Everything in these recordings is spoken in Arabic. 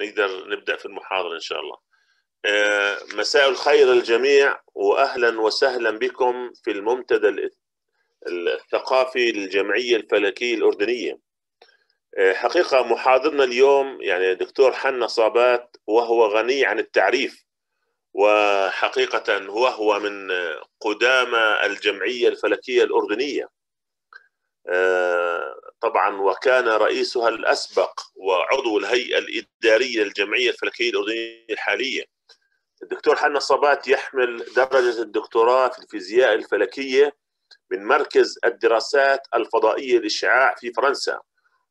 نقدر نبدأ في المحاضرة إن شاء الله آه، مساء الخير الجميع وأهلا وسهلا بكم في المنتدى الثقافي للجمعية الفلكية الأردنية آه، حقيقة محاضرنا اليوم يعني دكتور حنا صابات وهو غني عن التعريف وحقيقة وهو من قدامى الجمعية الفلكية الأردنية آه، طبعا وكان رئيسها الأسبق وعضو الهيئة الإدارية للجمعية الفلكية الأردنية الحالية الدكتور حنا صبات يحمل درجة الدكتوراه في الفيزياء الفلكية من مركز الدراسات الفضائية للإشعاع في فرنسا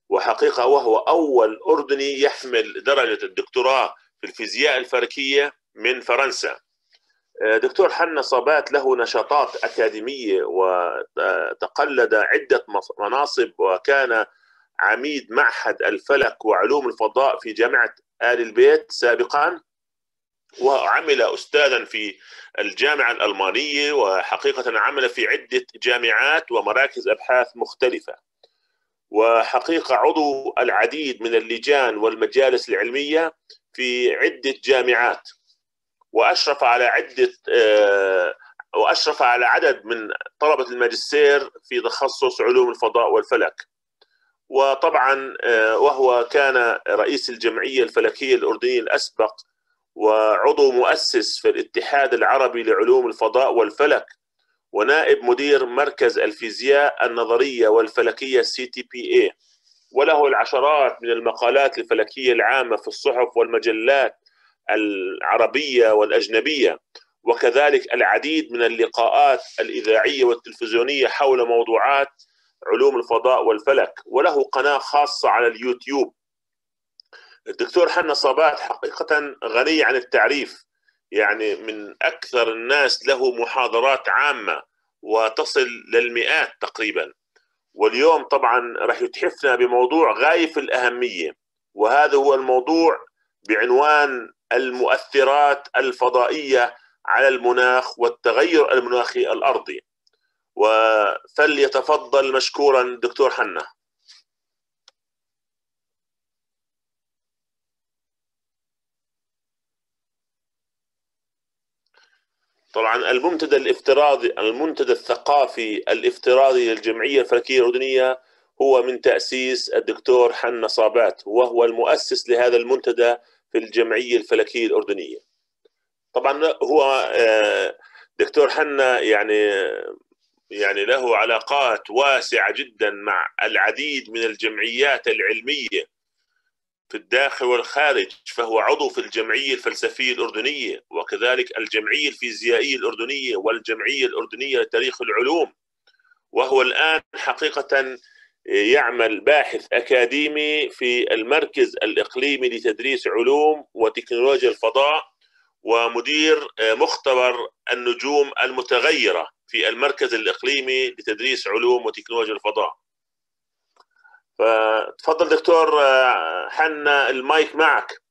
وحقيقة وهو أول أردني يحمل درجة الدكتوراه في الفيزياء الفلكية من فرنسا آه، دكتور حنا صبات له نشاطات أكاديمية وتقلد عدة مناصب وكان عميد معهد الفلك وعلوم الفضاء في جامعة آل البيت سابقا وعمل أستاذا في الجامعة الألمانية وحقيقة عمل في عدة جامعات ومراكز أبحاث مختلفة وحقيقة عضو العديد من اللجان والمجالس العلمية في عدة جامعات واشرف على عده آه، واشرف على عدد من طلبه الماجستير في تخصص علوم الفضاء والفلك وطبعا آه، وهو كان رئيس الجمعيه الفلكيه الاردنيه الاسبق وعضو مؤسس في الاتحاد العربي لعلوم الفضاء والفلك ونائب مدير مركز الفيزياء النظريه والفلكيه سي تي بي اي وله العشرات من المقالات الفلكيه العامه في الصحف والمجلات العربية والأجنبية وكذلك العديد من اللقاءات الإذاعية والتلفزيونية حول موضوعات علوم الفضاء والفلك وله قناة خاصة على اليوتيوب الدكتور حنا صبات حقيقة غني عن التعريف يعني من أكثر الناس له محاضرات عامة وتصل للمئات تقريبا واليوم طبعا راح يتحفنا بموضوع غاية في الأهمية وهذا هو الموضوع بعنوان المؤثرات الفضائية على المناخ والتغير المناخي الأرضي وفليتفضل مشكورا دكتور حنا طبعا المنتدى الافتراضي المنتدى الثقافي الافتراضي للجمعيه الفلكيه الاردنيه هو من تاسيس الدكتور حنا صابات وهو المؤسس لهذا المنتدى الجمعية الفلكية الأردنية طبعا هو آه، دكتور حنا يعني يعني له علاقات واسعة جدا مع العديد من الجمعيات العلمية في الداخل والخارج فهو عضو في الجمعية الفلسفية الأردنية وكذلك الجمعية الفيزيائية الأردنية والجمعية الأردنية لتاريخ العلوم وهو الآن حقيقة يعمل باحث أكاديمي في المركز الإقليمي لتدريس علوم وتكنولوجيا الفضاء ومدير آه، مختبر النجوم المتغيرة في المركز الإقليمي لتدريس علوم وتكنولوجيا الفضاء فتفضل دكتور آه، حنا المايك معك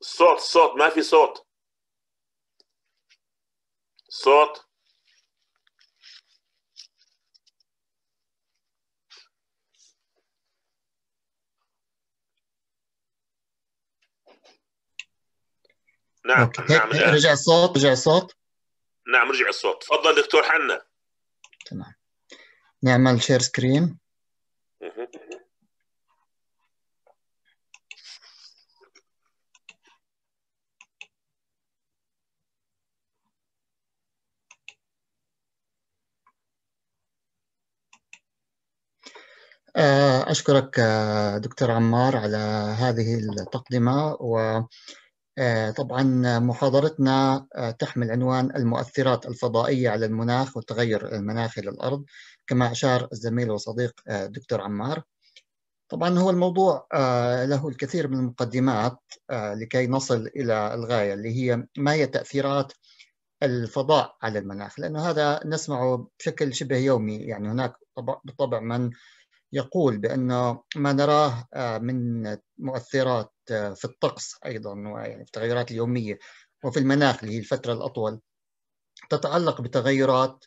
الصوت الصوت ما في صوت صوت نعم نعم،, نعم رجع الصوت رجع الصوت نعم رجع الصوت تفضل دكتور حنا تمام نعمل شير سكرين آه، أشكرك آه، دكتور عمار على هذه التقدمة و آه، طبعا محاضرتنا آه، تحمل عنوان المؤثرات الفضائية على المناخ والتغير المناخي للأرض كما أشار الزميل وصديق آه، دكتور عمار طبعا هو الموضوع له الكثير من المقدمات لكي نصل إلى الغاية اللي هي ما هي تأثيرات الفضاء على المناخ لأنه هذا نسمعه بشكل شبه يومي يعني هناك بالطبع من يقول بأن ما نراه آه، من مؤثرات آه، في الطقس أيضا ويعني في التغيرات اليومية وفي المناخ اللي هي الفترة الأطول تتعلق بتغيرات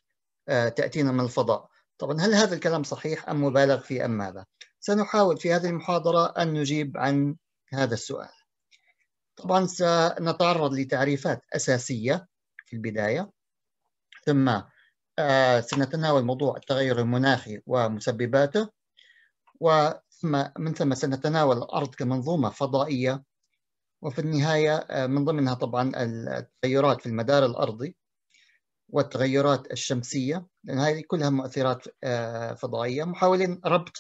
آه، تأتينا من الفضاء طبعا هل هذا الكلام صحيح أم مبالغ فيه أم ماذا؟ سنحاول في هذه المحاضرة أن نجيب عن هذا السؤال طبعا سنتعرض لتعريفات أساسية في البداية ثم سنتناول موضوع التغير المناخي ومسبباته وثم من ثم سنتناول الأرض كمنظومة فضائية وفي النهاية آه، من ضمنها طبعا التغيرات في المدار الأرضي والتغيرات الشمسية لأن هذه كلها مؤثرات آه، فضائية محاولين ربط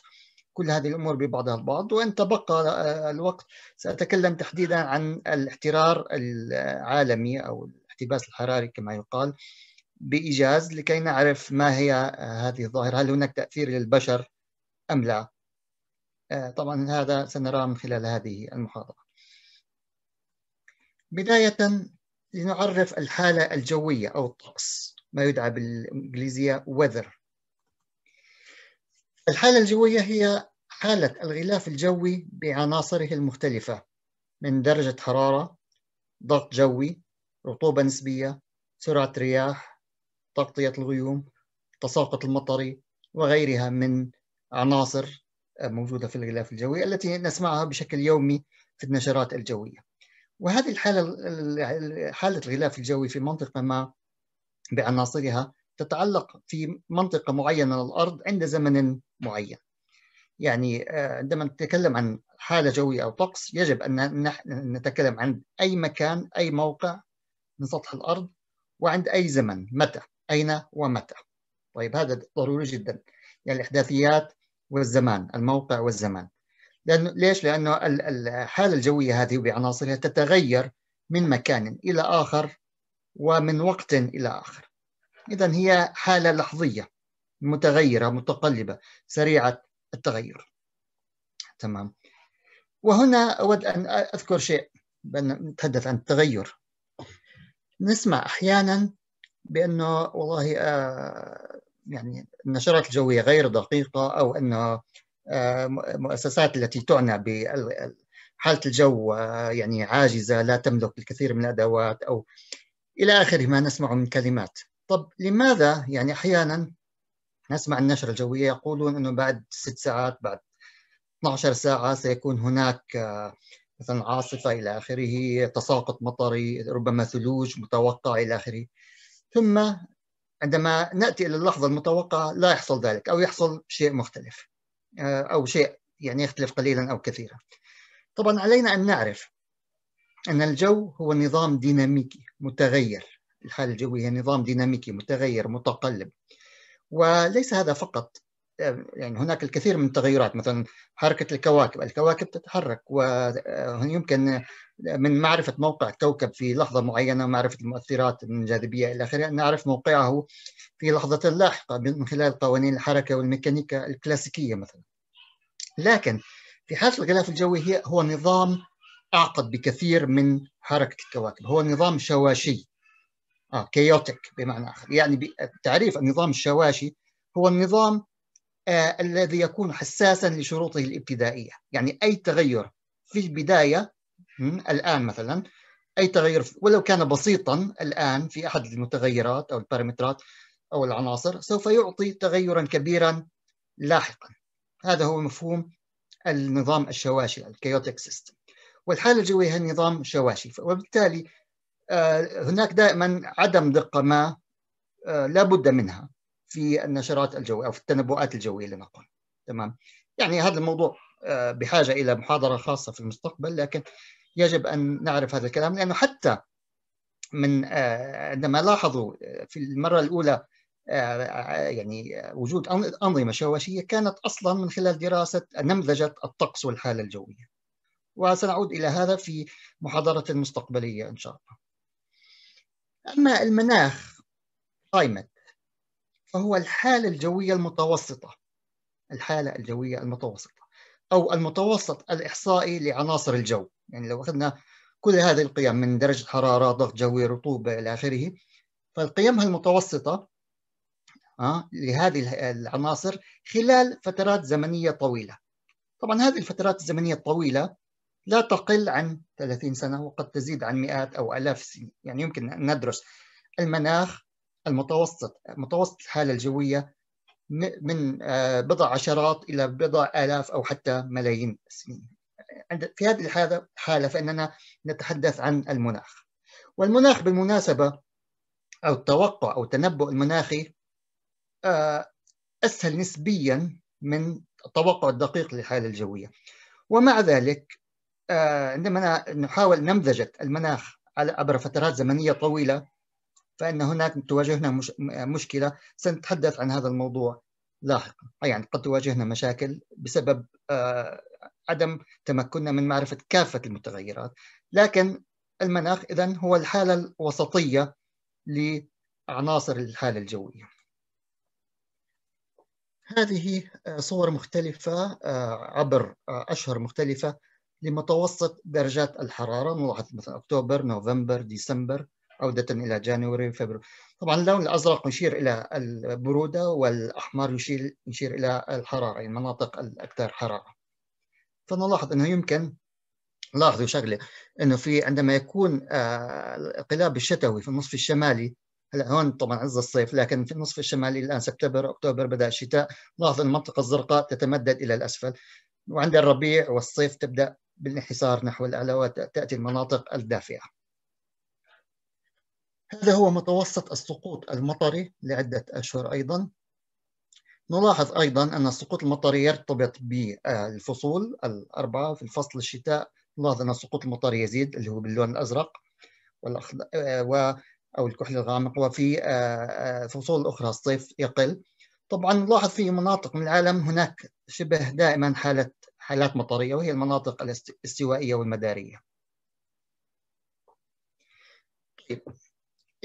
كل هذه الأمور ببعضها البعض وإن تبقى آه، الوقت سأتكلم تحديدا عن الاحترار العالمي أو الاحتباس الحراري كما يقال بإيجاز لكي نعرف ما هي هذه الظاهرة هل هناك تأثير للبشر أم لا آه، طبعا هذا سنراه من خلال هذه المحاضرة بداية لنعرف الحالة الجوية أو الطقس ما يدعى بالإنجليزية weather الحالة الجوية هي حالة الغلاف الجوي بعناصره المختلفة من درجة حرارة ضغط جوي رطوبة نسبية سرعة رياح تغطية الغيوم تساقط المطري وغيرها من عناصر موجودة في الغلاف الجوي التي نسمعها بشكل يومي في النشرات الجوية وهذه الحالة حالة الغلاف الجوي في منطقة ما بعناصرها تتعلق في منطقة معينة من الأرض عند زمن معين يعني آه، عندما نتكلم عن حالة جوية أو طقس يجب أن نتكلم عن أي مكان أي موقع من سطح الأرض وعند أي زمن متى أين ومتى طيب هذا ضروري جدا يعني الإحداثيات والزمان الموقع والزمان لأنه ليش؟ لأنه الحالة الجوية هذه بعناصرها تتغير من مكان إلى آخر ومن وقت إلى آخر إذا هي حالة لحظية متغيرة متقلبة سريعة التغير تمام وهنا أود أن أذكر شيء نتحدث عن التغير نسمع أحيانا بأنه والله آه يعني النشرات الجويه غير دقيقه او انها آه، مؤسسات التي تعنى بحاله الجو آه، يعني عاجزه لا تملك الكثير من الادوات او الى اخره ما نسمعه من كلمات. طب لماذا يعني احيانا نسمع النشره الجويه يقولون انه بعد ست ساعات بعد 12 ساعه سيكون هناك آه، مثلا عاصفه الى اخره، تساقط مطري، ربما ثلوج متوقع الى اخره. ثم عندما ناتي الى اللحظه المتوقعه لا يحصل ذلك او يحصل شيء مختلف آه، او شيء يعني يختلف قليلا او كثيرا. طبعا علينا ان نعرف ان الجو هو نظام ديناميكي متغير، الحاله الجويه نظام ديناميكي متغير متقلب. وليس هذا فقط يعني هناك الكثير من التغيرات مثلا حركة الكواكب الكواكب تتحرك آه، يمكن من معرفة موقع كوكب في لحظة معينة ومعرفه المؤثرات من الجاذبية إلى آخره نعرف موقعه في لحظة لاحقة من خلال قوانين الحركة والميكانيكا الكلاسيكية مثلا لكن في حالة الغلاف الجوي هي هو نظام أعقد بكثير من حركة الكواكب هو نظام شواشي آه كيوتك بمعنى آخر يعني تعريف النظام الشواشي هو النظام آه، الذي يكون حساسا لشروطه الابتدائية يعني أي تغير في البداية الآن مثلا أي تغير ولو كان بسيطا الآن في أحد المتغيرات أو البارامترات أو العناصر سوف يعطي تغيرا كبيرا لاحقا هذا هو مفهوم النظام الشواشي الكيوتيك سيستم والحالة الجوية هي نظام شواشي وبالتالي آه، هناك دائما عدم دقة ما آه، لابد منها في النشرات الجوية أو في التنبؤات الجوية لنقل تمام يعني هذا الموضوع آه، بحاجة إلى محاضرة خاصة في المستقبل لكن يجب أن نعرف هذا الكلام لأنه حتى من آه، عندما لاحظوا آه، في المرة الأولى يعني وجود أنظمة شواشية كانت أصلا من خلال دراسة نمذجة الطقس والحالة الجوية وسنعود إلى هذا في محاضرة مستقبلية إن شاء الله أما المناخ قائمه فهو الحالة الجوية المتوسطة الحالة الجوية المتوسطة أو المتوسط الإحصائي لعناصر الجو يعني لو أخذنا كل هذه القيم من درجة حرارة ضغط جوي رطوبة إلى آخره فالقيم المتوسطة آه، لهذه العناصر خلال فترات زمنية طويلة طبعا هذه الفترات الزمنية الطويلة لا تقل عن 30 سنة وقد تزيد عن مئات أو آلاف السنين يعني يمكن أن ندرس المناخ المتوسط متوسط الحالة الجوية من آه، بضع عشرات إلى بضع آلاف أو حتى ملايين السنين في هذه الحالة فإننا نتحدث عن المناخ والمناخ بالمناسبة أو التوقع أو التنبؤ المناخي آه، أسهل نسبيا من التوقع الدقيق للحالة الجوية ومع ذلك آه، عندما نحاول نمذجة المناخ على عبر فترات زمنية طويلة فان هناك تواجهنا مش مشكله سنتحدث عن هذا الموضوع لاحقا يعني قد تواجهنا مشاكل بسبب آه، عدم تمكننا من معرفه كافه المتغيرات لكن المناخ اذا هو الحاله الوسطيه لعناصر الحاله الجويه هذه آه، صور مختلفة آه، عبر أشهر مختلفة لمتوسط درجات الحرارة نلاحظ مثلا أكتوبر، نوفمبر، ديسمبر عودة إلى جانوري وفبراير طبعا اللون الأزرق يشير إلى البرودة والأحمر يشير, يشير إلى الحرارة يعني المناطق الأكثر حرارة فنلاحظ أنه يمكن لاحظوا شغلة أنه في عندما يكون آه، القلاب الشتوي في النصف الشمالي هلا هون طبعا عز الصيف لكن في النصف الشمالي الان سبتمبر اكتوبر بدا الشتاء لاحظ المنطقه الزرقاء تتمدد الى الاسفل وعند الربيع والصيف تبدا بالانحسار نحو الاعلى وتاتي المناطق الدافئه هذا هو متوسط السقوط المطري لعدة أشهر أيضا نلاحظ أيضا أن السقوط المطري يرتبط بالفصول الأربعة في الفصل الشتاء نلاحظ أن السقوط المطري يزيد اللي هو باللون الأزرق و أو الكحل الغامق وفي آه، آه، فصول أخرى الصيف يقل طبعا نلاحظ في مناطق من العالم هناك شبه دائما حالة حالات مطرية وهي المناطق الاستوائية والمدارية طيب.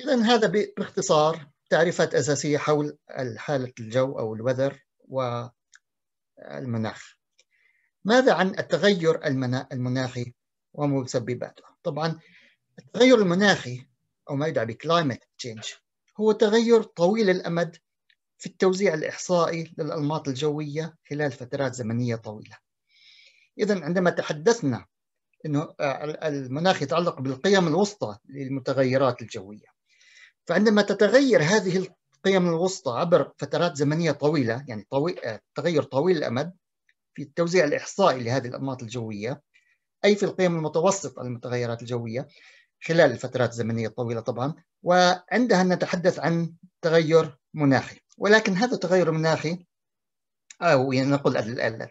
إذا هذا باختصار تعريفات أساسية حول حالة الجو أو الوذر والمناخ ماذا عن التغير المناخي ومسبباته؟ طبعا التغير المناخي أو ما يدعى بكلايمت تشينج هو تغير طويل الأمد في التوزيع الإحصائي للأنماط الجوية خلال فترات زمنية طويلة إذا عندما تحدثنا أنه المناخ يتعلق بالقيم الوسطى للمتغيرات الجوية فعندما تتغير هذه القيم الوسطى عبر فترات زمنية طويلة يعني طوي... آه، تغير طويل الأمد في التوزيع الإحصائي لهذه الأنماط الجوية أي في القيم المتوسطة للمتغيرات الجوية خلال الفترات الزمنية الطويلة طبعا وعندها نتحدث عن تغير مناخي ولكن هذا التغير المناخي أو آه، يعني نقول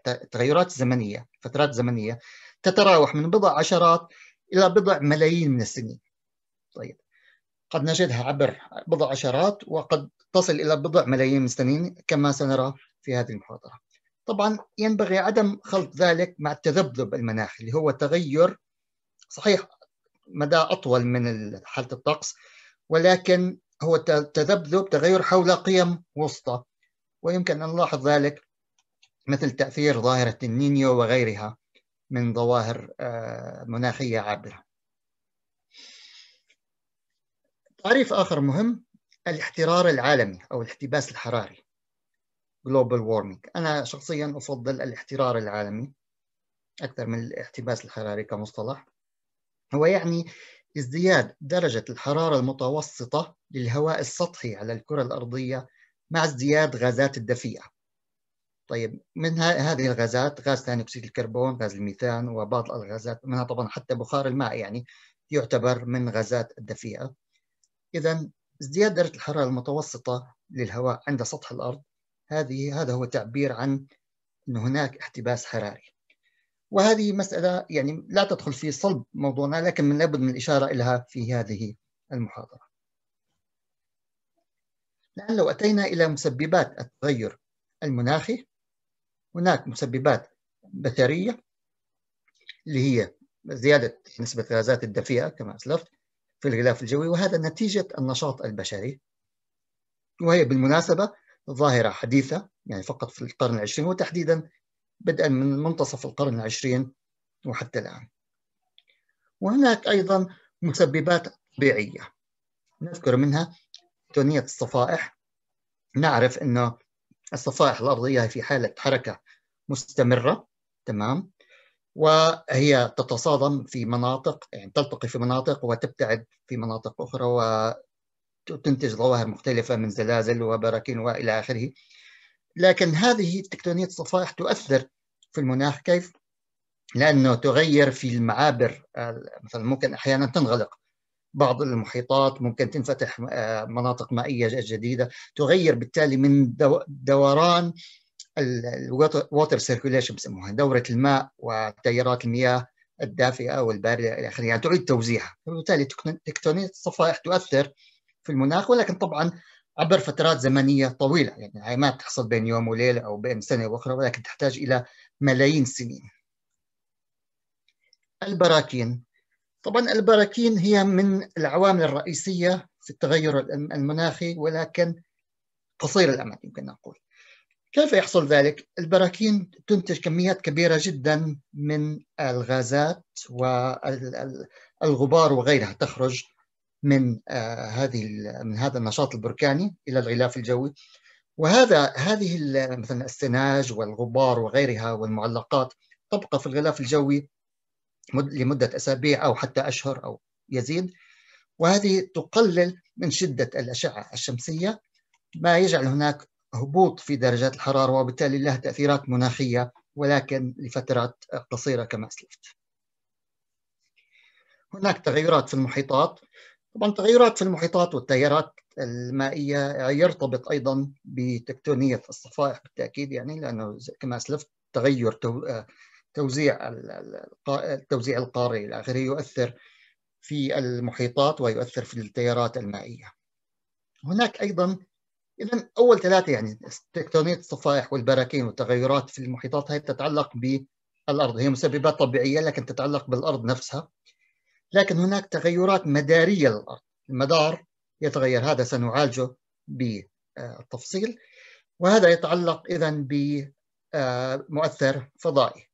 التغيرات الزمنية فترات زمنية تتراوح من بضع عشرات إلى بضع ملايين من السنين طيب قد نجدها عبر بضع عشرات وقد تصل إلى بضع ملايين مستنين السنين كما سنرى في هذه المحاضرة طبعا ينبغي عدم خلط ذلك مع التذبذب المناخي اللي هو تغير صحيح مدى أطول من حالة الطقس ولكن هو تذبذب تغير حول قيم وسطى ويمكن أن نلاحظ ذلك مثل تأثير ظاهرة النينيو وغيرها من ظواهر آه، مناخية عابرة تعريف آخر مهم الاحترار العالمي أو الاحتباس الحراري global warming أنا شخصيا أفضل الاحترار العالمي أكثر من الاحتباس الحراري كمصطلح هو يعني ازدياد درجة الحرارة المتوسطة للهواء السطحي على الكرة الأرضية مع ازدياد غازات الدفيئة طيب من هذه الغازات غاز ثاني أكسيد الكربون غاز الميثان وبعض الغازات منها طبعا حتى بخار الماء يعني يعتبر من غازات الدفيئة إذا ازدياد درجة الحرارة المتوسطة للهواء عند سطح الأرض هذه هذا هو تعبير عن أن هناك احتباس حراري وهذه مسألة يعني لا تدخل في صلب موضوعنا لكن من لابد من الإشارة إليها في هذه المحاضرة الآن لو أتينا إلى مسببات التغير المناخي هناك مسببات بشرية اللي هي زيادة نسبة غازات الدفيئة كما أسلفت في الغلاف الجوي وهذا نتيجة النشاط البشري وهي بالمناسبة ظاهرة حديثة يعني فقط في القرن العشرين وتحديدا بدءا من منتصف القرن العشرين وحتى الآن وهناك أيضا مسببات طبيعية نذكر منها تونية الصفائح نعرف أن الصفائح الأرضية في حالة حركة مستمرة تمام وهي تتصادم في مناطق يعني تلتقي في مناطق وتبتعد في مناطق أخرى وتنتج ظواهر مختلفة من زلازل وبراكين وإلى آخره لكن هذه تكتونية الصفائح تؤثر في المناخ كيف؟ لأنه تغير في المعابر مثلا ممكن أحيانا تنغلق بعض المحيطات ممكن تنفتح آه، مناطق مائية جديدة تغير بالتالي من دوران الووتر سيركوليشن بسموها دوره الماء وتيارات المياه الدافئه والبارده الى اخره يعني تعيد توزيعها وبالتالي تكتونيه الصفائح تؤثر في المناخ ولكن طبعا عبر فترات زمنيه طويله يعني ما تحصل بين يوم وليله او بين سنه واخرى ولكن تحتاج الى ملايين السنين. البراكين طبعا البراكين هي من العوامل الرئيسيه في التغير المناخي ولكن قصير الامد يمكن نقول. كيف يحصل ذلك؟ البراكين تنتج كميات كبيرة جدا من الغازات والغبار وغيرها تخرج من آه، هذه من هذا النشاط البركاني إلى الغلاف الجوي وهذا هذه مثلا السناج والغبار وغيرها والمعلقات تبقى في الغلاف الجوي لمدة أسابيع أو حتى أشهر أو يزيد وهذه تقلل من شدة الأشعة الشمسية ما يجعل هناك هبوط في درجات الحرارة وبالتالي له تأثيرات مناخية ولكن لفترات قصيرة كما أسلفت هناك تغيرات في المحيطات طبعا تغيرات في المحيطات والتيارات المائية يرتبط أيضا بتكتونية الصفائح بالتأكيد يعني لأنه كما أسلفت تغير توزيع التوزيع القاري إلى آخره يؤثر في المحيطات ويؤثر في التيارات المائية هناك أيضا اذا اول ثلاثه يعني تكتونيه الصفائح والبراكين والتغيرات في المحيطات هي تتعلق بالارض هي مسببات طبيعيه لكن تتعلق بالارض نفسها لكن هناك تغيرات مداريه للارض المدار يتغير هذا سنعالجه بالتفصيل وهذا يتعلق اذا بمؤثر فضائي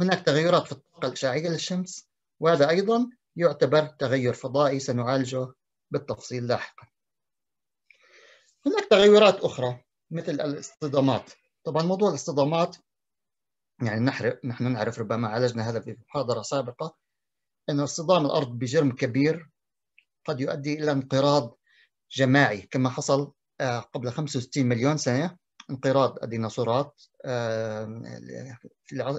هناك تغيرات في الطاقه الاشعاعيه للشمس وهذا ايضا يعتبر تغير فضائي سنعالجه بالتفصيل لاحقا هناك تغيرات أخرى مثل الاصطدامات طبعا موضوع الاصطدامات يعني نحن نعرف ربما عالجنا هذا في محاضرة سابقة أن اصطدام الأرض بجرم كبير قد يؤدي إلى انقراض جماعي كما حصل آه، قبل 65 مليون سنة انقراض الديناصورات آه،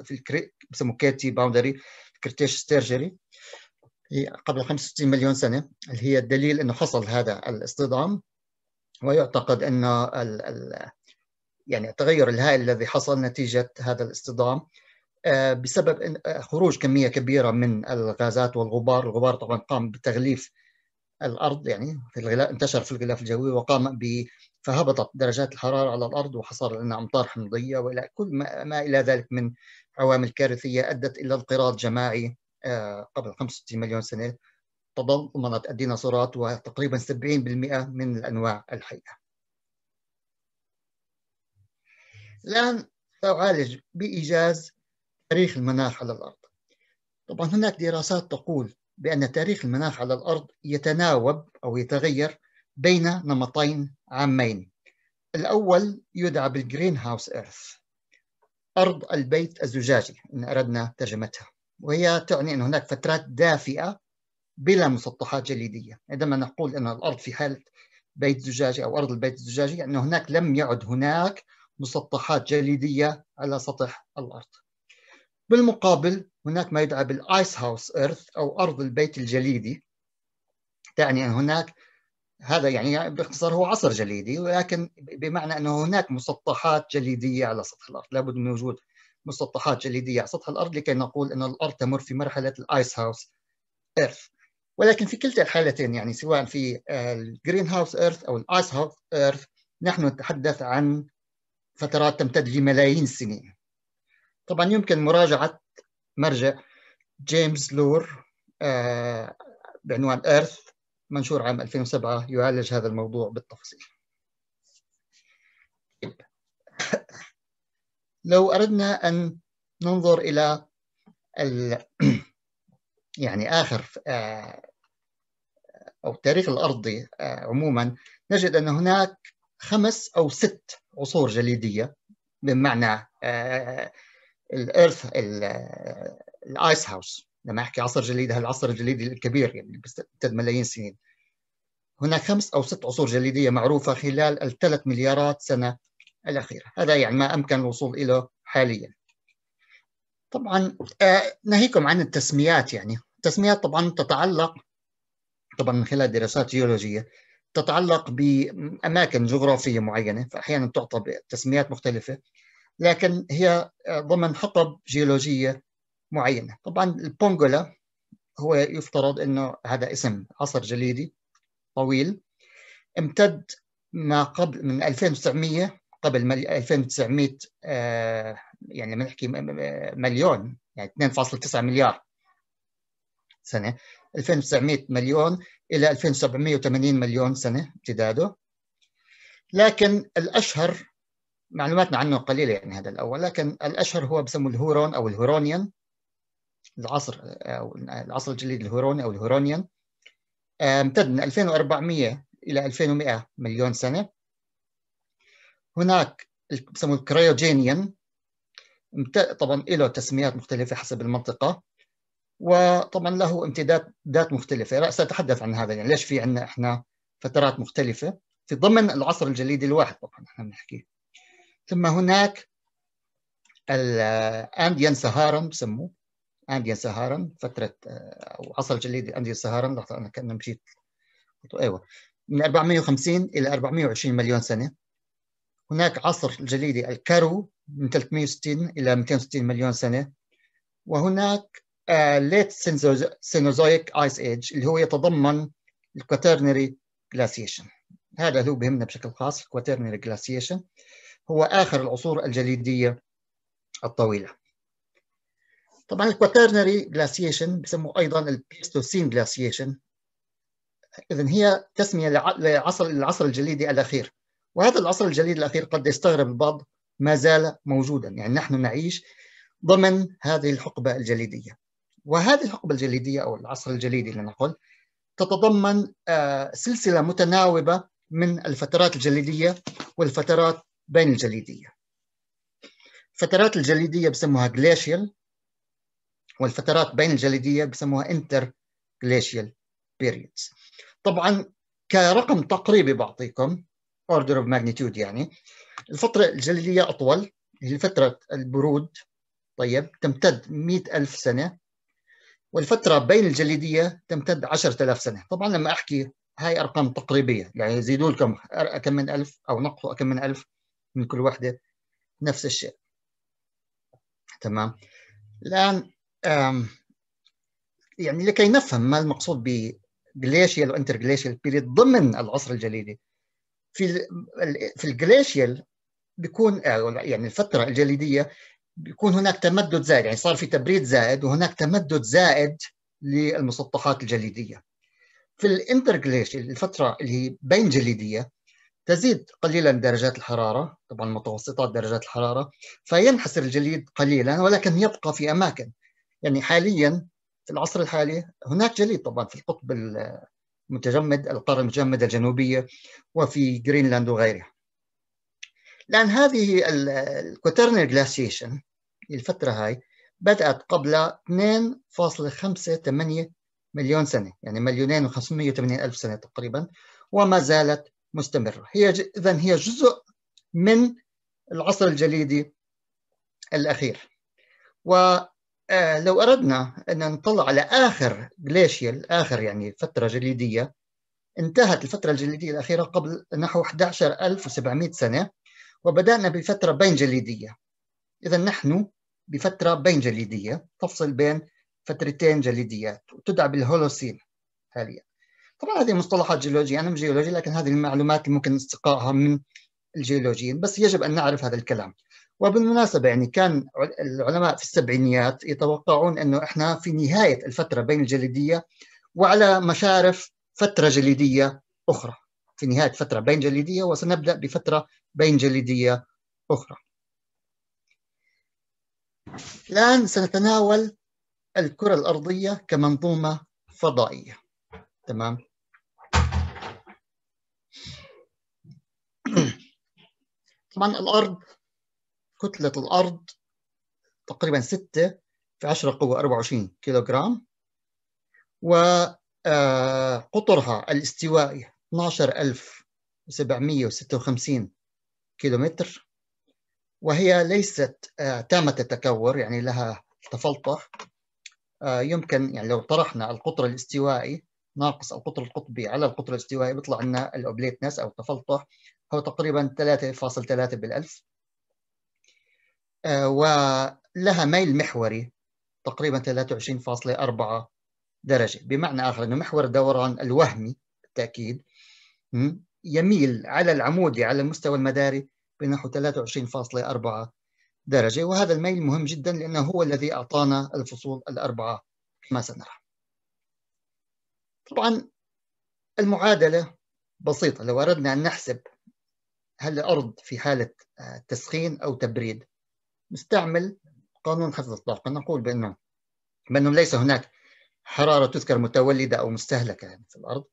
في الكري بسموه كيتي باوندري كرتيش ستيرجري قبل 65 مليون سنة اللي هي الدليل أنه حصل هذا الاصطدام ويعتقد أن ال ال يعني التغير الهائل الذي حصل نتيجة هذا الاصطدام آه، بسبب آه، خروج كمية كبيرة من الغازات والغبار الغبار طبعا قام بتغليف الأرض يعني في الغلاف انتشر في الغلاف الجوي وقام ب فهبطت درجات الحرارة على الأرض وحصل لنا أمطار حمضية وإلى كل ما, ما إلى ذلك من عوامل كارثية أدت إلى انقراض جماعي آه، قبل 65 مليون سنة تضمنت الديناصورات وتقريبا 70% من الأنواع الحية الآن ساعالج بإيجاز تاريخ المناخ على الأرض طبعا هناك دراسات تقول بأن تاريخ المناخ على الأرض يتناوب أو يتغير بين نمطين عامين الأول يدعى بالجرين هاوس إيرث أرض البيت الزجاجي إن أردنا ترجمتها وهي تعني أن هناك فترات دافئة بلا مسطحات جليديه، عندما نقول ان الارض في حاله بيت زجاجي او ارض البيت الزجاجي يعني ان هناك لم يعد هناك مسطحات جليديه على سطح الارض. بالمقابل هناك ما يدعى بالايس هاوس ايرث او ارض البيت الجليدي. تعني ان هناك هذا يعني باختصار هو عصر جليدي ولكن بمعنى انه هناك مسطحات جليديه على سطح الارض، لابد من وجود مسطحات جليديه على سطح الارض لكي نقول ان الارض تمر في مرحله الايس هاوس ايرث. ولكن في كلتا الحالتين يعني سواء في الجرين هاوس ايرث او الايس هاوس ايرث نحن نتحدث عن فترات تمتد لملايين السنين طبعا يمكن مراجعة مرجع جيمس لور آه، بعنوان ايرث منشور عام 2007 يعالج هذا الموضوع بالتفصيل لو أردنا أن ننظر إلى يعني آخر آه، أو التاريخ الأرضي آه، عموما نجد أن هناك خمس أو ست عصور جليدية بمعنى الإيرث الآيس هاوس لما أحكي عصر جليدي هذا العصر الجليدي الكبير يعني بيمتد ملايين السنين هناك خمس أو ست عصور جليدية معروفة خلال الثلاث مليارات سنة الأخيرة هذا يعني ما أمكن الوصول إليه حاليا طبعا آه، ناهيكم عن التسميات يعني التسميات طبعا تتعلق طبعا من خلال دراسات جيولوجيه تتعلق باماكن جغرافيه معينه فاحيانا تعطى تسميات مختلفه لكن هي ضمن حقب جيولوجيه معينه طبعا البونغولا هو يفترض انه هذا اسم عصر جليدي طويل امتد ما قبل من 2900 قبل 2900 آه، يعني بنحكي آه، مليون يعني 2.9 مليار سنة 2900 مليون إلى 2780 مليون سنة امتداده لكن الأشهر معلوماتنا عنه قليلة يعني هذا الأول لكن الأشهر هو بسموه الهورون أو الهورونيان العصر أو العصر الجليدي الهوروني أو الهورونيان امتد من 2400 إلى 2100 مليون سنة هناك بسموه الكريوجينيان طبعا له تسميات مختلفة حسب المنطقة وطبعا له امتدادات مختلفة سأتحدث عن هذا يعني ليش في عندنا إحنا فترات مختلفة في ضمن العصر الجليدي الواحد طبعا احنا بنحكي ثم هناك الانديان سهارم بسموه انديان سهارم فتره او عصر الجليدي انديان سهارم لحظه انا كان مشيت ايوه من 450 الى 420 مليون سنه هناك عصر الجليدي الكارو من 360 الى 260 مليون سنه وهناك آه، ليت سينوزويك ايس ايج اللي هو يتضمن الكواترنري جلاسيشن هذا اللي هو بهمنا بشكل خاص الكواترنري جلاسيشن هو اخر العصور الجليديه الطويله طبعا الكواترنري جلاسيشن بسموه ايضا البيستوسين جلاسيشن اذا هي تسميه لعصر العصر الجليدي الاخير وهذا العصر الجليدي الاخير قد يستغرب البعض ما زال موجودا يعني نحن نعيش ضمن هذه الحقبه الجليديه وهذه الحقبة الجليدية أو العصر الجليدي لنقل تتضمن آه، سلسلة متناوبة من الفترات الجليدية والفترات بين الجليدية الفترات الجليدية بسموها glacial والفترات بين الجليدية بسموها inter glacial periods طبعا كرقم تقريبي بعطيكم order of magnitude يعني الفترة الجليدية أطول هي فترة البرود طيب تمتد 100 ألف سنة والفترة بين الجليدية تمتد 10000 سنة طبعا لما أحكي هاي أرقام تقريبية يعني زيدوا لكم كم من ألف أو نقصوا كم من ألف من كل وحدة نفس الشيء تمام الآن يعني لكي نفهم ما المقصود بجليشيال وانتر جليشيال بيريد ضمن العصر الجليدي في في الجليشيال بيكون آه، يعني الفتره الجليديه بيكون هناك تمدد زائد يعني صار في تبريد زائد وهناك تمدد زائد للمسطحات الجليدية في الانترجليش الفترة اللي هي بين جليدية تزيد قليلا درجات الحرارة طبعا متوسطات درجات الحرارة فينحسر الجليد قليلا ولكن يبقى في أماكن يعني حاليا في العصر الحالي هناك جليد طبعا في القطب المتجمد القارة المتجمدة الجنوبية وفي جرينلاند وغيرها الآن هذه الكوترنر جلاسيشن الفترة هاي بدأت قبل 2.58 مليون سنة يعني مليونين و580 ألف سنة تقريبا وما زالت مستمرة هي إذا هي جزء من العصر الجليدي الأخير ولو آه، أردنا أن نطلع على آخر جليشيال آخر يعني فترة جليدية انتهت الفترة الجليدية الأخيرة قبل نحو 11700 سنة وبدأنا بفترة بين جليدية إذا نحن بفتره بين جليديه تفصل بين فترتين جليديات وتدعى بالهولوسين حاليا طبعا هذه مصطلحات جيولوجية أنا مش جيولوجي لكن هذه المعلومات ممكن استقائها من الجيولوجيين بس يجب أن نعرف هذا الكلام وبالمناسبة يعني كان العلماء في السبعينيات يتوقعون أنه إحنا في نهاية الفترة بين الجليدية وعلى مشارف فترة جليدية أخرى في نهاية فترة بين جليدية وسنبدأ بفترة بين جليدية أخرى الآن سنتناول الكرة الأرضية كمنظومة فضائية تمام طبعا الأرض كتلة الأرض تقريبا 6 في 10 قوة 24 كيلوغرام وقطرها آه، الاستوائي 12756 كيلومتر وهي ليست آه، تامة التكور يعني لها تفلطح آه، يمكن يعني لو طرحنا القطر الاستوائي ناقص القطر القطبي على القطر الاستوائي بيطلع لنا الاوبليتنس او التفلطح هو تقريبا 3.3 بالالف آه، ولها ميل محوري تقريبا 23.4 درجة بمعنى آخر أنه محور الدوران الوهمي بالتأكيد يميل على العمودي يعني على المستوى المداري بنحو 23.4 درجة وهذا الميل مهم جدا لأنه هو الذي أعطانا الفصول الأربعة كما سنرى طبعا المعادلة بسيطة لو أردنا أن نحسب هل الأرض في حالة تسخين أو تبريد نستعمل قانون حفظ الطاقة نقول بأنه بأنه ليس هناك حرارة تذكر متولدة أو مستهلكة يعني في الأرض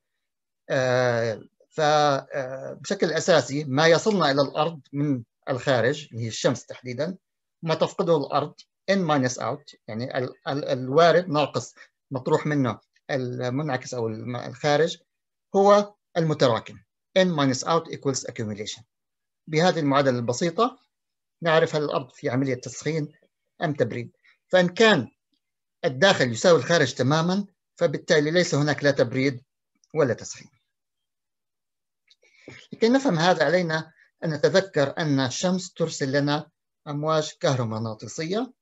آه، فبشكل آه، اساسي ما يصلنا الى الارض من الخارج اللي هي الشمس تحديدا ما تفقده الارض ان ماينس اوت يعني ال ال الوارد ناقص مطروح منه المنعكس او الخارج هو المتراكم n minus out equals accumulation بهذه المعادلة البسيطة نعرف هل الأرض في عملية تسخين أم تبريد فإن كان الداخل يساوي الخارج تماما فبالتالي ليس هناك لا تبريد ولا تسخين لكي نفهم هذا علينا أن نتذكر أن الشمس ترسل لنا أمواج كهرومغناطيسية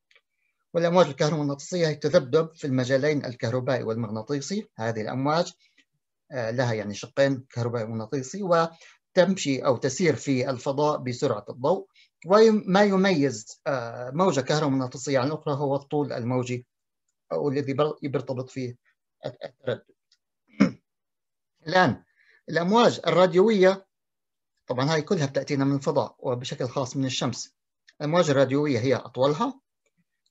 والأمواج الكهرومغناطيسية هي تذبذب في المجالين الكهربائي والمغناطيسي هذه الأمواج آه، لها يعني شقين كهربائي ومغناطيسي وتمشي أو تسير في الفضاء بسرعة الضوء وما يميز آه، موجة كهرومغناطيسية عن الأخرى هو الطول الموجي أو الذي بيرتبط فيه التردد الآن الأمواج الراديوية طبعا هاي كلها بتأتينا من الفضاء وبشكل خاص من الشمس الأمواج الراديوية هي أطولها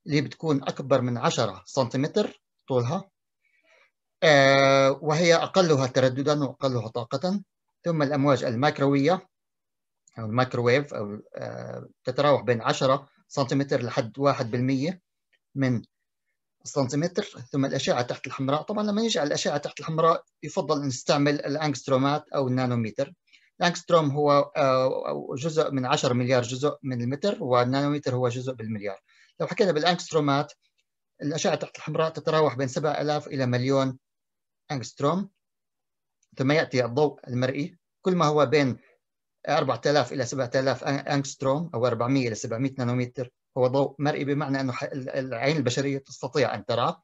اللي بتكون أكبر من 10 سنتيمتر طولها آه وهي أقلها ترددا وأقلها طاقة ثم الأمواج الميكروية أو الميكروويف أو آه تتراوح بين 10 سنتيمتر لحد 1% من سنتيمتر ثم الأشعة تحت الحمراء طبعا لما نيجي على الأشعة تحت الحمراء يفضل نستعمل الأنجسترومات أو النانوميتر الأنجستروم هو آه، جزء من 10 مليار جزء من المتر والنانوميتر هو جزء بالمليار لو حكينا بالأنجسترومات الأشعة تحت الحمراء تتراوح بين 7000 إلى مليون أنجستروم ثم يأتي الضوء المرئي كل ما هو بين 4000 إلى 7000 أنجستروم أو 400 إلى 700 نانومتر هو ضوء مرئي بمعنى أنه العين البشرية تستطيع أن تراه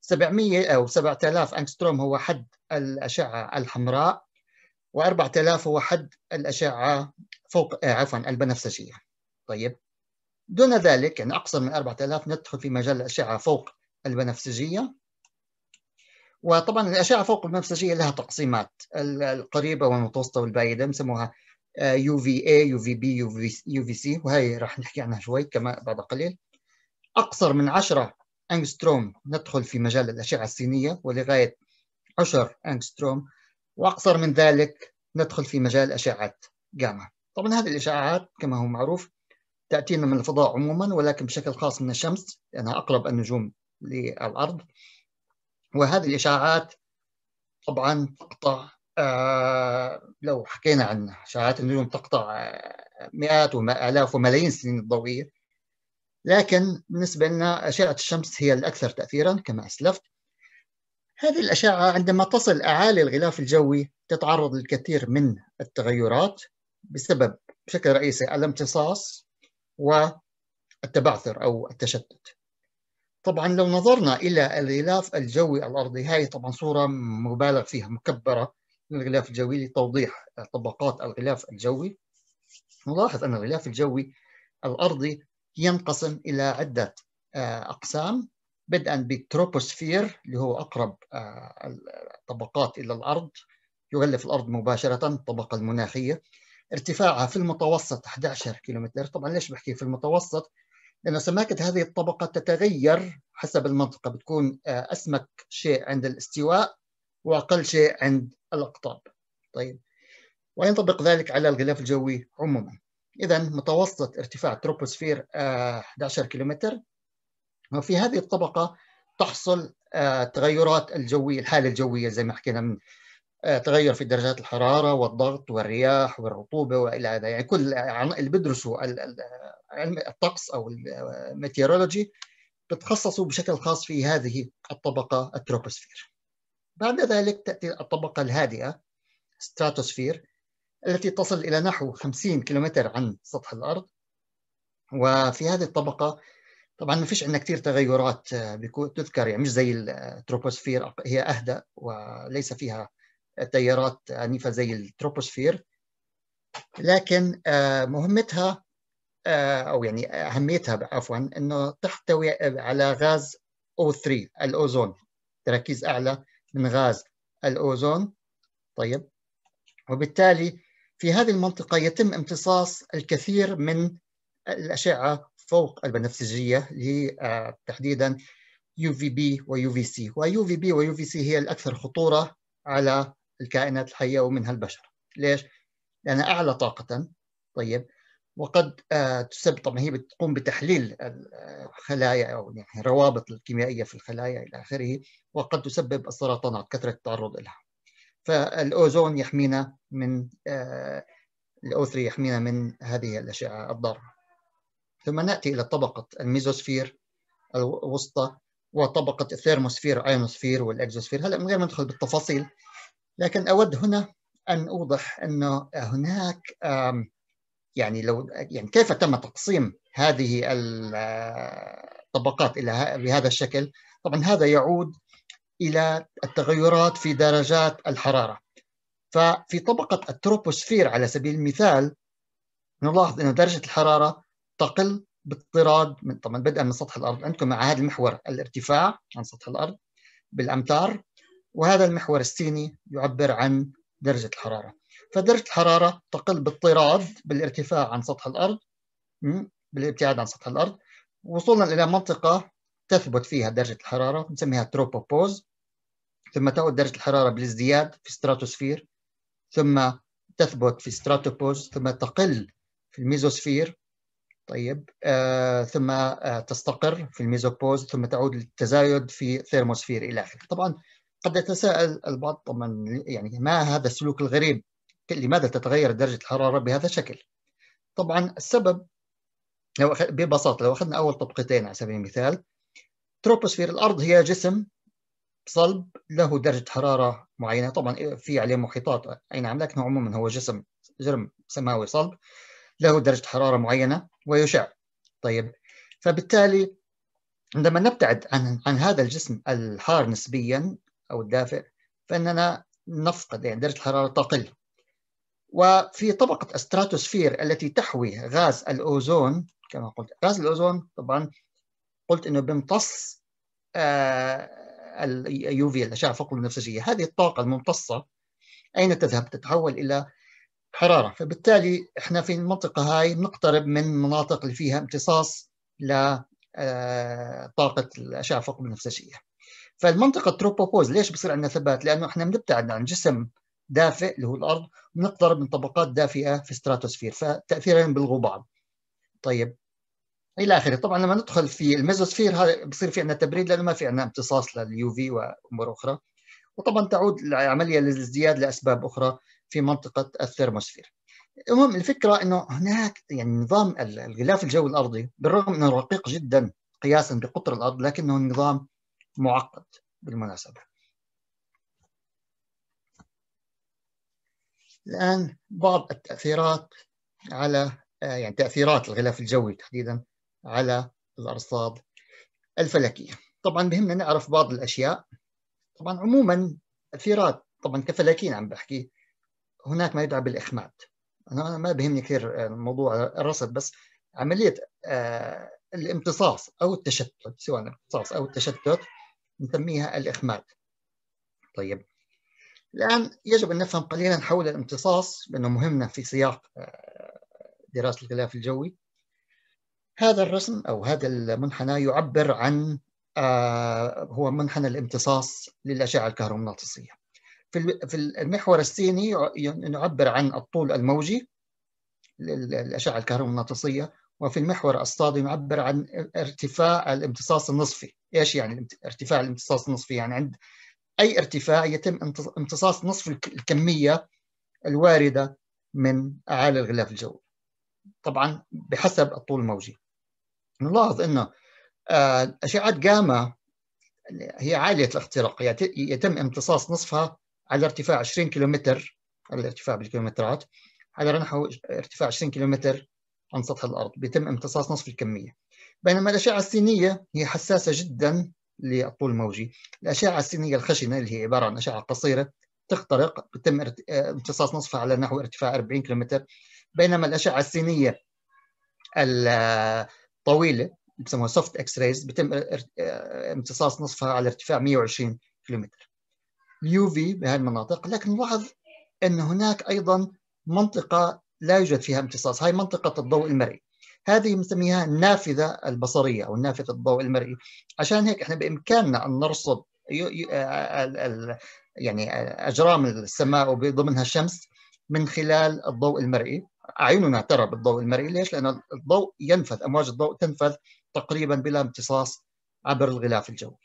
700 أو 7000 أنجستروم هو حد الأشعة الحمراء و4000 هو حد الأشعة فوق آه، عفوا البنفسجية طيب دون ذلك يعني أقصر من 4000 ندخل في مجال الأشعة فوق البنفسجية وطبعا الأشعة فوق البنفسجية لها تقسيمات القريبة والمتوسطة والبعيدة بنسموها آه، UVA, UVB, UVC وهي راح نحكي عنها شوي كما بعد قليل اقصر من 10 انجستروم ندخل في مجال الاشعه السينيه ولغايه 10 انجستروم واقصر من ذلك ندخل في مجال اشعه جاما طبعا هذه الاشعاعات كما هو معروف تاتينا من الفضاء عموما ولكن بشكل خاص من الشمس لانها اقرب النجوم للارض وهذه الاشعاعات طبعا تقطع آه، لو حكينا عن شعاعات النجوم تقطع آه، مئات وآلاف وملايين السنين الضوئية لكن بالنسبة لنا أشعة الشمس هي الأكثر تأثيرا كما أسلفت هذه الأشعة عندما تصل أعالي الغلاف الجوي تتعرض للكثير من التغيرات بسبب بشكل رئيسي الامتصاص والتبعثر أو التشتت طبعا لو نظرنا إلى الغلاف الجوي الأرضي هاي طبعا صورة مبالغ فيها مكبرة الغلاف الجوي لتوضيح طبقات الغلاف الجوي نلاحظ أن الغلاف الجوي الأرضي ينقسم إلى عدة آه، أقسام بدءا بالتروبوسفير اللي هو أقرب آه، الطبقات إلى الأرض يغلف الأرض مباشرة الطبقة المناخية ارتفاعها في المتوسط 11 كيلومتر طبعا ليش بحكي في المتوسط لأن سماكة هذه الطبقة تتغير حسب المنطقة بتكون آه، أسمك شيء عند الاستواء وأقل شيء عند الأقطاب طيب وينطبق ذلك على الغلاف الجوي عموما إذا متوسط ارتفاع التروبوسفير 11 آه، كيلومتر وفي هذه الطبقة تحصل آه، تغيرات الجوية الحالة الجوية زي ما حكينا من آه، تغير في درجات الحرارة والضغط والرياح والرطوبة وإلى هذا يعني كل اللي بيدرسوا علم الطقس أو الميتيرولوجي بتخصصوا بشكل خاص في هذه الطبقة التروبوسفير بعد ذلك تأتي الطبقة الهادئة ستراتوسفير التي تصل إلى نحو 50 كيلومتر عن سطح الأرض وفي هذه الطبقة طبعا ما فيش عندنا كثير تغيرات آه، تذكر يعني مش زي التروبوسفير آه، هي أهدأ وليس فيها تيارات عنيفة زي التروبوسفير لكن آه، مهمتها أو يعني أهميتها عفوا أنه تحتوي على غاز O3 الأوزون تركيز أعلى من غاز الأوزون طيب وبالتالي في هذه المنطقة يتم امتصاص الكثير من الأشعة فوق البنفسجية آه، تحديدا UVB و UVC و UVB و UVC هي الأكثر خطورة على الكائنات الحية ومنها البشر ليش؟ لأنها أعلى طاقة طيب وقد آه، تسبب طبعا هي بتقوم بتحليل الخلايا آه، او يعني الروابط الكيميائيه في الخلايا الى اخره وقد تسبب السرطانات كثره التعرض لها. فالاوزون يحمينا من آه، الاو 3 يحمينا من هذه الاشعه الضاره. ثم ناتي الى طبقه الميزوسفير الوسطى وطبقه الثيرموسفير ايونوسفير والاكزوسفير هلا من غير ما ندخل بالتفاصيل لكن اود هنا ان اوضح انه هناك يعني لو يعني كيف تم تقسيم هذه الطبقات الى بهذا الشكل طبعا هذا يعود الى التغيرات في درجات الحراره ففي طبقه التروبوسفير على سبيل المثال نلاحظ ان درجه الحراره تقل باضطراد من طبعا بدءا من سطح الارض عندكم مع هذا المحور الارتفاع عن سطح الارض بالامتار وهذا المحور السيني يعبر عن درجه الحراره فدرجة الحرارة تقل بالطراد بالارتفاع عن سطح الأرض بالابتعاد عن سطح الأرض وصولا إلى منطقة تثبت فيها درجة الحرارة نسميها تروبوبوز ثم تعود درجة الحرارة بالازدياد في ستراتوسفير ثم تثبت في ستراتوبوز ثم تقل في الميزوسفير طيب آه ثم آه تستقر في الميزوبوز ثم تعود للتزايد في ثيرموسفير إلى آخره طبعا قد يتساءل البعض طبعا يعني ما هذا السلوك الغريب لماذا تتغير درجة الحرارة بهذا الشكل؟ طبعا السبب لو ببساطة لو أخذنا أول طبقتين على سبيل المثال تروبوسفير الأرض هي جسم صلب له درجة حرارة معينة طبعا في عليه محيطات أي نعم لكن عموما هو جسم جرم سماوي صلب له درجة حرارة معينة ويشع طيب فبالتالي عندما نبتعد عن عن هذا الجسم الحار نسبيا أو الدافئ فإننا نفقد يعني درجة الحرارة تقل وفي طبقة الستراتوسفير التي تحوي غاز الأوزون كما قلت غاز الأوزون طبعا قلت أنه بيمتص اليوفي آه، الأشعة فوق البنفسجية هذه الطاقة الممتصة أين تذهب؟ تتحول إلى حرارة فبالتالي إحنا في المنطقة هاي نقترب من مناطق اللي فيها امتصاص لطاقة آه، الأشعة فوق البنفسجية فالمنطقة التروبوبوز ليش بصير عندنا ثبات؟ لأنه إحنا بنبتعد عن جسم دافئ اللي هو الارض ونقترب من طبقات دافئه في الستراتوسفير فتاثيرين بيلغوا بعض طيب الى اخره طبعا لما ندخل في الميزوسفير هذا بصير في عندنا تبريد لانه ما في عندنا امتصاص لليو في وامور اخرى وطبعا تعود العمليه للازدياد لاسباب اخرى في منطقه الثرموسفير المهم الفكره انه هناك يعني نظام الغلاف الجوي الارضي بالرغم انه رقيق جدا قياسا بقطر الارض لكنه نظام معقد بالمناسبه الآن بعض التأثيرات على آه، يعني تأثيرات الغلاف الجوي تحديدا على الأرصاد الفلكية طبعا بهمنا نعرف بعض الأشياء طبعا عموما تأثيرات طبعا كفلكيين عم بحكي هناك ما يدعى بالإخماد أنا ما بهمني كثير آه، موضوع الرصد بس عملية آه، الامتصاص أو التشتت سواء الامتصاص أو التشتت نسميها الإخماد طيب الآن يجب أن نفهم قليلا حول الامتصاص لأنه مهمنا في سياق آه، دراسة الغلاف الجوي هذا الرسم أو هذا المنحنى يعبر عن آه، هو منحنى الامتصاص للأشعة الكهرومغناطيسية في المحور السيني نعبر عن الطول الموجي للأشعة الكهرومغناطيسية وفي المحور الصادي نعبر عن ارتفاع الامتصاص النصفي ايش يعني ارتفاع الامتصاص النصفي يعني عند اي ارتفاع يتم امتصاص نصف الكميه الوارده من اعالي الغلاف الجوي طبعا بحسب الطول الموجي نلاحظ ان آه، اشعه جاما هي عاليه الاختراق يتم امتصاص نصفها على ارتفاع 20 كيلومتر الارتفاع بالكيلومترات على نحو ارتفاع 20 كيلومتر عن سطح الارض بيتم امتصاص نصف الكميه بينما الاشعه السينيه هي حساسه جدا للطول الموجي الأشعة السينية الخشنة اللي هي عبارة عن أشعة قصيرة تخترق بتم آه، امتصاص نصفها على نحو ارتفاع 40 كم بينما الأشعة السينية الطويلة آه، بسموها سوفت اكس رايز بتم آه، امتصاص نصفها على ارتفاع 120 كم اليو في بهذه المناطق لكن نلاحظ أن هناك أيضا منطقة لا يوجد فيها امتصاص هاي منطقة الضوء المرئي هذه بنسميها النافذه البصريه او النافذة الضوء المرئي عشان هيك احنا بامكاننا ان نرصد آه، آه، يعني آه، اجرام السماء وبضمنها الشمس من خلال الضوء المرئي اعيننا ترى بالضوء المرئي ليش لان الضوء ينفذ امواج الضوء تنفذ تقريبا بلا امتصاص عبر الغلاف الجوي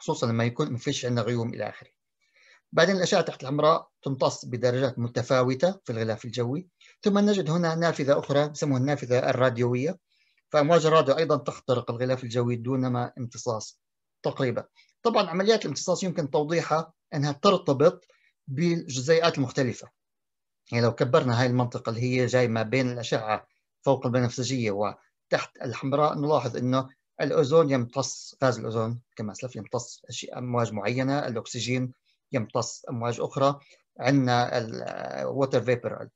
خصوصا لما يكون ما فيش عندنا غيوم الى اخره بعدين الاشعه تحت الحمراء تمتص بدرجات متفاوته في الغلاف الجوي ثم نجد هنا نافذة أخرى يسموها النافذة الراديوية فأمواج الراديو أيضا تخترق الغلاف الجوي دونما امتصاص تقريبا طبعا عمليات الامتصاص يمكن توضيحها أنها ترتبط بالجزيئات المختلفة يعني لو كبرنا هاي المنطقة اللي هي جاي ما بين الأشعة فوق البنفسجية وتحت الحمراء نلاحظ أنه الأوزون يمتص غاز الأوزون كما أسلف يمتص أمواج معينة الأكسجين يمتص أمواج أخرى عندنا الووتر فيبر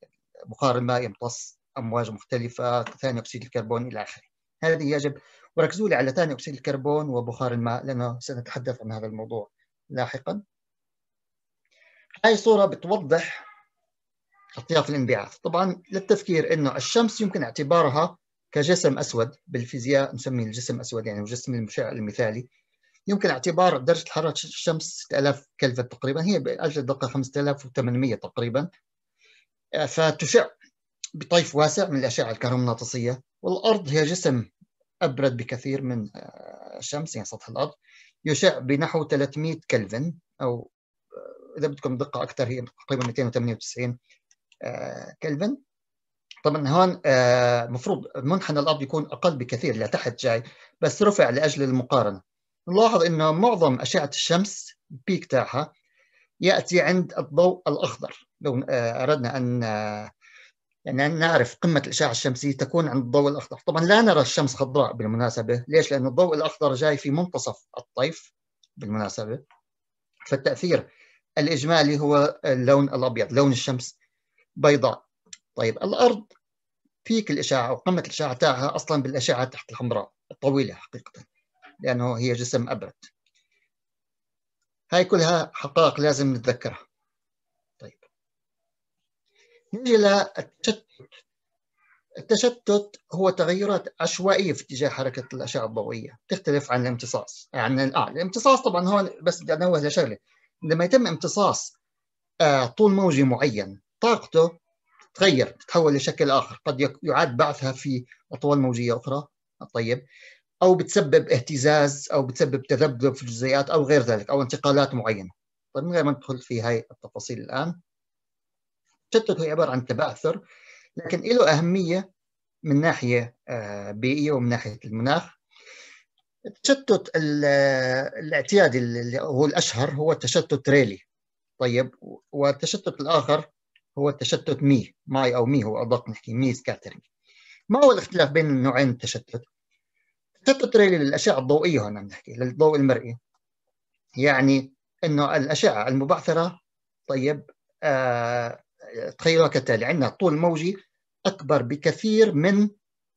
بخار الماء يمتص امواج مختلفه ثاني اكسيد الكربون الى اخره هذه يجب وركزوا لي على ثاني اكسيد الكربون وبخار الماء لانه سنتحدث عن هذا الموضوع لاحقا هاي صوره بتوضح اطياف الانبعاث طبعا للتذكير انه الشمس يمكن اعتبارها كجسم اسود بالفيزياء نسميه الجسم اسود يعني الجسم المشع المثالي يمكن اعتبار درجه حراره الشمس 6000 كلفن تقريبا هي باجل الدقه 5800 تقريبا فتشع بطيف واسع من الأشعة الكهرومغناطيسية والأرض هي جسم أبرد بكثير من آه، الشمس يعني سطح الأرض يشع بنحو 300 كلفن أو آه، إذا بدكم دقة أكثر هي تقريبا 298 آه، كلفن طبعا هون المفروض منحنى الارض يكون اقل بكثير لتحت جاي بس رفع لاجل المقارنه نلاحظ انه معظم اشعه الشمس البيك تاعها ياتي عند الضوء الاخضر لو آه، أردنا أن آه، يعني أن نعرف قمة الإشعاع الشمسي تكون عند الضوء الأخضر طبعا لا نرى الشمس خضراء بالمناسبة ليش؟ لأن الضوء الأخضر جاي في منتصف الطيف بالمناسبة فالتأثير الإجمالي هو اللون الأبيض لون الشمس بيضاء طيب الأرض فيك الإشعاع أو قمة الإشعاع تاعها أصلا بالأشعة تحت الحمراء الطويلة حقيقة لأنه هي جسم أبرد هاي كلها حقائق لازم نتذكرها نجي للتشتت التشتت هو تغيرات عشوائية في اتجاه حركة الأشعة الضوئية تختلف عن الامتصاص عن يعني آه الامتصاص طبعا هون بس بدي أنوه لشغلة لما يتم امتصاص آه طول موجي معين طاقته تغير تتحول لشكل آخر قد يعاد بعثها في أطوال موجية أخرى طيب أو بتسبب اهتزاز أو بتسبب تذبذب في الجزيئات أو غير ذلك أو انتقالات معينة طيب من غير ما ندخل في هاي التفاصيل الآن التشتت هو عباره عن تبعثر لكن له اهميه من ناحيه آه، بيئيه ومن ناحيه المناخ التشتت آه، الاعتيادي اللي هو الاشهر هو التشتت ريلي طيب والتشتت الاخر هو التشتت مي ماي او مي هو ادق نحكي مي سكاترينج ما هو الاختلاف بين النوعين التشتت؟ التشتت ريلي للاشعه الضوئيه هنا بنحكي للضوء المرئي يعني انه الاشعه المبعثره طيب آه تخيلوا كالتالي عندنا طول موجي أكبر بكثير من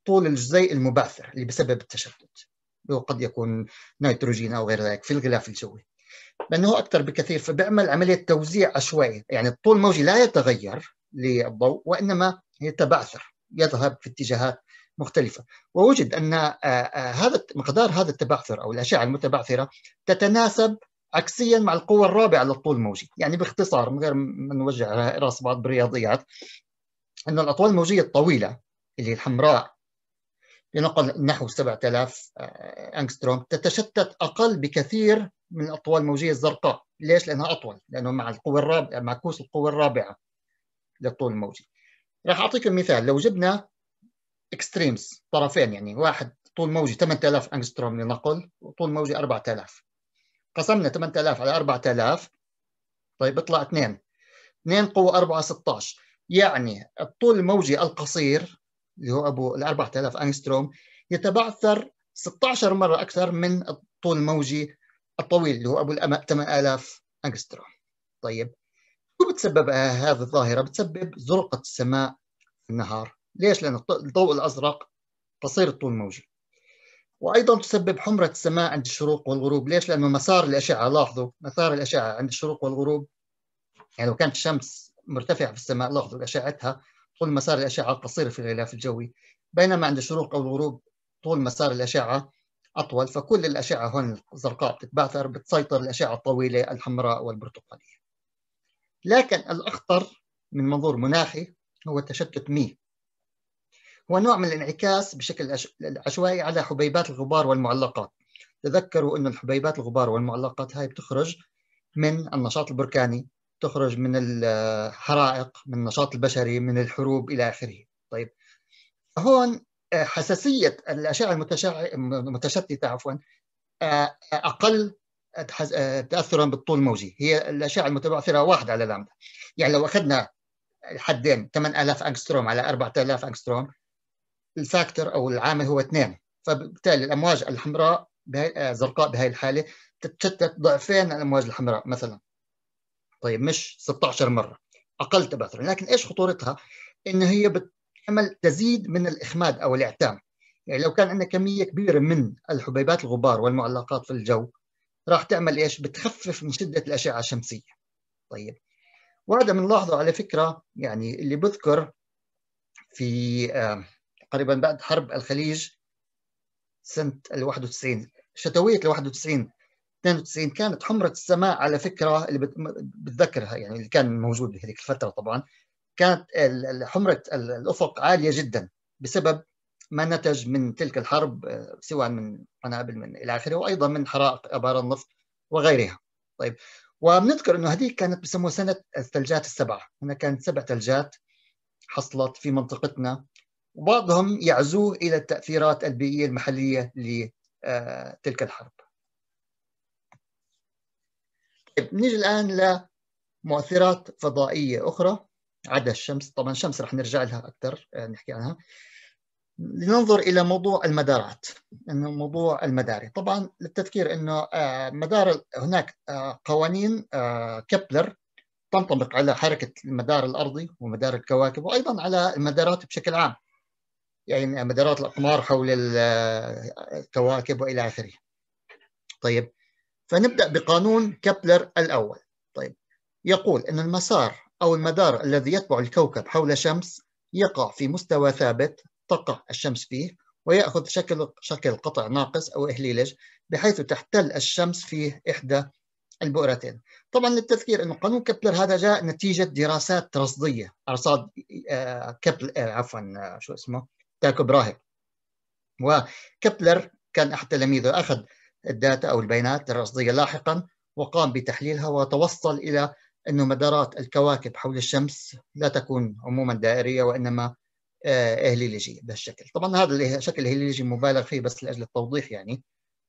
طول الجزيء المبعثر اللي بسبب التشتت اللي قد يكون نيتروجين أو غير ذلك في الغلاف الجوي لأنه أكثر بكثير فبيعمل عملية توزيع عشوائي يعني الطول الموجي لا يتغير للضوء وإنما يتبعثر يذهب في اتجاهات مختلفة ووجد أن آه، آه، هذا مقدار هذا التبعثر أو الأشعة المتبعثرة تتناسب عكسيا مع القوة الرابعة للطول الموجي يعني باختصار من غير ما نوجه راس بعض بالرياضيات أن الأطوال الموجية الطويلة اللي الحمراء لنقل نحو 7000 آه، أنجستروم تتشتت أقل بكثير من الأطوال الموجية الزرقاء ليش؟ لأنها أطول لأنه مع القوة الرابعة معكوس القوة الرابعة للطول الموجي راح أعطيكم مثال لو جبنا اكستريمز طرفين يعني واحد طول موجي 8000 أنجستروم لنقل وطول موجي 4000 قسمنا 8000 على 4000 طيب بيطلع 2 2 قوة 4 16 يعني الطول الموجي القصير اللي هو ابو ال 4000 انستروم يتبعثر 16 مرة أكثر من الطول الموجي الطويل اللي هو ابو ال 8000 انستروم طيب شو بتسبب آه، هذه الظاهرة؟ بتسبب زرقة السماء في النهار ليش؟ لأن الضوء الأزرق قصير الطول الموجي وايضا تسبب حمره السماء عند الشروق والغروب، ليش؟ لانه مسار الاشعه لاحظوا مسار الاشعه عند الشروق والغروب يعني لو كانت الشمس مرتفعه في السماء لاحظوا اشعتها طول مسار الاشعه قصير في الغلاف الجوي، بينما عند الشروق او الغروب طول مسار الاشعه اطول فكل الاشعه هون الزرقاء بتتبعثر بتسيطر الاشعه الطويله الحمراء والبرتقاليه. لكن الاخطر من منظور مناخي هو تشتت مي هو نوع من الانعكاس بشكل عشوائي على حبيبات الغبار والمعلقات تذكروا أن الحبيبات الغبار والمعلقات هاي بتخرج من النشاط البركاني تخرج من الحرائق من النشاط البشري من الحروب إلى آخره طيب هون آه، حساسية الأشعة المتشع... المتشتتة عفوا آه، أقل آه، تأثرا بالطول الموجي هي الأشعة المتبعثرة واحد على لامدا يعني لو أخذنا حدين 8000 أنجستروم على 4000 أنجستروم الفاكتور او العامل هو اثنين فبالتالي الامواج الحمراء بهي الزرقاء آه، بهي الحاله بتتشتت ضعفين الامواج الحمراء مثلا طيب مش 16 مره اقل تباثرا لكن ايش خطورتها؟ انه هي بتعمل تزيد من الاخماد او الاعتام يعني لو كان عندنا كميه كبيره من الحبيبات الغبار والمعلقات في الجو راح تعمل ايش؟ بتخفف من شده الاشعه الشمسيه طيب وهذا بنلاحظه على فكره يعني اللي بذكر في آه تقريبا بعد حرب الخليج سنة ال 91 شتوية ال 91 92 كانت حمرة السماء على فكرة اللي بتذكرها يعني اللي كان موجود بهذيك الفترة طبعا كانت حمرة الأفق عالية جدا بسبب ما نتج من تلك الحرب آه، سواء من قنابل من إلى آخره وأيضا من حرائق أبار النفط وغيرها طيب وبنذكر أنه هذه كانت بسموها سنة الثلجات السبعة هنا كانت سبع ثلجات حصلت في منطقتنا وبعضهم يعزوه إلى التأثيرات البيئية المحلية لتلك الحرب طيب نيجي الآن لمؤثرات فضائية أخرى عدا الشمس طبعا الشمس رح نرجع لها أكثر آه، نحكي عنها لننظر الى موضوع المدارات انه موضوع المداري طبعا للتذكير انه آه، مدار هناك آه، قوانين كبلر تنطبق على حركه المدار الارضي ومدار الكواكب وايضا على المدارات بشكل عام يعني مدارات الأقمار حول الكواكب وإلى آخره طيب فنبدأ بقانون كبلر الأول طيب يقول أن المسار أو المدار الذي يتبع الكوكب حول شمس يقع في مستوى ثابت تقع الشمس فيه ويأخذ شكل شكل قطع ناقص أو إهليلج بحيث تحتل الشمس فيه إحدى البؤرتين طبعا للتذكير انه قانون كبلر هذا جاء نتيجة دراسات رصدية أرصاد آه، كبل آه، عفوا آه، شو اسمه يعقوب راهب وكبلر كان أحد تلاميذه أخذ الداتا أو البيانات الرصدية لاحقا وقام بتحليلها وتوصل إلى انه مدارات الكواكب حول الشمس لا تكون عموما دائرية وإنما آه، هليليجية بهالشكل طبعا هذا الشكل الهليليجي مبالغ فيه بس لأجل التوضيح يعني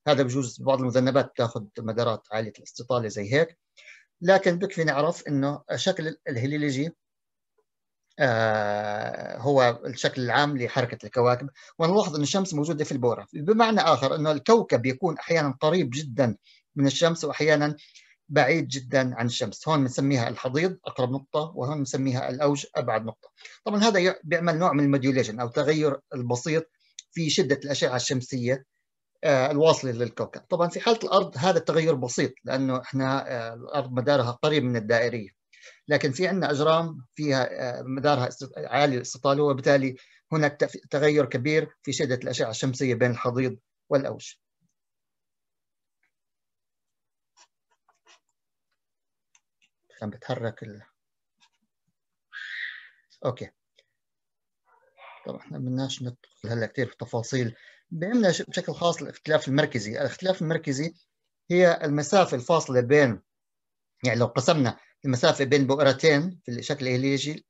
هذا بجوز بعض المذنبات تاخذ مدارات عالية الاستطالة زي هيك لكن بكفي نعرف انه شكل الهليليجي آه، هو الشكل العام لحركة الكواكب ونلاحظ أن الشمس موجودة في البورة بمعنى آخر أن الكوكب يكون أحيانا قريب جدا من الشمس وأحيانا بعيد جدا عن الشمس هون بنسميها الحضيض أقرب نقطة وهون بنسميها الأوج أبعد نقطة طبعا هذا بيعمل نوع من الموديوليشن أو تغير البسيط في شدة الأشعة الشمسية آه، الواصلة للكوكب طبعا في حالة الأرض هذا التغير بسيط لأنه إحنا آه، الأرض مدارها قريب من الدائرية لكن في عندنا اجرام فيها آه، مدارها عالي الاستطاله وبالتالي هناك تغير كبير في شده الاشعه الشمسيه بين الحضيض والاوج. عم بتحرك ال... اوكي طبعا احنا بدناش ندخل هلا كثير في التفاصيل بيهمنا بشكل خاص الاختلاف المركزي، الاختلاف المركزي هي المسافه الفاصله بين يعني لو قسمنا المسافة بين بؤرتين في الشكل الهليجي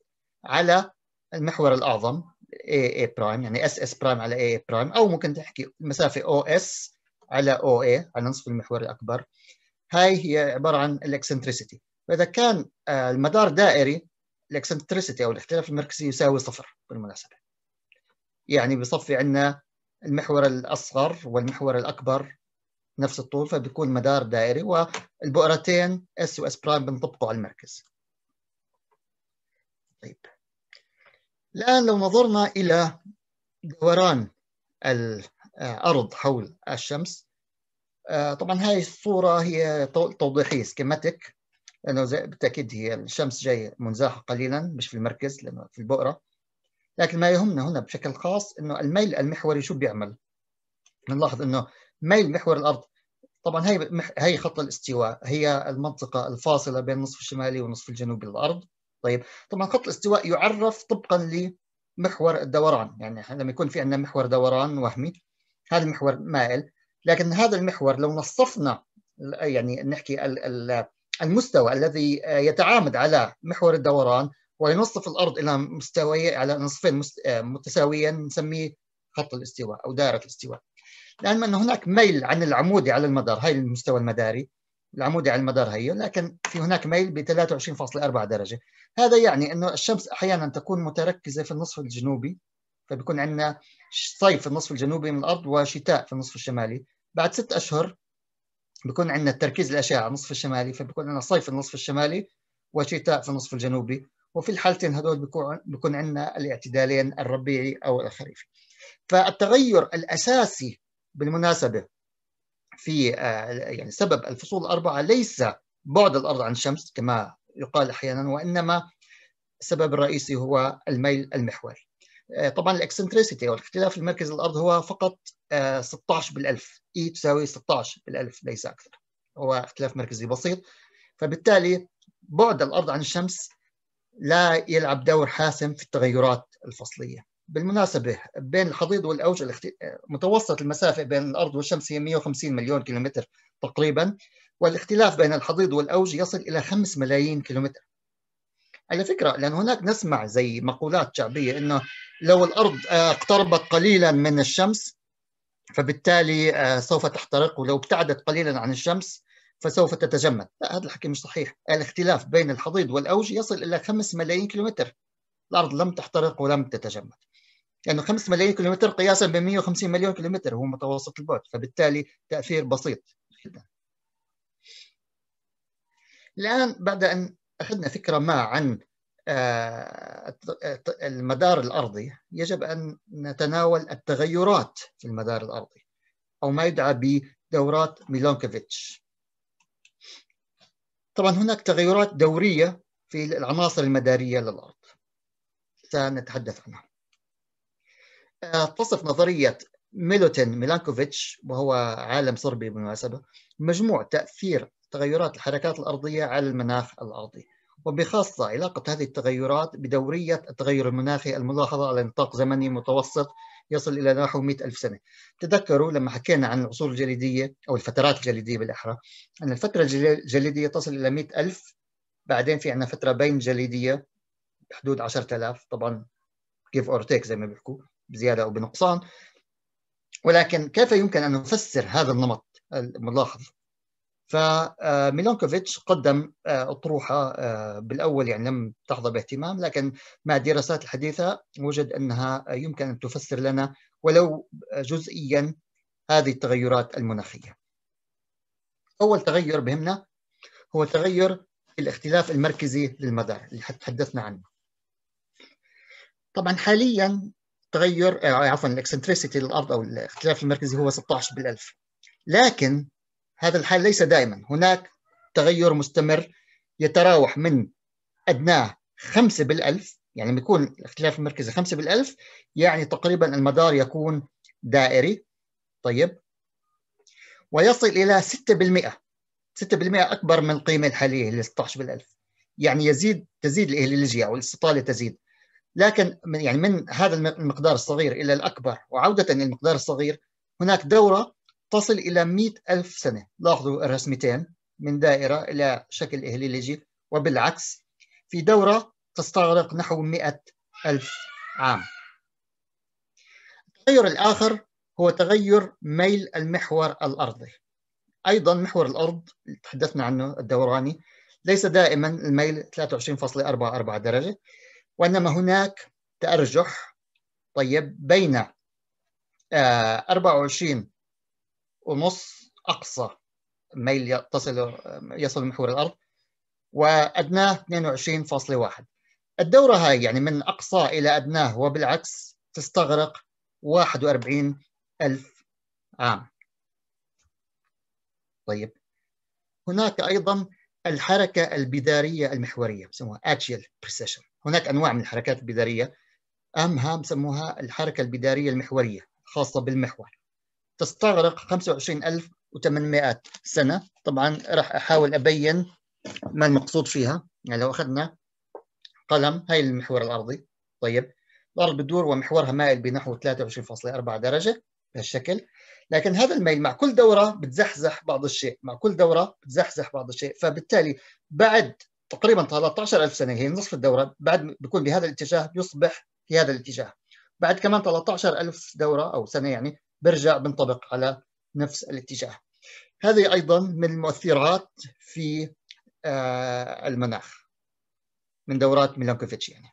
على المحور الأعظم اي برايم يعني اس اس برايم على اي برايم أو ممكن تحكي المسافة اس على اي على نصف المحور الأكبر هاي هي عبارة عن الإكسنتريسيتي فإذا كان آه، المدار دائري الإكسنتريسيتي أو الاختلاف المركزي يساوي صفر بالمناسبة يعني بصفي عندنا المحور الأصغر والمحور الأكبر نفس الطول فبيكون مدار دائري والبؤرتين اس واس برايم بنطبقوا على المركز. طيب الآن لو نظرنا إلى دوران الأرض حول الشمس آه، طبعا هاي الصورة هي توضيحية سكيماتيك لأنه بالتأكيد هي الشمس جاي منزاحة قليلا مش في المركز لأنه في البؤرة لكن ما يهمنا هنا بشكل خاص أنه الميل المحوري شو بيعمل؟ بنلاحظ أنه ميل محور الارض طبعا هي هي خط الاستواء هي المنطقه الفاصله بين النصف الشمالي والنصف الجنوبي للارض طيب طبعا خط الاستواء يعرف طبقا لمحور الدوران يعني لما يكون في عندنا محور دوران وهمي هذا المحور مائل لكن هذا المحور لو نصفنا يعني نحكي المستوى الذي يتعامد على محور الدوران وينصف الارض الى مستوي على نصفين متساويين نسميه خط الاستواء او دائره الاستواء لان من هناك ميل عن العمودي على المدار هي المستوى المداري العمودي على المدار هي لكن في هناك ميل ب 23.4 درجه هذا يعني انه الشمس احيانا تكون متركزه في النصف الجنوبي فبيكون عندنا صيف في النصف الجنوبي من الارض وشتاء في النصف الشمالي بعد ست اشهر بيكون عندنا التركيز الاشعه النصف الشمالي فبيكون عندنا صيف في النصف الشمالي وشتاء في النصف الجنوبي وفي الحالتين هذول بيكون بيكون عندنا الاعتدالين الربيعي او الخريفي فالتغير الاساسي بالمناسبة في آه، يعني سبب الفصول الأربعة ليس بعد الأرض عن الشمس كما يقال أحيانا وإنما السبب الرئيسي هو الميل المحوري آه، طبعا الاكسنتريسيتي او الاختلاف المركز الارض هو فقط 16 آه، بالالف اي e تساوي 16 بالالف ليس اكثر هو اختلاف مركزي بسيط فبالتالي بعد الارض عن الشمس لا يلعب دور حاسم في التغيرات الفصليه بالمناسبة بين الحضيض والأوج متوسط المسافة بين الأرض والشمس هي 150 مليون كيلومتر تقريبا والاختلاف بين الحضيض والأوج يصل إلى 5 ملايين كيلومتر على فكرة لأن هناك نسمع زي مقولات شعبية أنه لو الأرض آه، اقتربت قليلا من الشمس فبالتالي آه، سوف تحترق ولو ابتعدت قليلا عن الشمس فسوف تتجمد لا هذا الحكي مش صحيح الاختلاف بين الحضيض والأوج يصل إلى 5 ملايين كيلومتر الأرض لم تحترق ولم تتجمد لانه 5 ملايين كيلومتر قياسا ب 150 مليون كيلومتر هو متوسط البعد فبالتالي تاثير بسيط جدا الان بعد ان اخذنا فكره ما عن آه، المدار الارضي يجب ان نتناول التغيرات في المدار الارضي او ما يدعى بدورات ميلونكوفيتش طبعا هناك تغيرات دوريه في العناصر المداريه للارض سنتحدث عنها تصف نظرية ميلوتين ميلانكوفيتش وهو عالم صربي بالمناسبة مجموع تأثير تغيرات الحركات الأرضية على المناخ الأرضي وبخاصة علاقة هذه التغيرات بدورية التغير المناخي الملاحظة على نطاق زمني متوسط يصل إلى نحو 100 ألف سنة تذكروا لما حكينا عن العصور الجليدية أو الفترات الجليدية بالأحرى أن الفترة الجليدية تصل إلى 100 ألف بعدين في عندنا فترة بين جليدية بحدود 10000 طبعا give or take زي ما بيحكوا بزياده او بنقصان ولكن كيف يمكن ان نفسر هذا النمط الملاحظ؟ فميلانكوفيتش آه، قدم آه، أطروحة آه، بالأول يعني لم تحظى باهتمام لكن مع الدراسات الحديثة وجد أنها يمكن أن تفسر لنا ولو جزئيا هذه التغيرات المناخية أول تغير بهمنا هو تغير الاختلاف المركزي للمدار اللي تحدثنا عنه طبعا حاليا تغير آه، عفوا الاكسنتريسيتي للارض او الاختلاف المركزي هو 16 بالالف لكن هذا الحال ليس دائما هناك تغير مستمر يتراوح من ادناه 5 بالالف يعني لما يكون الاختلاف المركزي 5 بالالف يعني تقريبا المدار يكون دائري طيب ويصل الى 6% 6% اكبر من القيمه الحاليه اللي 16 بالالف يعني يزيد تزيد الاهلالجيه او الاستطاله تزيد لكن من يعني من هذا المقدار الصغير إلى الأكبر وعودة للمقدار الصغير هناك دورة تصل إلى 100 ألف سنة لاحظوا الرسمتين من دائرة إلى شكل إهليلجي وبالعكس في دورة تستغرق نحو 100 ألف عام التغير الآخر هو تغير ميل المحور الأرضي أيضا محور الأرض اللي تحدثنا عنه الدوراني ليس دائما الميل 23.44 درجة وإنما هناك تأرجح طيب بين 24 آه، ونص أقصى ميل يتصل يصل محور الأرض وأدناه 22.1 الدورة هاي يعني من أقصى إلى أدناه وبالعكس تستغرق 41 ألف عام طيب هناك أيضا الحركة البدارية المحورية يسموها axial precession هناك أنواع من الحركات البدارية أهمها بسموها الحركة البدارية المحورية خاصة بالمحور تستغرق 25800 سنة طبعا راح أحاول أبين ما المقصود فيها يعني لو أخذنا قلم هاي المحور الأرضي طيب الأرض بتدور ومحورها مائل بنحو 23.4 درجة بهالشكل لكن هذا الميل مع كل دورة بتزحزح بعض الشيء مع كل دورة بتزحزح بعض الشيء فبالتالي بعد تقريبا 13 ألف سنة هي نصف الدورة بعد بيكون بهذا الاتجاه بيصبح في هذا الاتجاه بعد كمان 13 ألف دورة أو سنة يعني برجع بنطبق على نفس الاتجاه هذه أيضا من المؤثرات في آه، المناخ من دورات ميلانكوفيتش يعني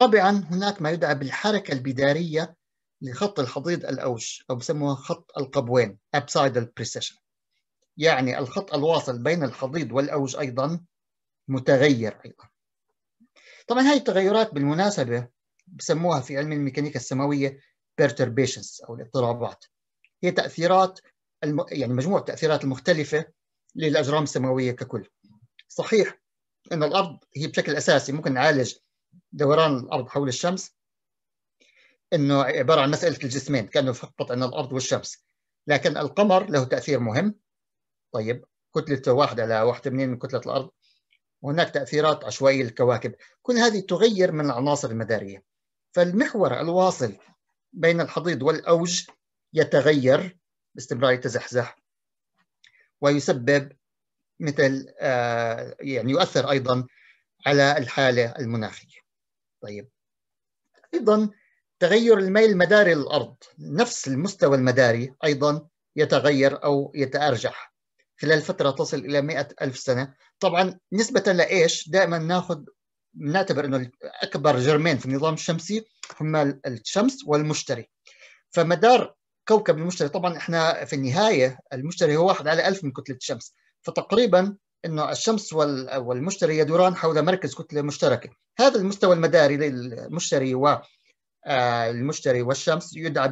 طبعا هناك ما يدعى بالحركة البدارية لخط الحضيض الأوج أو بسموها خط القبوين ابسايدل بريسيشن يعني الخط الواصل بين الخضيض والأوج أيضا متغير أيضا طبعا هذه التغيرات بالمناسبة بسموها في علم الميكانيكا السماوية perturbations أو الاضطرابات هي تأثيرات الم... يعني مجموعة التأثيرات المختلفة للأجرام السماوية ككل صحيح أن الأرض هي بشكل أساسي ممكن نعالج دوران الأرض حول الشمس أنه عبارة عن مسألة الجسمين كأنه فقط أن الأرض والشمس لكن القمر له تأثير مهم طيب كتلة واحد على واحدة من كتلة الأرض وهناك تأثيرات عشوائية للكواكب كل هذه تغير من العناصر المدارية فالمحور الواصل بين الحضيض والأوج يتغير باستمرار يتزحزح ويسبب مثل آه، يعني يؤثر أيضا على الحالة المناخية طيب أيضا تغير الميل المداري للأرض نفس المستوى المداري أيضا يتغير أو يتأرجح خلال فترة تصل إلى مئة ألف سنة طبعا نسبة لإيش دائما ناخذ نعتبر أنه أكبر جرمين في النظام الشمسي هما الشمس والمشتري فمدار كوكب المشتري طبعا احنا في النهاية المشتري هو واحد على ألف من كتلة الشمس فتقريبا انه الشمس والمشتري يدوران حول مركز كتله مشتركه، هذا المستوى المداري للمشتري و آه، المشتري والشمس يدعى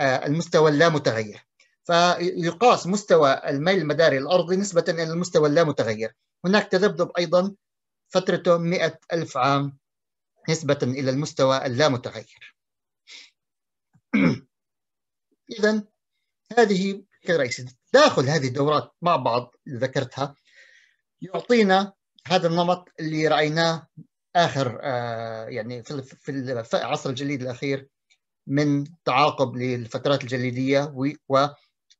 بالمستوى آه، اللامتغير. فيقاس مستوى الميل المداري الأرضي نسبة إلى المستوى اللامتغير هناك تذبذب أيضا فترته 100 ألف عام نسبة إلى المستوى اللامتغير إذا هذه كرئيسي تداخل هذه الدورات مع بعض اللي ذكرتها يعطينا هذا النمط اللي رأيناه آخر آه يعني في العصر الجليدي الأخير من تعاقب للفترات الجليدية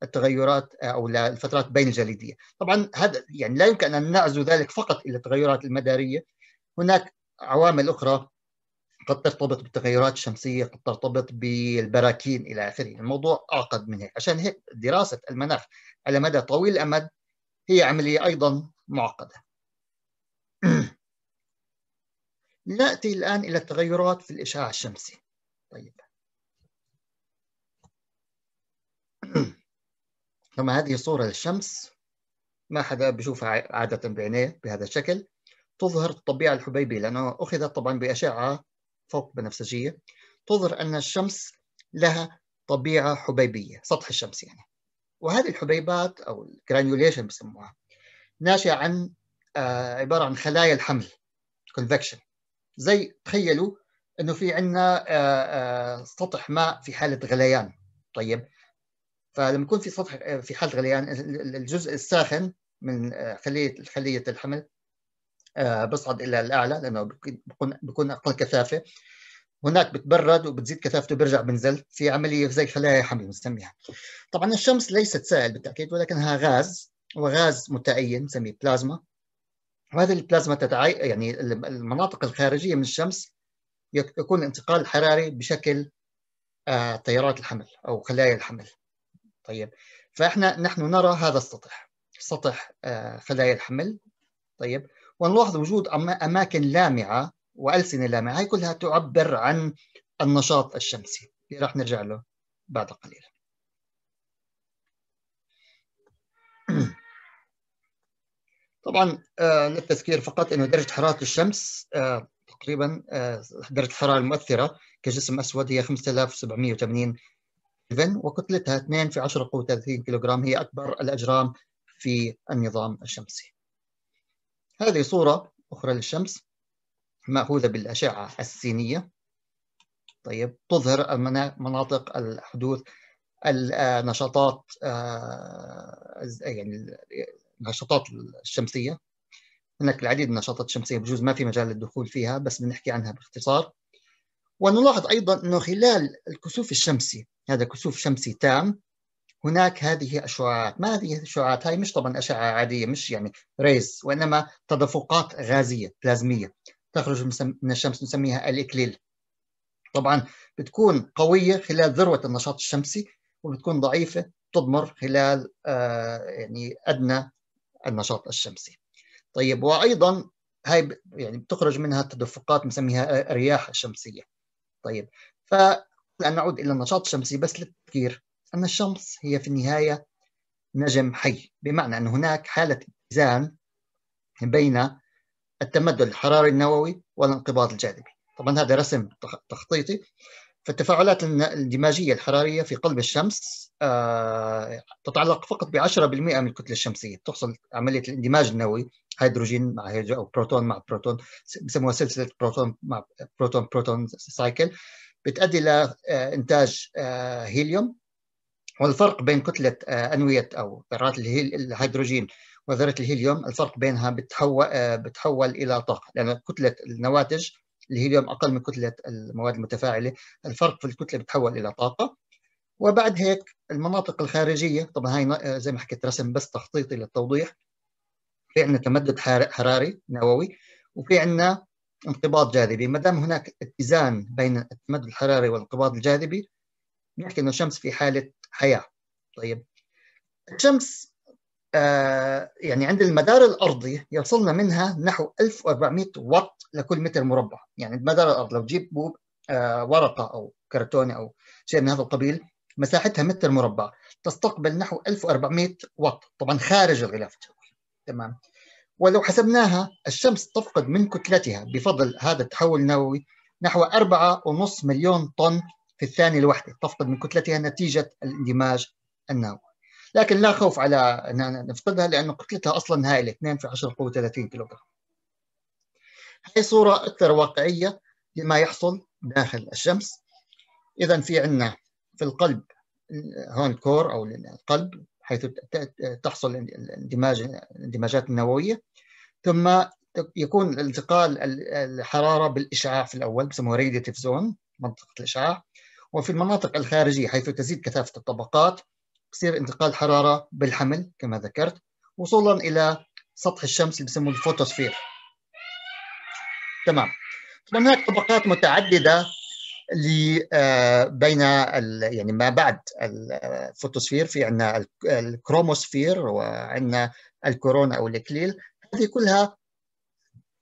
التغيرات او الفترات بين الجليديه طبعا هذا يعني لا يمكن ان نعزو ذلك فقط الى التغيرات المداريه هناك عوامل اخرى قد ترتبط بالتغيرات الشمسية قد ترتبط بالبراكين إلى آخره الموضوع أعقد من هيك عشان هيك دراسة المناخ على مدى طويل الأمد هي عملية أيضا معقدة نأتي الآن إلى التغيرات في الإشعاع الشمسي طيب كما هذه صورة للشمس ما حدا بيشوفها عادة بعينيه بهذا الشكل تظهر الطبيعة الحبيبية لأنه أخذت طبعا بأشعة فوق بنفسجية تظهر أن الشمس لها طبيعة حبيبية سطح الشمس يعني وهذه الحبيبات أو الجرانيوليشن بسموها ناشئة عن آه، عبارة عن خلايا الحمل convection زي تخيلوا انه في عندنا آه، آه، سطح ماء في حاله غليان طيب فلما يكون في سطح آه، في حاله غليان الجزء الساخن من آه، خليه خليه الحمل آه، بصعد الى الاعلى لانه بكون بكون اقل كثافه هناك بتبرد وبتزيد كثافته وبرجع بنزل في عمليه زي خلايا حمل بنسميها طبعا الشمس ليست سائل بالتاكيد ولكنها غاز وغاز متأين نسميه بلازما وهذه البلازما تتعي يعني المناطق الخارجيه من الشمس يكون الانتقال الحراري بشكل تيارات الحمل او خلايا الحمل طيب فاحنا نحن نرى هذا السطح سطح آه، خلايا الحمل طيب ونلاحظ وجود اماكن لامعه والسنه لامعه هي كلها تعبر عن النشاط الشمسي اللي راح نرجع له بعد قليل طبعا للتذكير آه، فقط انه درجه حراره الشمس آه، تقريبا درجه الحراره المؤثره كجسم اسود هي 5780 إذا وكتلتها 2 في 10 قوة 30 كيلوغرام هي أكبر الأجرام في النظام الشمسي. هذه صورة أخرى للشمس مأخوذة بالأشعة السينية. طيب تظهر مناطق الحدوث النشاطات آه، يعني النشاطات الشمسية هناك العديد من النشاطات الشمسية بجوز ما في مجال للدخول فيها بس بنحكي عنها باختصار ونلاحظ أيضا أنه خلال الكسوف الشمسي هذا كسوف شمسي تام هناك هذه الشعاعات ما هذه الشعاعات هاي مش طبعا أشعة عادية مش يعني ريز وإنما تدفقات غازية بلازمية تخرج من الشمس نسميها الإكليل طبعا بتكون قوية خلال ذروة النشاط الشمسي وبتكون ضعيفة تضمر خلال آه، يعني أدنى النشاط الشمسي طيب وأيضا هاي يعني بتخرج منها تدفقات بنسميها الرياح الشمسية طيب نعود إلى النشاط الشمسي بس للتذكير أن الشمس هي في النهاية نجم حي بمعنى أن هناك حالة اتزان بين التمدد الحراري النووي والانقباض الجاذبي طبعا هذا رسم تخطيطي فالتفاعلات الاندماجية الحرارية في قلب الشمس آه، تتعلق فقط ب 10% من الكتلة الشمسية تحصل عملية الاندماج النووي هيدروجين مع هيدروجين او بروتون مع بروتون بسموها سلسله بروتون مع بروتون بروتون سايكل بتؤدي لانتاج آه، آه، هيليوم والفرق بين كتله آه، انويه او ذرات الهيدروجين وذره الهيليوم الفرق بينها بتحول بتحول الى طاقه لان كتله النواتج الهيليوم اقل من كتله المواد المتفاعله الفرق في الكتله بتحول الى طاقه وبعد هيك المناطق الخارجيه طبعا هاي زي ما حكيت رسم بس تخطيطي للتوضيح في عندنا تمدد حراري نووي وفي عندنا انقباض جاذبي ما دام هناك اتزان بين التمدد الحراري والانقباض الجاذبي بنحكي انه الشمس في حاله حياه طيب الشمس آه يعني عند المدار الارضي يصلنا منها نحو 1400 واط لكل متر مربع يعني المدار الارض لو جيب آه ورقه او كرتونه او شيء من هذا القبيل مساحتها متر مربع تستقبل نحو 1400 واط طبعا خارج الغلاف تمام ولو حسبناها الشمس تفقد من كتلتها بفضل هذا التحول النووي نحو 4.5 مليون طن في الثانية الواحدة تفقد من كتلتها نتيجة الاندماج النووي لكن لا خوف على أن نفقدها لأن كتلتها أصلا هائلة 2 في 10 قوة 30 كيلوغرام هي صورة أكثر واقعية لما يحصل داخل الشمس إذا في عندنا في القلب هون الكور أو القلب حيث تحصل الاندماج الاندماجات النووية ثم يكون التقاء الحرارة بالإشعاع في الأول بسموه راديتيف زون منطقة الإشعاع وفي المناطق الخارجية حيث تزيد كثافة الطبقات يصير انتقال الحرارة بالحمل كما ذكرت وصولا إلى سطح الشمس اللي بسموه الفوتوسفير تمام طبعا هناك طبقات متعددة آه، بين يعني ما بعد الفوتوسفير آه، في عندنا الكروموسفير وعندنا الكورونا او الاكليل هذه كلها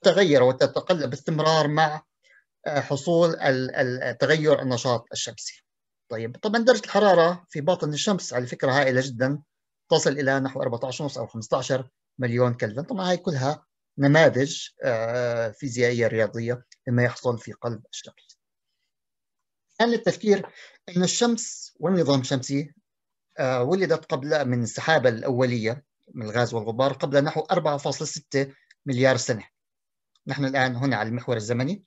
تتغير وتتقلب باستمرار مع آه، حصول تغير النشاط الشمسي. طيب طبعا درجه الحراره في باطن الشمس على فكره هائله جدا تصل الى نحو 14.5 او 15 مليون كلفن، طبعا هاي كلها نماذج فيزيائيه رياضيه لما يحصل في قلب الشمس. كان التفكير أن الشمس والنظام الشمسي آه، ولدت قبل من السحابة الأولية من الغاز والغبار قبل نحو 4.6 مليار سنة نحن الآن هنا على المحور الزمني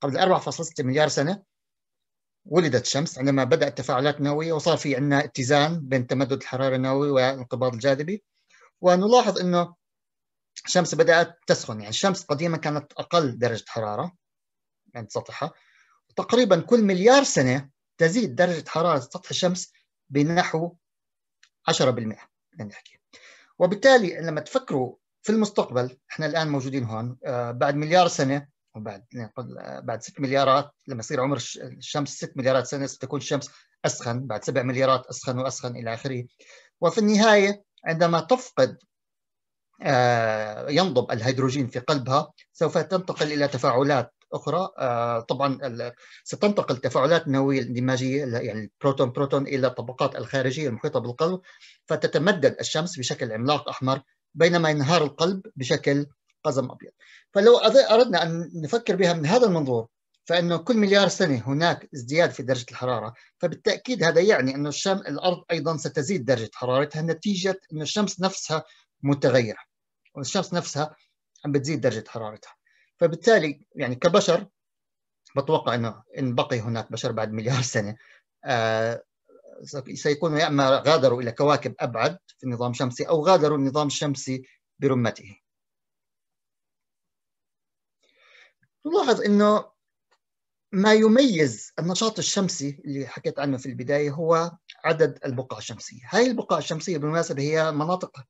قبل 4.6 مليار سنة ولدت الشمس عندما بدأت تفاعلات نووية وصار في عندنا اتزان بين تمدد الحرارة النووي والانقباض الجاذبي ونلاحظ أنه الشمس بدأت تسخن يعني الشمس قديما كانت أقل درجة حرارة عند يعني سطحها تقريبا كل مليار سنة تزيد درجة حرارة سطح الشمس بنحو 10% نحكي وبالتالي لما تفكروا في المستقبل احنا الان موجودين هون آه، بعد مليار سنه وبعد آه، بعد 6 مليارات لما يصير عمر الشمس 6 مليارات سنه ستكون الشمس اسخن بعد 7 مليارات اسخن واسخن الى اخره وفي النهايه عندما تفقد آه، ينضب الهيدروجين في قلبها سوف تنتقل الى تفاعلات اخرى آه، طبعا ستنتقل التفاعلات النوويه الاندماجيه يعني البروتون بروتون الى الطبقات الخارجيه المحيطه بالقلب فتتمدد الشمس بشكل عملاق احمر بينما ينهار القلب بشكل قزم ابيض فلو اردنا ان نفكر بها من هذا المنظور فانه كل مليار سنه هناك ازدياد في درجه الحراره فبالتاكيد هذا يعني انه الشم الارض ايضا ستزيد درجه حرارتها نتيجه انه الشمس نفسها متغيره والشمس نفسها عم بتزيد درجه حرارتها فبالتالي يعني كبشر بتوقع انه ان بقي هناك بشر بعد مليار سنه آه سيكونوا يا اما غادروا الى كواكب ابعد في النظام الشمسي او غادروا النظام الشمسي برمته. نلاحظ انه ما يميز النشاط الشمسي اللي حكيت عنه في البدايه هو عدد البقع الشمسيه، هاي البقع الشمسيه بالمناسبه هي مناطق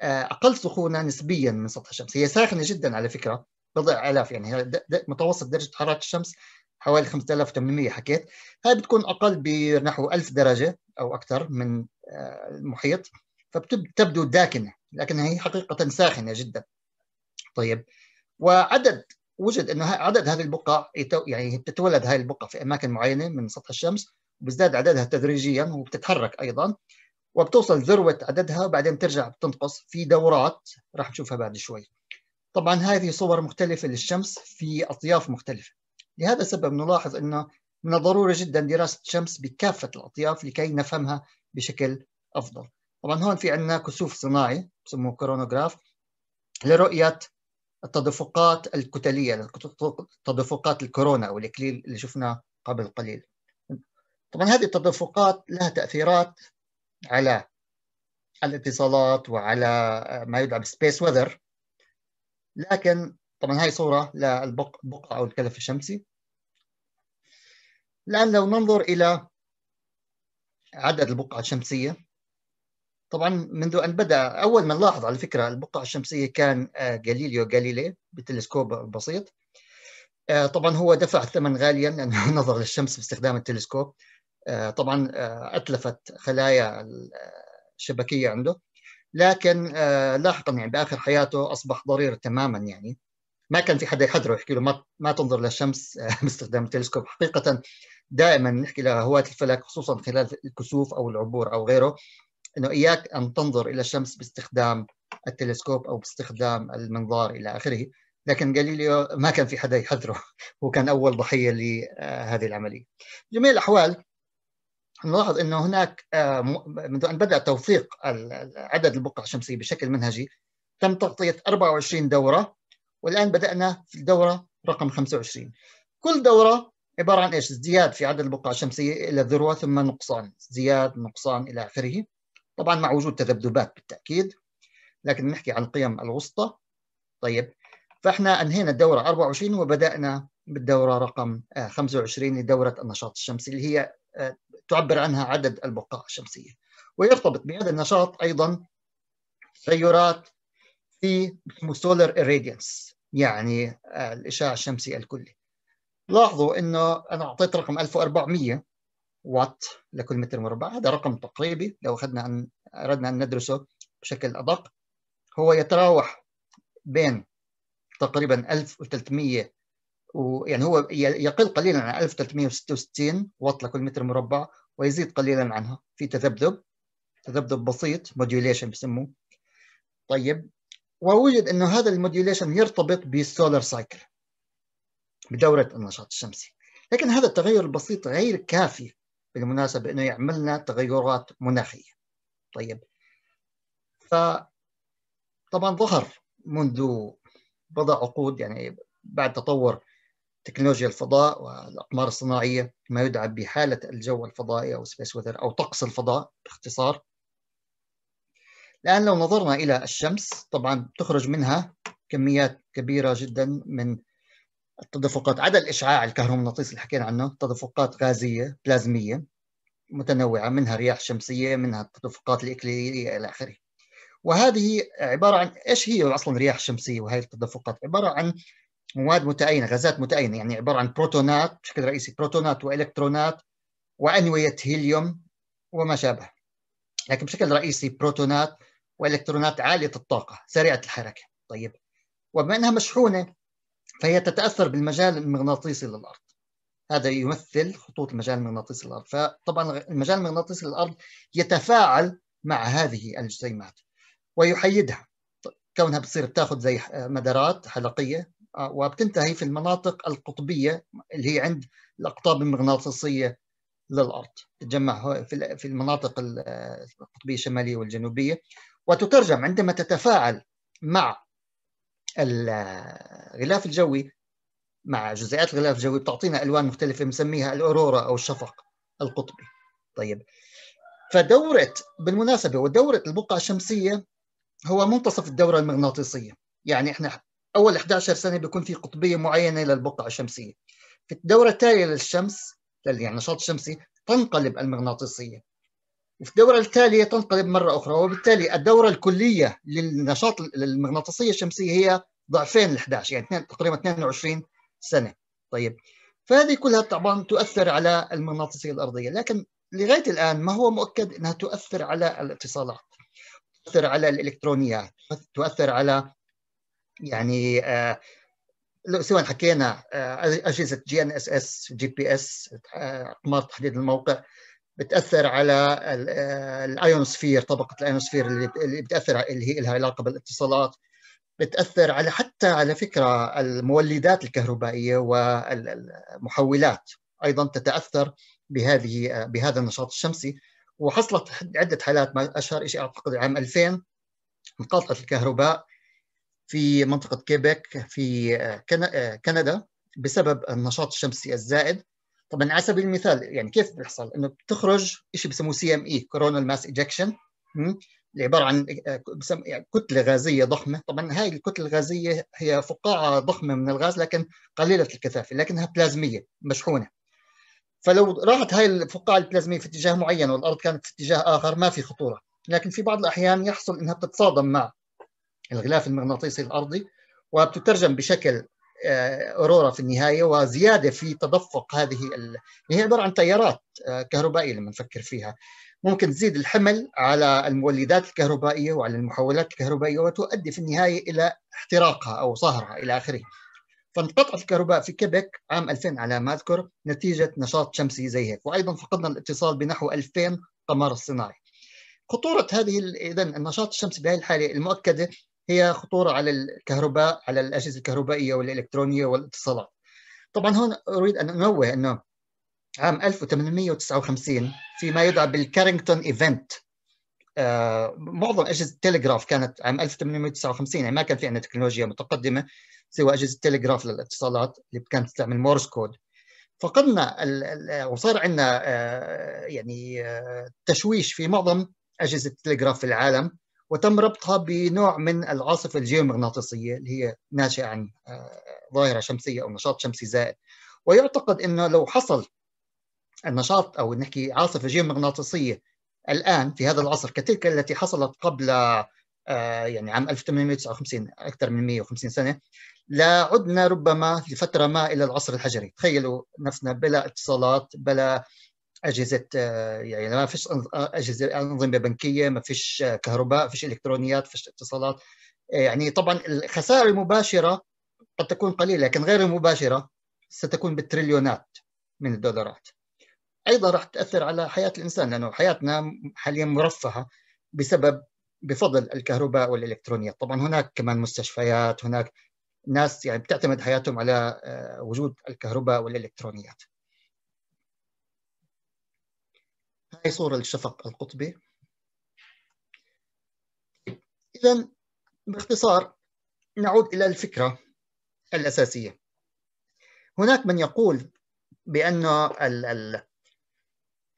آه، اقل سخونه نسبيا من سطح الشمس، هي ساخنه جدا على فكره بضع آلاف يعني متوسط درجة حرارة الشمس حوالي 5800 حكيت هاي بتكون أقل بنحو 1000 درجة أو أكثر من آه، المحيط فبتبدو داكنة لكن هي حقيقة ساخنة جدا طيب وعدد وجد انه عدد هذه البقع يعني بتتولد هذه البقع في اماكن معينه من سطح الشمس وبيزداد عددها تدريجيا وبتتحرك ايضا وبتوصل ذروه عددها وبعدين بترجع بتنقص في دورات راح نشوفها بعد شوي. طبعا هذه صور مختلفة للشمس في أطياف مختلفة لهذا السبب نلاحظ أنه من الضروري جدا دراسة الشمس بكافة الأطياف لكي نفهمها بشكل أفضل طبعا هون في عندنا كسوف صناعي بسموه كورونوغراف لرؤية التدفقات الكتلية تدفقات الكورونا أو الإكليل اللي شفناه قبل قليل طبعا هذه التدفقات لها تأثيرات على الاتصالات وعلى ما يدعى بالسبيس وذر لكن طبعا هاي صورة للبقعة أو الكلف الشمسي الآن لو ننظر إلى عدد البقعة الشمسية طبعا منذ أن بدأ أول من لاحظ على فكرة البقعة الشمسية كان جاليليو آه، جاليلي بتلسكوب بسيط آه، طبعا هو دفع ثمن غاليا لأنه نظر للشمس باستخدام التلسكوب آه، طبعا أتلفت خلايا الشبكية عنده لكن آه، لاحقا يعني باخر حياته اصبح ضرير تماما يعني ما كان في حدا يحذره يحكي له ما ما تنظر للشمس آه، باستخدام التلسكوب حقيقه دائما نحكي لهواة الفلك خصوصا خلال الكسوف او العبور او غيره انه اياك ان تنظر الى الشمس باستخدام التلسكوب او باستخدام المنظار الى اخره لكن جاليليو ما كان في حدا يحذره هو كان اول ضحيه لهذه العمليه جميع الاحوال نلاحظ انه هناك آه، منذ ان بدا توثيق عدد البقع الشمسيه بشكل منهجي تم تغطيه 24 دوره والان بدانا في الدوره رقم 25 كل دوره عباره عن ايش؟ ازدياد في عدد البقع الشمسيه الى الذروه ثم نقصان، ازدياد نقصان الى اخره. طبعا مع وجود تذبذبات بالتاكيد لكن نحكي عن القيم الوسطى. طيب فاحنا انهينا الدوره 24 وبدانا بالدوره رقم 25 آه، لدوره النشاط الشمسي اللي هي آه، تعبر عنها عدد البقاع الشمسية ويرتبط بهذا النشاط أيضا تغيرات في سولار إيريديانس يعني الإشعاع الشمسي الكلي لاحظوا أنه أنا أعطيت رقم 1400 وات لكل متر مربع هذا رقم تقريبي لو أخذنا أن أردنا أن ندرسه بشكل أدق هو يتراوح بين تقريبا 1300 ويعني هو يقل قليلا عن 1366 وات لكل متر مربع ويزيد قليلا عنها في تذبذب تذبذب بسيط موديوليشن بسموه طيب ووجد انه هذا الموديوليشن يرتبط بالسولار سايكل بدورة النشاط الشمسي لكن هذا التغير البسيط غير كافي بالمناسبة انه يعمل لنا تغيرات مناخية طيب ف طبعا ظهر منذ بضع عقود يعني بعد تطور تكنولوجيا الفضاء والاقمار الصناعيه ما يدعى بحاله الجو الفضائي او سبيس ويذر او طقس الفضاء باختصار الان لو نظرنا الى الشمس طبعا تخرج منها كميات كبيره جدا من التدفقات عدا الاشعاع الكهرومغناطيسي اللي حكينا عنه تدفقات غازيه بلازميه متنوعه منها رياح شمسيه منها التدفقات الاكليليه الى اخره وهذه عباره عن ايش هي اصلا الرياح الشمسيه وهي التدفقات عباره عن مواد متأينة غازات متأينة يعني عبارة عن بروتونات بشكل رئيسي بروتونات وإلكترونات وأنوية هيليوم وما شابه لكن بشكل رئيسي بروتونات وإلكترونات عالية الطاقة سريعة الحركة طيب وبما أنها مشحونة فهي تتأثر بالمجال المغناطيسي للأرض هذا يمثل خطوط المجال المغناطيسي للأرض فطبعا المجال المغناطيسي للأرض يتفاعل مع هذه الجسيمات ويحيدها كونها بتصير بتاخذ زي مدارات حلقيه وبتنتهي في المناطق القطبية اللي هي عند الأقطاب المغناطيسية للأرض تتجمع في المناطق القطبية الشمالية والجنوبية وتترجم عندما تتفاعل مع الغلاف الجوي مع جزيئات الغلاف الجوي بتعطينا ألوان مختلفة بنسميها الأورورا أو الشفق القطبي طيب فدورة بالمناسبة ودورة البقعة الشمسية هو منتصف الدورة المغناطيسية يعني احنا اول 11 سنه بيكون في قطبيه معينه للبقعه الشمسيه في الدوره التاليه للشمس يعني النشاط الشمسي تنقلب المغناطيسيه وفي الدوره التاليه تنقلب مره اخرى وبالتالي الدوره الكليه للنشاط المغناطيسيه الشمسيه هي ضعفين ال 11 يعني تقريبا 22 سنه طيب فهذه كلها طبعا تؤثر على المغناطيسيه الارضيه لكن لغايه الان ما هو مؤكد انها تؤثر على الاتصالات تؤثر على الالكترونيات تؤثر على يعني آه، سواء حكينا آه، اجهزه جي ان اس اس جي بي اس اقمار تحديد الموقع بتاثر على آه، الايونسفير طبقه الايونسفير اللي بتاثر اللي هي لها علاقه بالاتصالات بتاثر على حتى على فكره المولدات الكهربائيه والمحولات ايضا تتاثر بهذه بهذا النشاط الشمسي وحصلت عده حالات ما اشهر شيء اعتقد عام 2000 انقطعت الكهرباء في منطقة كيبك في آه، آه، كندا بسبب النشاط الشمسي الزائد طبعا على سبيل المثال يعني كيف بيحصل انه بتخرج شيء بسموه سي ام اي كورونال ماس ايجكشن اللي عباره عن آه، يعني كتله غازيه ضخمه طبعا هاي الكتله الغازيه هي فقاعه ضخمه من الغاز لكن قليله الكثافه لكنها بلازميه مشحونه فلو راحت هاي الفقاعه البلازميه في اتجاه معين والارض كانت في اتجاه اخر ما في خطوره لكن في بعض الاحيان يحصل انها بتتصادم مع الغلاف المغناطيسي الارضي وبتترجم بشكل آه، اورورا في النهايه وزياده في تدفق هذه اللي هي عباره عن تيارات آه، كهربائيه لما نفكر فيها ممكن تزيد الحمل على المولدات الكهربائيه وعلى المحولات الكهربائيه وتؤدي في النهايه الى احتراقها او صهرها الى اخره فانقطعت الكهرباء في كيبك عام 2000 على ما اذكر نتيجه نشاط شمسي زي هيك وايضا فقدنا الاتصال بنحو 2000 قمر صناعي خطوره هذه اذا النشاط الشمسي بهذه الحاله المؤكده هي خطورة على الكهرباء على الأجهزة الكهربائية والإلكترونية والاتصالات طبعا هون أريد أن أنوه أنه عام 1859 فيما يدعى بالكارينغتون إيفنت آه معظم أجهزة التلغراف كانت عام 1859 يعني ما كان في عندنا تكنولوجيا متقدمة سوى أجهزة التلغراف للاتصالات اللي كانت تستعمل مورس كود فقدنا وصار عندنا آه يعني آه تشويش في معظم أجهزة التلغراف في العالم وتم ربطها بنوع من العاصفة الجيومغناطيسية اللي هي ناشئة عن آه، ظاهرة شمسية أو نشاط شمسي زائد ويعتقد أنه لو حصل النشاط أو نحكي عاصفة جيومغناطيسية الآن في هذا العصر كتلك التي حصلت قبل آه، يعني عام 1859 أكثر من 150 سنة لا عدنا ربما لفترة ما إلى العصر الحجري تخيلوا نفسنا بلا اتصالات بلا اجهزه آه، يعني ما فيش آه، اجهزه انظمه بنكيه ما فيش آه، كهرباء ما فيش الكترونيات ما فيش اتصالات يعني طبعا الخسائر المباشره قد تكون قليله لكن غير المباشره ستكون بالتريليونات من الدولارات ايضا راح تاثر على حياه الانسان لانه حياتنا حاليا مرفهه بسبب بفضل الكهرباء والالكترونيات طبعا هناك كمان مستشفيات هناك ناس يعني بتعتمد حياتهم على وجود الكهرباء والالكترونيات هاي صورة للشفق القطبي إذا باختصار نعود إلى الفكرة الأساسية هناك من يقول بأن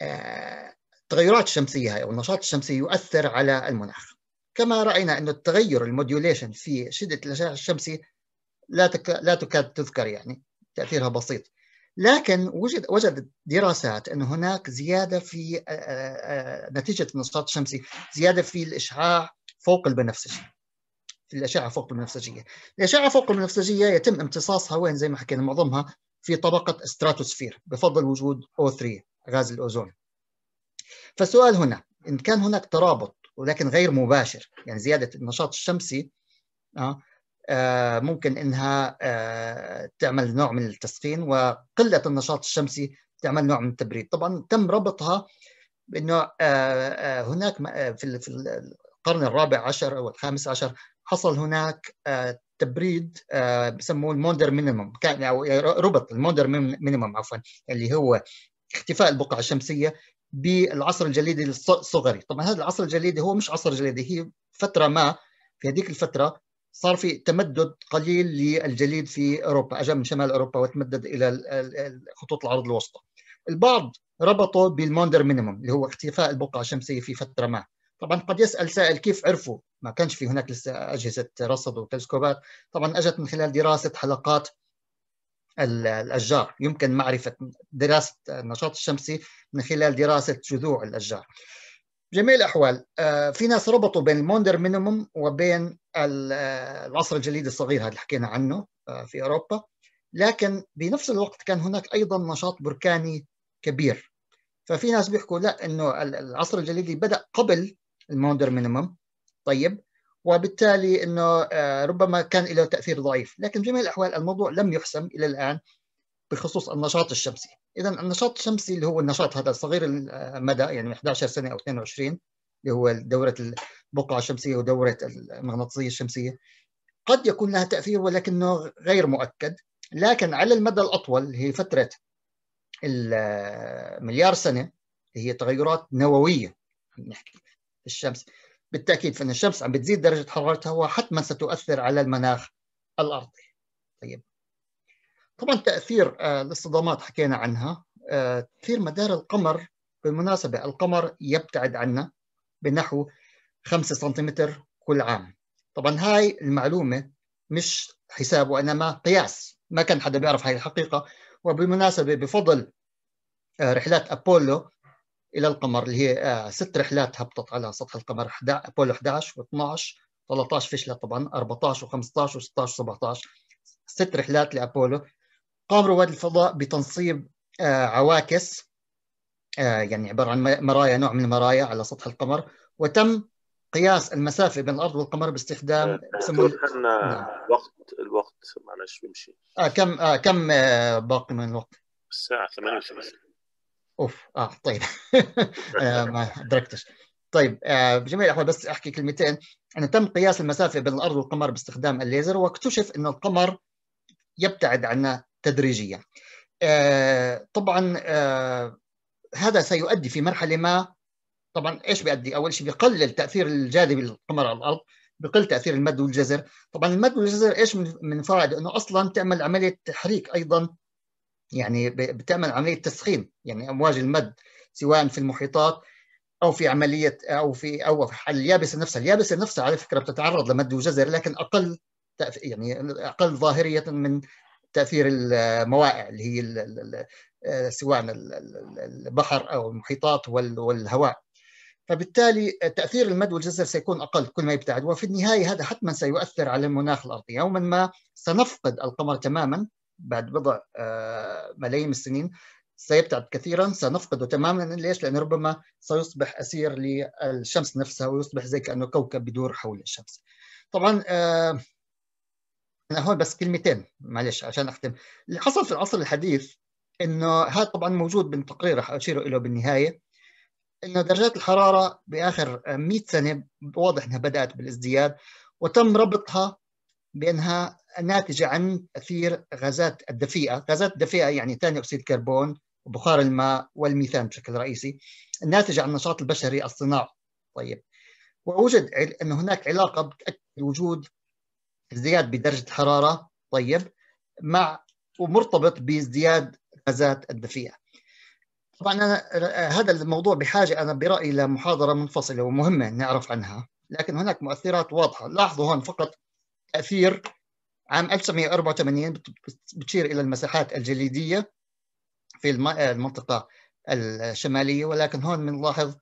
التغيرات آه، الشمسية أو النشاط الشمسي يؤثر على المناخ كما رأينا أن التغير الموديوليشن في شدة الأشعة الشمسي لا لا تكاد تذكر يعني تأثيرها بسيط لكن وجد وجدت دراسات أن هناك زيادة في آه، آه، آه، نتيجة النشاط الشمسي زيادة في الإشعاع فوق البنفسجي في الأشعة فوق البنفسجية الأشعة فوق البنفسجية يتم امتصاصها وين زي ما حكينا معظمها في طبقة استراتوسفير بفضل وجود O3 غاز الأوزون فالسؤال هنا إن كان هناك ترابط ولكن غير مباشر يعني زيادة النشاط الشمسي آه، ممكن انها آه، تعمل نوع من التسخين وقله النشاط الشمسي تعمل نوع من التبريد طبعا تم ربطها بانه آه، هناك في القرن الرابع عشر او الخامس عشر حصل هناك تبريد بسموه الموندر مينيموم كان او يعني ربط الموندر مينيموم عفوا اللي هو اختفاء البقعه الشمسيه بالعصر الجليدي الصغري طبعا هذا العصر الجليدي هو مش عصر جليدي هي فتره ما في هذيك الفتره صار في تمدد قليل للجليد في اوروبا، اجى من شمال اوروبا وتمدد الى خطوط العرض الوسطى. البعض ربطه بالموندر مينيموم اللي هو اختفاء البقعه الشمسيه في فتره ما. طبعا قد يسال سائل كيف عرفوا؟ ما كانش في هناك لسه اجهزه رصد وتلسكوبات، طبعا اجت من خلال دراسه حلقات الاشجار، يمكن معرفه دراسه النشاط الشمسي من خلال دراسه جذوع الاشجار. جميع الأحوال آه، في ناس ربطوا بين الموندر مينيموم وبين آه، العصر الجليدي الصغير هذا اللي حكينا عنه آه، في أوروبا لكن بنفس الوقت كان هناك أيضا نشاط بركاني كبير ففي ناس بيحكوا لا انه العصر الجليدي بدا قبل الموندر مينيموم طيب وبالتالي انه ربما كان له تاثير ضعيف لكن جميع الاحوال الموضوع لم يحسم الى الان بخصوص النشاط الشمسي اذا النشاط الشمسي اللي هو النشاط هذا صغير المدى يعني 11 سنه او 22 اللي هو دوره البقعه الشمسيه ودوره المغناطيسيه الشمسيه قد يكون لها تاثير ولكنه غير مؤكد لكن على المدى الاطول هي فتره المليار سنه هي تغيرات نوويه نحكي في الشمس بالتاكيد فان الشمس عم بتزيد درجه حرارتها وحتما ستؤثر على المناخ الارضي طيب طبعا تاثير آه، الاصطدامات حكينا عنها آه، تاثير مدار القمر بالمناسبه القمر يبتعد عنا بنحو 5 سنتيمتر كل عام طبعا هاي المعلومه مش حساب وانما قياس ما كان حدا بيعرف هاي الحقيقه وبالمناسبه بفضل آه، رحلات ابولو الى القمر اللي هي ست رحلات هبطت على سطح القمر ابولو 11 و12 13 فشلت طبعا 14 و15 و16 و17 ست رحلات لابولو قام رواد الفضاء بتنصيب آه، عواكس آه، يعني عبارة عن مرايا نوع من المرايا على سطح القمر وتم قياس المسافة بين الأرض والقمر باستخدام بسموه آه، نعم. الوقت الوقت معلش بمشي آه كم آه كم آه باقي من الوقت؟ الساعة 38 اوف اه طيب آه ما أدركتش طيب بجميع الأحوال بس أحكي كلمتين أنه تم قياس المسافة بين الأرض والقمر باستخدام الليزر واكتشف أن القمر يبتعد عنا تدريجيا آه، طبعا آه، هذا سيؤدي في مرحلة ما طبعا ايش بيؤدي؟ أول شيء بيقلل تأثير الجاذب القمر على الأرض بقل تاثير المد والجزر طبعا المد والجزر ايش من فائده انه اصلا تعمل عمليه تحريك ايضا يعني بتعمل عمليه تسخين يعني امواج المد سواء في المحيطات او في عمليه او في او في اليابسه نفسها اليابسه نفسها على فكره بتتعرض لمد وجزر لكن اقل يعني اقل ظاهريه من تاثير الموائع اللي هي آه، سواء البحر او المحيطات والهواء فبالتالي تاثير المد والجزر سيكون اقل كل ما يبتعد وفي النهايه هذا حتما سيؤثر على المناخ الارضي يوما ما سنفقد القمر تماما بعد بضع آه، ملايين السنين سيبتعد كثيرا سنفقده تماما ليش؟ لانه ربما سيصبح اسير للشمس نفسها ويصبح زي كانه كوكب بدور حول الشمس. طبعا آه، انا هون بس كلمتين معلش عشان اختم اللي حصل في العصر الحديث انه هذا طبعا موجود بالتقرير رح اشير له بالنهايه انه درجات الحراره باخر 100 سنه واضح انها بدات بالازدياد وتم ربطها بانها ناتجه عن تاثير غازات الدفيئه، غازات الدفيئه يعني ثاني اكسيد الكربون وبخار الماء والميثان بشكل رئيسي الناتجه عن النشاط البشري الصناعي. طيب ووجد انه هناك علاقه بتاكد وجود ازدياد بدرجه الحراره طيب مع ومرتبط بازدياد غازات الدفيئه طبعا أنا هذا الموضوع بحاجه انا برايي لمحاضره منفصله ومهمه نعرف عنها لكن هناك مؤثرات واضحه لاحظوا هون فقط تاثير عام 1984 بتشير الى المساحات الجليديه في المنطقه الشماليه ولكن هون بنلاحظ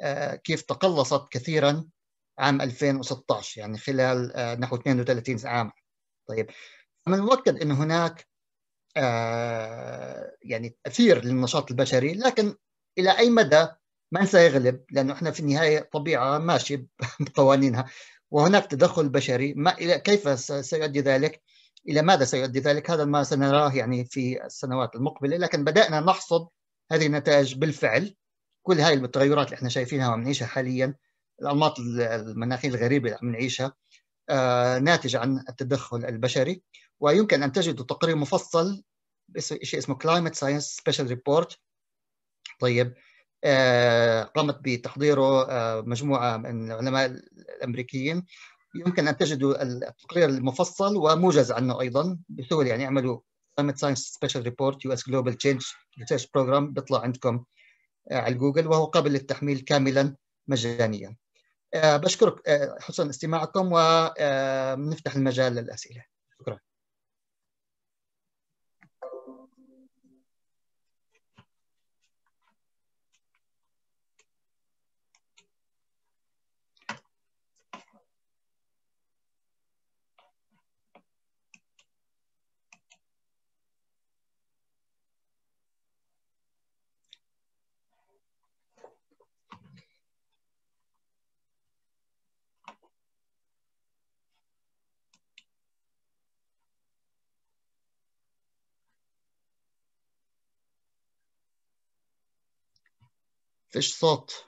آه، كيف تقلصت كثيرا عام 2016 يعني خلال آه، نحو 32 عام طيب من المؤكد أن هناك آه، يعني تأثير للنشاط البشري لكن إلى أي مدى من سيغلب لأنه إحنا في النهاية طبيعة ماشية بقوانينها وهناك تدخل بشري ما إلى كيف سيؤدي ذلك إلى ماذا سيؤدي ذلك هذا ما سنراه يعني في السنوات المقبلة لكن بدأنا نحصد هذه النتائج بالفعل كل هذه التغيرات اللي احنا شايفينها ومنعيشها حاليا الأنماط المناخية الغريبة اللي عم نعيشها آه، ناتجة عن التدخل البشري ويمكن أن تجدوا تقرير مفصل شيء اسمه كلايمت ساينس سبيشال ريبورت طيب آه، قامت بتحضيره آه، مجموعة من العلماء الأمريكيين يمكن أن تجدوا التقرير المفصل وموجز عنه أيضا بسهولة يعني اعملوا ساينس سبيشال ريبورت يو اس جلوبال تشينج ريسيرش بروجرام بيطلع عندكم على جوجل وهو قابل للتحميل كاملا مجانيا آه، بشكرك آه، حسن استماعكم ونفتح آه، المجال للأسئلة شكرا فيش صوت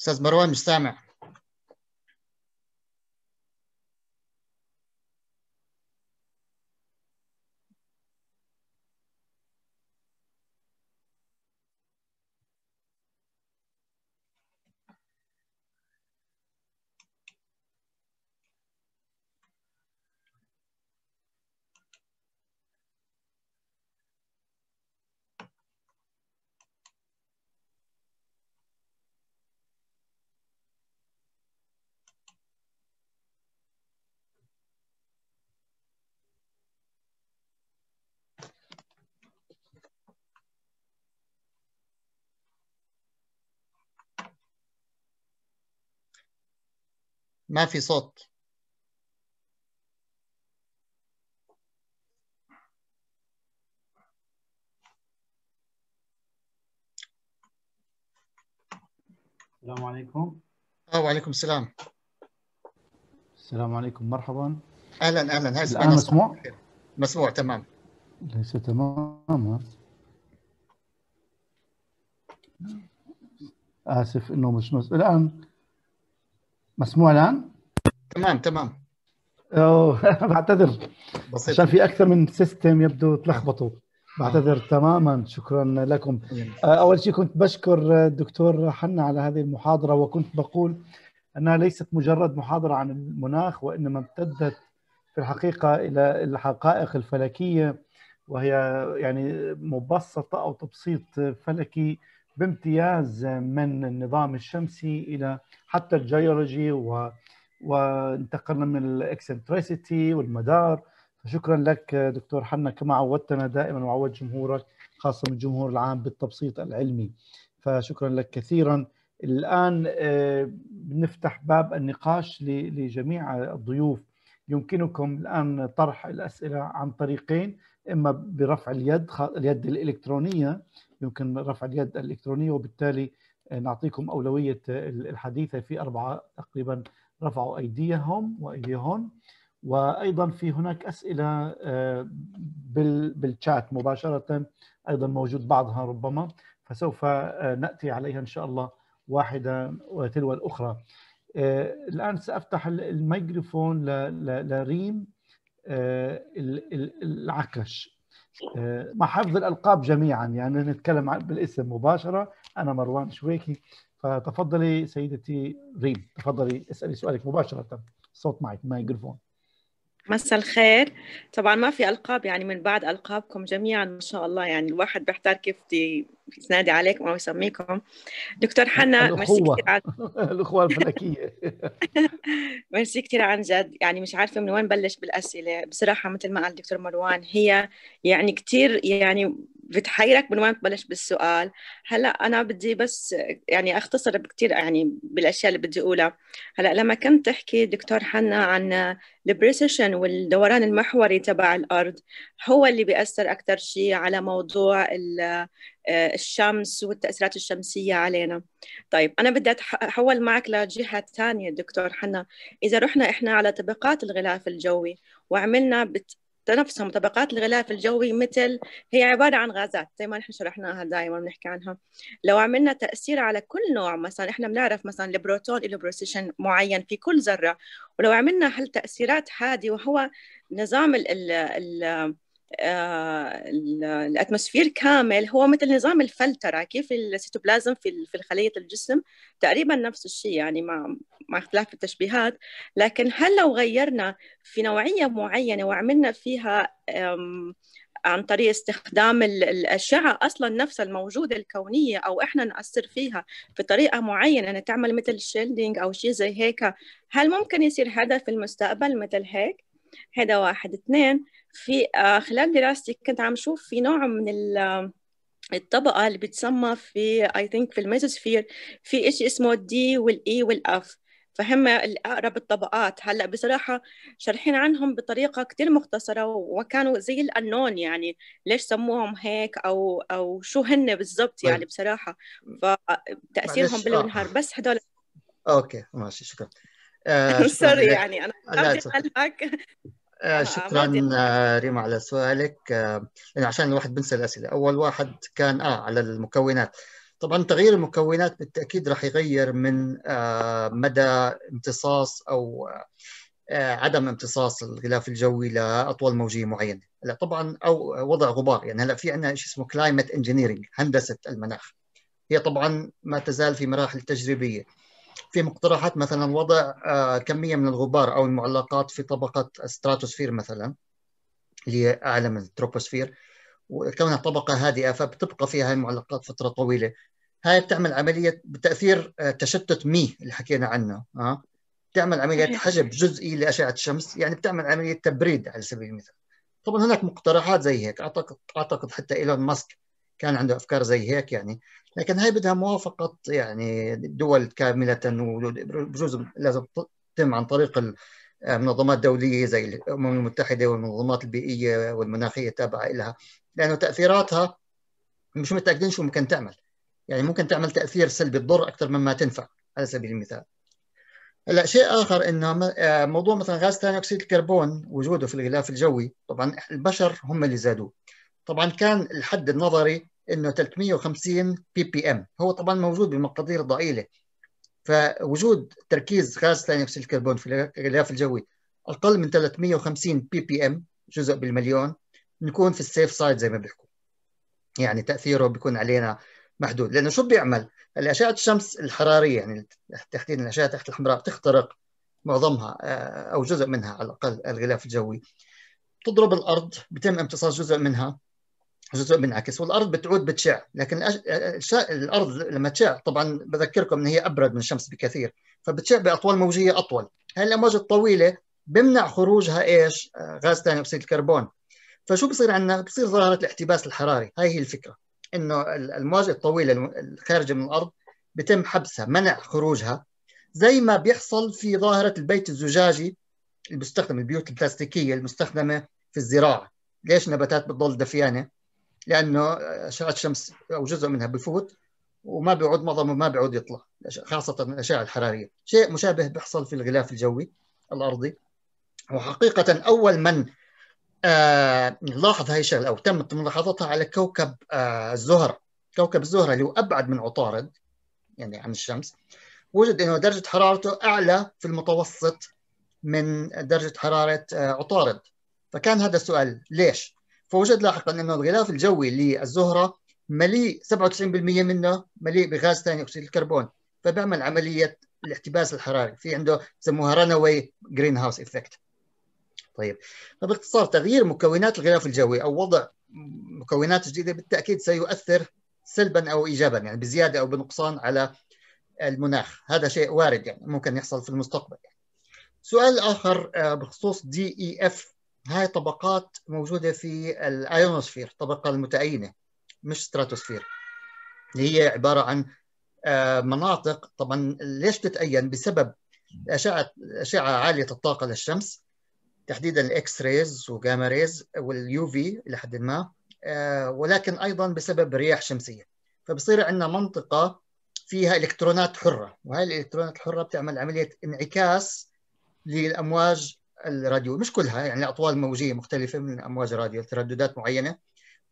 استاذ مروان مش سامع ما في صوت السلام عليكم اه وعليكم السلام السلام عليكم مرحبا اهلا اهلا هذا الان مسموع مسموع تمام ليس تماما اسف انه مش مس... الان مسموع الان؟ تمام تمام اوه بعتذر بسيط عشان في اكثر من سيستم يبدو تلخبطوا نعم. بعتذر تماما شكرا لكم آه، اول شيء كنت بشكر الدكتور حنا على هذه المحاضره وكنت بقول انها ليست مجرد محاضره عن المناخ وانما امتدت في الحقيقه الى الحقائق الفلكيه وهي يعني مبسطه او تبسيط فلكي بامتياز من النظام الشمسي الى حتى الجيولوجي و... وانتقلنا من الاكسنتريسيتي والمدار فشكرا لك دكتور حنا كما عودتنا دائما وعود جمهورك خاصه من الجمهور العام بالتبسيط العلمي فشكرا لك كثيرا الان آه، بنفتح باب النقاش لجميع الضيوف يمكنكم الان طرح الاسئله عن طريقين اما برفع اليد اليد الالكترونيه يمكن رفع اليد الالكترونيه وبالتالي آه، نعطيكم اولويه آه، الحديثه في اربعه تقريبا رفعوا ايديهم وأيديهم وايضا في هناك اسئله آه، بالشات مباشره ايضا موجود بعضها ربما فسوف ناتي عليها ان شاء الله واحده تلو الاخرى الان سافتح الميكروفون لريم العكش آه، مع حفظ الالقاب جميعا يعني نتكلم بالاسم مباشره انا مروان شويكي فتفضلي سيدتي ريم تفضلي اسالي سؤالك مباشره الصوت معك مايكروفون مساء الخير طبعا ما في القاب يعني من بعد القابكم جميعا ما شاء الله يعني الواحد بيحتار كيف يتنادي عليكم او يسميكم دكتور حنا ميرسي كثير عن... الاخوه الفلكيه ميرسي كثير عن جد يعني مش عارفه من وين بلش بالاسئله بصراحه مثل ما قال الدكتور مروان هي يعني كثير يعني بتحيرك من وين تبلش بالسؤال هلا انا بدي بس يعني اختصر بكثير يعني بالاشياء اللي بدي اقولها هلا لما كنت تحكي دكتور حنا عن البريسيشن والدوران المحوري تبع الارض هو اللي بياثر اكثر شيء على موضوع آه، الشمس والتاثيرات الشمسيه علينا طيب انا بدي احول معك لجهه ثانيه دكتور حنا اذا رحنا احنا على طبقات الغلاف الجوي وعملنا بت تنفسهم طبقات الغلاف الجوي مثل هي عبارة عن غازات زي ما نحن شرحناها دائما بنحكي عنها لو عملنا تأثير على كل نوع مثلا احنا بنعرف مثلا البروتون له بروسيشن معين في كل ذرة ولو عملنا هل تأثيرات هذه وهو نظام ال ال آه، الاتموسفير كامل هو مثل نظام الفلتره كيف السيتوبلازم في في خليه الجسم تقريبا نفس الشيء يعني مع مع اختلاف التشبيهات لكن هل لو غيرنا في نوعيه معينه وعملنا فيها عن طريق استخدام الأشعة أصلا نفسها الموجودة الكونية أو إحنا نأثر فيها بطريقة معينة أنا يعني تعمل مثل شيلدينج أو شيء زي هيك هل ممكن يصير هذا في المستقبل مثل هيك؟ هذا واحد اثنين في آه، خلال دراستي كنت عم شوف في نوع من آه، الطبقة اللي بتسمى في I think في الميزوسفير في إشي اسمه الدي والإي e والأف فهم الأقرب الطبقات هلأ بصراحة شارحين عنهم بطريقة كتير مختصرة وكانوا زي الأنون يعني ليش سموهم هيك أو أو شو هن بالضبط طيب. يعني بصراحة فتأثيرهم آه، بالنهار بس هدول أوكي ماشي شكرا سوري يعني أنا لا آه، آه، شكرا آه، ريما على سؤالك عشان الواحد بنسى الاسئله اول واحد كان اه على المكونات طبعا تغيير المكونات بالتاكيد راح يغير من مدى امتصاص او عدم امتصاص الغلاف الجوي لاطول موجيه معينه هلا طبعا او وضع غبار يعني هلا في عندنا شيء اسمه كلايمت انجينيرنج هندسه المناخ هي طبعا ما تزال في مراحل تجريبيه في مقترحات مثلا وضع آه، كميه من الغبار او المعلقات في طبقه ستراتوسفير مثلا اللي هي اعلى من التروبوسفير وكونها طبقه هادئه فبتبقى فيها المعلقات فتره طويله هاي بتعمل عمليه بتاثير آه، تشتت مي اللي حكينا عنه اه بتعمل عمليه حجب جزئي لاشعه الشمس يعني بتعمل عمليه تبريد على سبيل المثال طبعا هناك مقترحات زي هيك اعتقد اعتقد حتى ايلون ماسك كان عنده افكار زي هيك يعني لكن هي بدها موافقه يعني الدول كامله وبجوز لازم تتم عن طريق المنظمات الدولية زي الامم المتحده والمنظمات البيئيه والمناخيه التابعه لها لانه تاثيراتها مش متاكدين شو ممكن تعمل يعني ممكن تعمل تاثير سلبي تضر اكثر مما تنفع على سبيل المثال هلا شيء اخر انه آه، موضوع مثلا غاز ثاني اكسيد الكربون وجوده في الغلاف الجوي طبعا البشر هم اللي زادوه طبعا كان الحد النظري انه 350 بي بي ام هو طبعا موجود بمقادير ضئيله فوجود تركيز غاز ثاني اكسيد الكربون في الغلاف الجوي اقل من 350 بي بي ام جزء بالمليون نكون في السيف سايد زي ما بيحكوا يعني تاثيره بيكون علينا محدود لانه شو بيعمل الاشعه الشمس الحراريه يعني تحديدا الاشعه تحت الحمراء بتخترق معظمها آه، او جزء منها على الاقل الغلاف الجوي تضرب الارض بيتم امتصاص جزء منها جزء بينعكس والارض بتعود بتشع لكن الارض لما تشع طبعا بذكركم ان هي ابرد من الشمس بكثير فبتشع باطوال موجيه اطول هاي الامواج الطويله بمنع خروجها ايش آه، غاز ثاني اكسيد الكربون فشو بصير عندنا بصير ظاهره الاحتباس الحراري هاي هي الفكره انه الامواج الطويله الخارجه من الارض بتم حبسها منع خروجها زي ما بيحصل في ظاهره البيت الزجاجي المستخدم البيوت البلاستيكيه المستخدمه في الزراعه ليش نباتات بتضل دفيانه لانه اشعه الشمس او جزء منها بفوت وما بيعود معظمه ما بيعود يطلع خاصه الاشعه الحراريه شيء مشابه بيحصل في الغلاف الجوي الارضي وحقيقه اول من آه لاحظ هاي الشغله او تمت ملاحظتها على كوكب آه الزهره كوكب الزهره اللي هو ابعد من عطارد يعني عن الشمس وجد انه درجه حرارته اعلى في المتوسط من درجه حراره آه عطارد فكان هذا السؤال ليش فوجد لاحقا أن الغلاف الجوي للزهرة مليء 97% منه مليء بغاز ثاني أكسيد الكربون فبيعمل عملية الاحتباس الحراري في عنده يسموها رانوي جرين هاوس افكت طيب فباختصار تغيير مكونات الغلاف الجوي او وضع مكونات جديده بالتاكيد سيؤثر سلبا او ايجابا يعني بزياده او بنقصان على المناخ هذا شيء وارد يعني ممكن يحصل في المستقبل سؤال اخر آه، بخصوص دي اي اف هاي طبقات موجوده في الايونوسفير الطبقه المتأينه مش ستراتوسفير اللي هي عباره عن آه، مناطق طبعا ليش تتأين بسبب اشعه اشعه عاليه الطاقه للشمس تحديدا الاكس ريز وجاما ريز واليو في الى حد ما آه، ولكن ايضا بسبب رياح شمسيه فبصير عندنا منطقه فيها الكترونات حره وهي الالكترونات الحره بتعمل عمليه انعكاس للامواج الراديو مش كلها يعني اطوال موجيه مختلفه من امواج الراديو ترددات معينه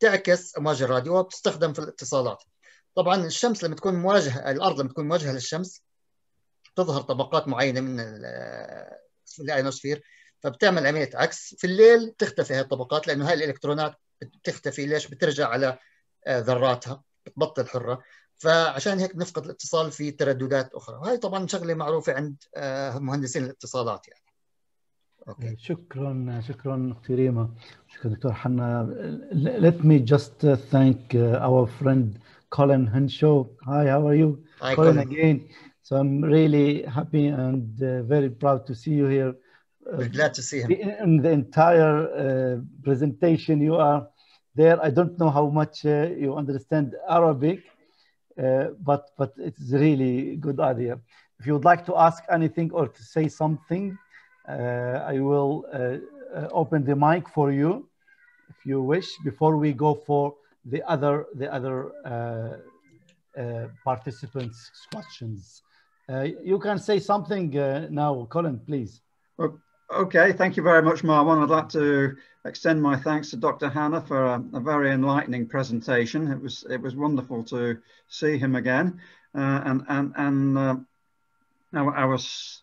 تعكس امواج الراديو وبتستخدم في الاتصالات طبعا الشمس لما تكون مواجهه الارض لما تكون مواجهه للشمس تظهر طبقات معينه من الاينوسفير فبتعمل عمليه عكس في الليل تختفي هذه الطبقات لانه هاي الالكترونات بتختفي ليش بترجع على آه، ذراتها بتبطل حره فعشان هيك بنفقد الاتصال في ترددات اخرى وهي طبعا شغله معروفه عند آه، مهندسين الاتصالات يعني Okay. Uh, شكرا شكرا اختي شكرا دكتور حنا uh, let me just uh، thank our friend Colin Henshaw hi how are you Hi, Colin, Colin. again so I'm really happy and very proud to see you here we're glad to see him in the entire uh, presentation you are there I don't know how much uh, you understand Arabic uh, but but it's really good idea if you would like to ask anything or to say something uh, I will uh, uh, open the mic for you if you wish before we go for the other the other participants questions. you can say something now, Colin, please. Okay, thank you very much, Marwan. I'd like to extend my thanks to Dr. Hanna for a, a very enlightening presentation. It was it was wonderful to see him again, uh, and and and uh, I, I, was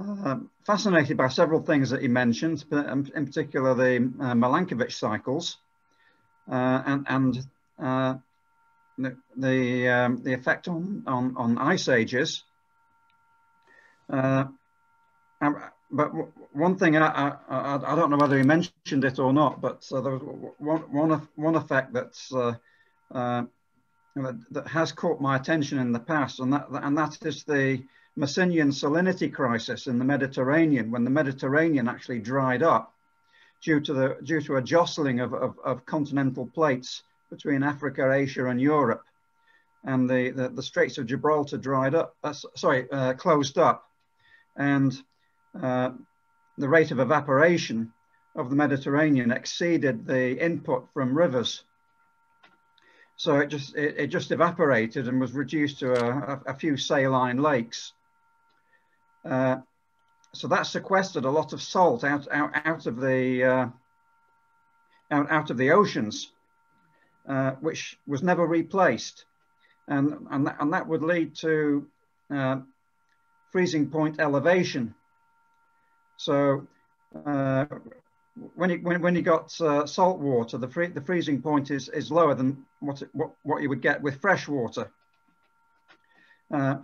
uh, fascinated by several things that he mentioned, but um, in particular the uh, Milankovitch cycles uh, and, and uh, the, the, um, the, effect on, on, on ice ages. Uh, but one thing, I, I, I, don't know whether he mentioned it or not, but uh, there was one, one, one effect that's that, that, has caught my attention in the past, and that, and that is the Messinian salinity crisis in the Mediterranean, when the Mediterranean actually dried up due to, the, due to a jostling of, of, of continental plates between Africa, Asia, and Europe. And the, the, the Straits of Gibraltar dried up, uh, sorry, uh, closed up. And uh, the rate of evaporation of the Mediterranean exceeded the input from rivers. So it just, it, it just evaporated and was reduced to a, a, a few saline lakes. Uh, so that sequestered a lot of salt out, out, out of the uh, out, out of the oceans, uh, which was never replaced. And, and, that, and that would lead to uh, freezing point elevation. So uh, when you, when, when you got uh, salt water, the, free, the freezing point is, is lower than what, it, what, what you would get with fresh water. Uh,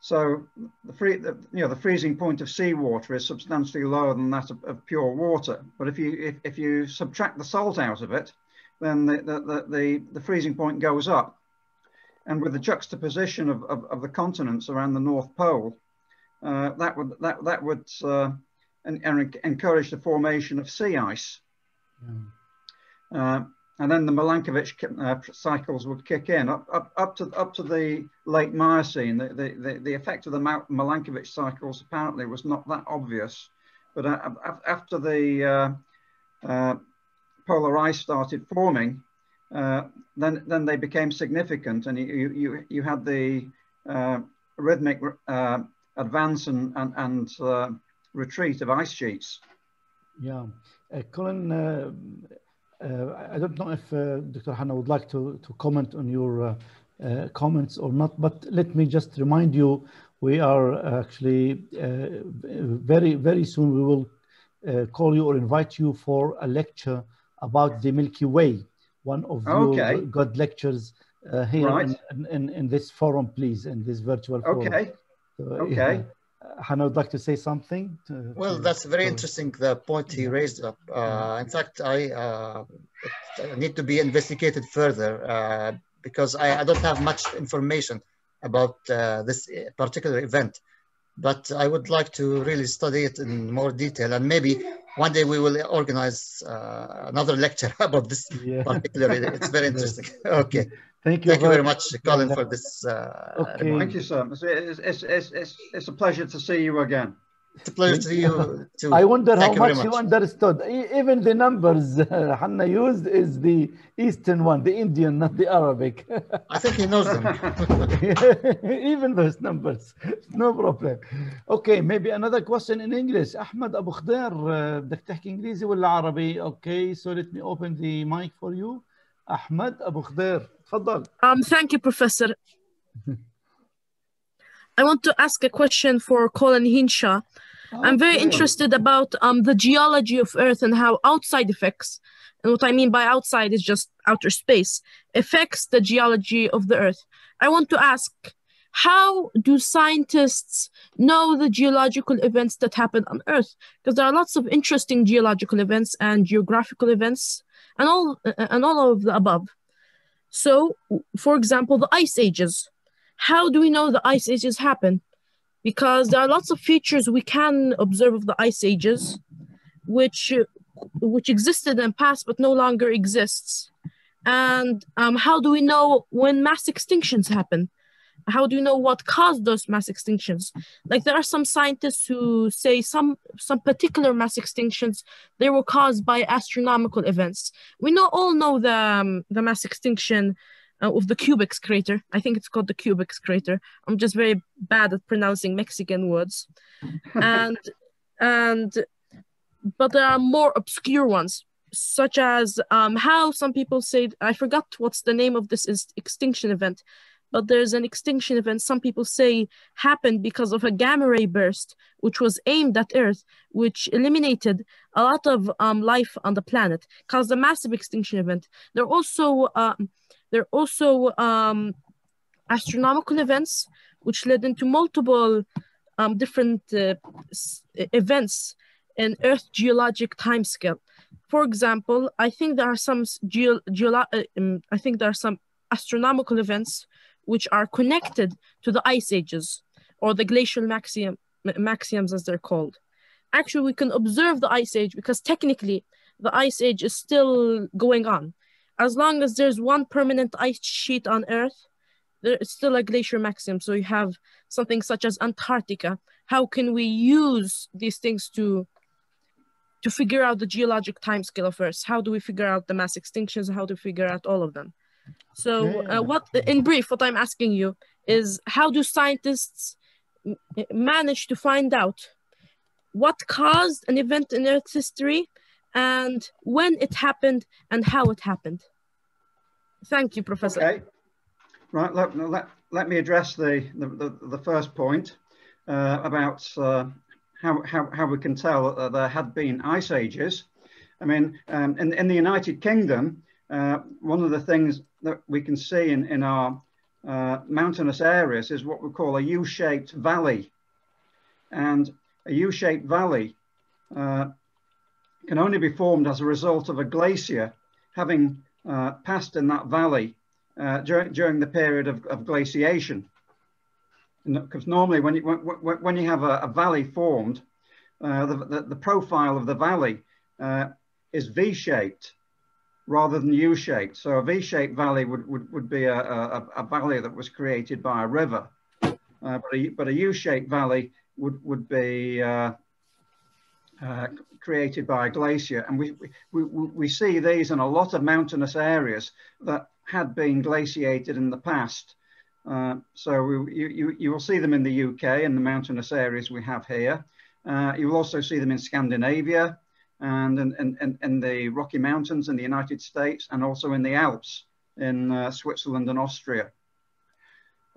so the, free, the, you know, the freezing point of seawater is substantially lower than that of, of pure water. But if you, if, if, you subtract the salt out of it, then the, the, the, the freezing point goes up. And with the juxtaposition of, of, of the continents around the North Pole, uh, that would, that, that would uh, and, encourage the formation of sea ice. Mm. Uh, and then the Milankovitch uh, cycles would kick in up, up, up, to, up to the late Miocene. The, the, the, the effect of the Milankovitch cycles apparently was not that obvious, but uh, after the uh, uh, polar ice started forming, uh, then, then they became significant and you, you, you had the uh, rhythmic advance and, and, and retreat of ice sheets. Yeah, Colin, uh, I don't know if uh, Dr. Hanna would like to, to comment on your uh, comments or not, but let me just remind you, we are actually very, very soon we will call you or invite you for a lecture about the Milky Way, one of okay. your God lectures uh, here right. in, in, in, this forum, please, in this virtual forum. Okay. So, okay. Yeah. Hannah would like to say something. To, well, to, that's very to... interesting, the point he raised up. Uh, in fact, I uh, need to be investigated further uh, because I, I, don't have much information about uh, this particular event. But I would like to really study it in more detail and maybe one day we will organize uh, another lecture about this yeah. particular. It's very interesting. okay. Thank you, Thank very, you very much, Colin, for this. Uh, okay. Thank you, sir. It's, it's, it's, it's, it's a pleasure to see you again. It's a pleasure to see you too. I wonder Thank how much, much, you understood. Even the numbers uh, Hannah used is the Eastern one, the Indian, not the Arabic. I think he knows them. Even those numbers, no problem. Okay, maybe another question in English. Ahmed Abu Khadir, uh, بدك English or ولا Okay, so let me open the mic for you. Ahmed Abu Khadir. تفضل um, Thank you Professor I want to ask a question for Colin Hinshaw okay. I'm very interested about um, the geology of Earth and how outside effects and what I mean by outside is just outer space affects the geology of the Earth. I want to ask how do scientists know the geological events that happen on Earth? Because there are lots of interesting geological events and geographical events and all and all of the above. So, for example, the ice ages. How do we know the ice ages happen? Because there are lots of features we can observe of the ice ages, which which existed in the past but no longer exists. And um, how do we know when mass extinctions happen? how do you know what caused those mass extinctions like there are some scientists who say some some particular mass extinctions they were caused by astronomical events we know all know the um, the mass extinction uh, of the cubix crater. I think it's called the cubix crater. I'm just very bad at pronouncing Mexican words. And and but there are more obscure ones, such as um, how some people say I forgot what's the name of this extinction event, but there's an extinction event, some people say happened because of a gamma ray burst, which was aimed at Earth, which eliminated a lot of um, life on the planet, caused a massive extinction event. There are also, uh, there are also um, astronomical events, which led into multiple um, different uh, events in Earth geologic timescale. For example, I think there are some geo, uh, um, I think there are some astronomical events which are connected to the ice ages or the glacial maxim, maxims as they're called. Actually, we can observe the ice age because technically the ice age is still going on. As long as there's one permanent ice sheet on Earth, there is still a glacier maximum. So you have something such as Antarctica. How can we use these things to to figure out the geologic timescale of Earth? How do we figure out the mass extinctions? How do we figure out all of them? So, uh, what in brief, what I'm asking you is how do scientists manage to find out what caused an event in Earth's history and when it happened and how it happened? Thank you, Professor. Okay. Right, let, let, let me address the, the, the, the first point uh, about uh, how, how, how we can tell that there had been ice ages. I mean, um, in, in the United Kingdom, uh, one of the things that we can see in, in our uh, mountainous areas is what we call a U-shaped valley. And a U-shaped valley uh, can only be formed as a result of a glacier having uh, passed in that valley uh, during, during the period of, of glaciation. Because normally when you, when, when you have a, a valley formed, uh, the, the, the, profile of the valley uh, is V-shaped rather than U-shaped. So a V-shaped valley would, would, would be a, a, a valley that was created by a river. Uh, but a, but a U-shaped valley would, would be uh, uh, created by a glacier. And we, we, we see these in a lot of mountainous areas that had been glaciated in the past. Uh, so we, you, you, you, will see them in the UK in the mountainous areas we have here. Uh, you will also see them in Scandinavia, and in, in, in the Rocky Mountains in the United States and also in the Alps in uh, Switzerland and Austria.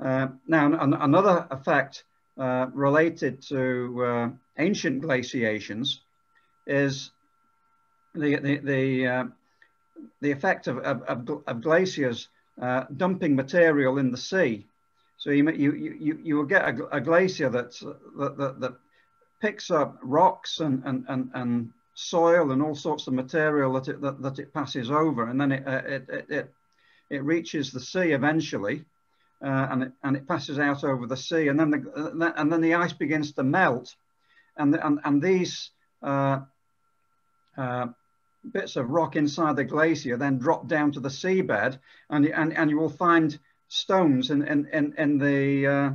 Uh, now, an, another effect uh, related to uh, ancient glaciations is the, the, the, uh, the effect of, of, of, of glaciers uh, dumping material in the sea. So you, you, you, you will get a, a glacier that, that, that, picks up rocks and, and, and, and soil and all sorts of material that it, that, that it passes over. And then it, uh, it, it, it, it, reaches the sea eventually uh, and, it, and it passes out over the sea. And then the, uh, and then the ice begins to melt. And, the, and, and these uh, uh, bits of rock inside the glacier then drop down to the seabed. And, and, and you will find stones in, in, in, in the uh,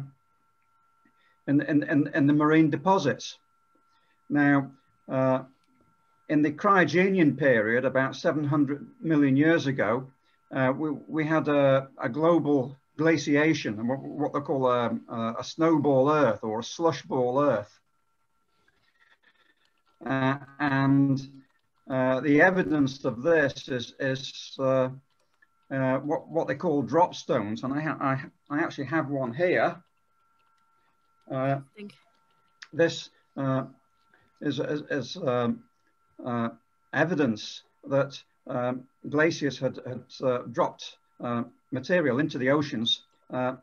in, in, in, the marine deposits. Now, uh, in the Cryogenian period, about 700 million years ago, uh, we, we, had a, a, global glaciation, and what, what they call um, a, a, snowball Earth or a slushball Earth. Uh, and uh, the evidence of this is, is uh, uh, what, what, they call drop stones, and I, I, I actually have one here. Uh, this is, is, is um, uh, evidence that um, glaciers had, had uh, dropped uh, material into the oceans uh,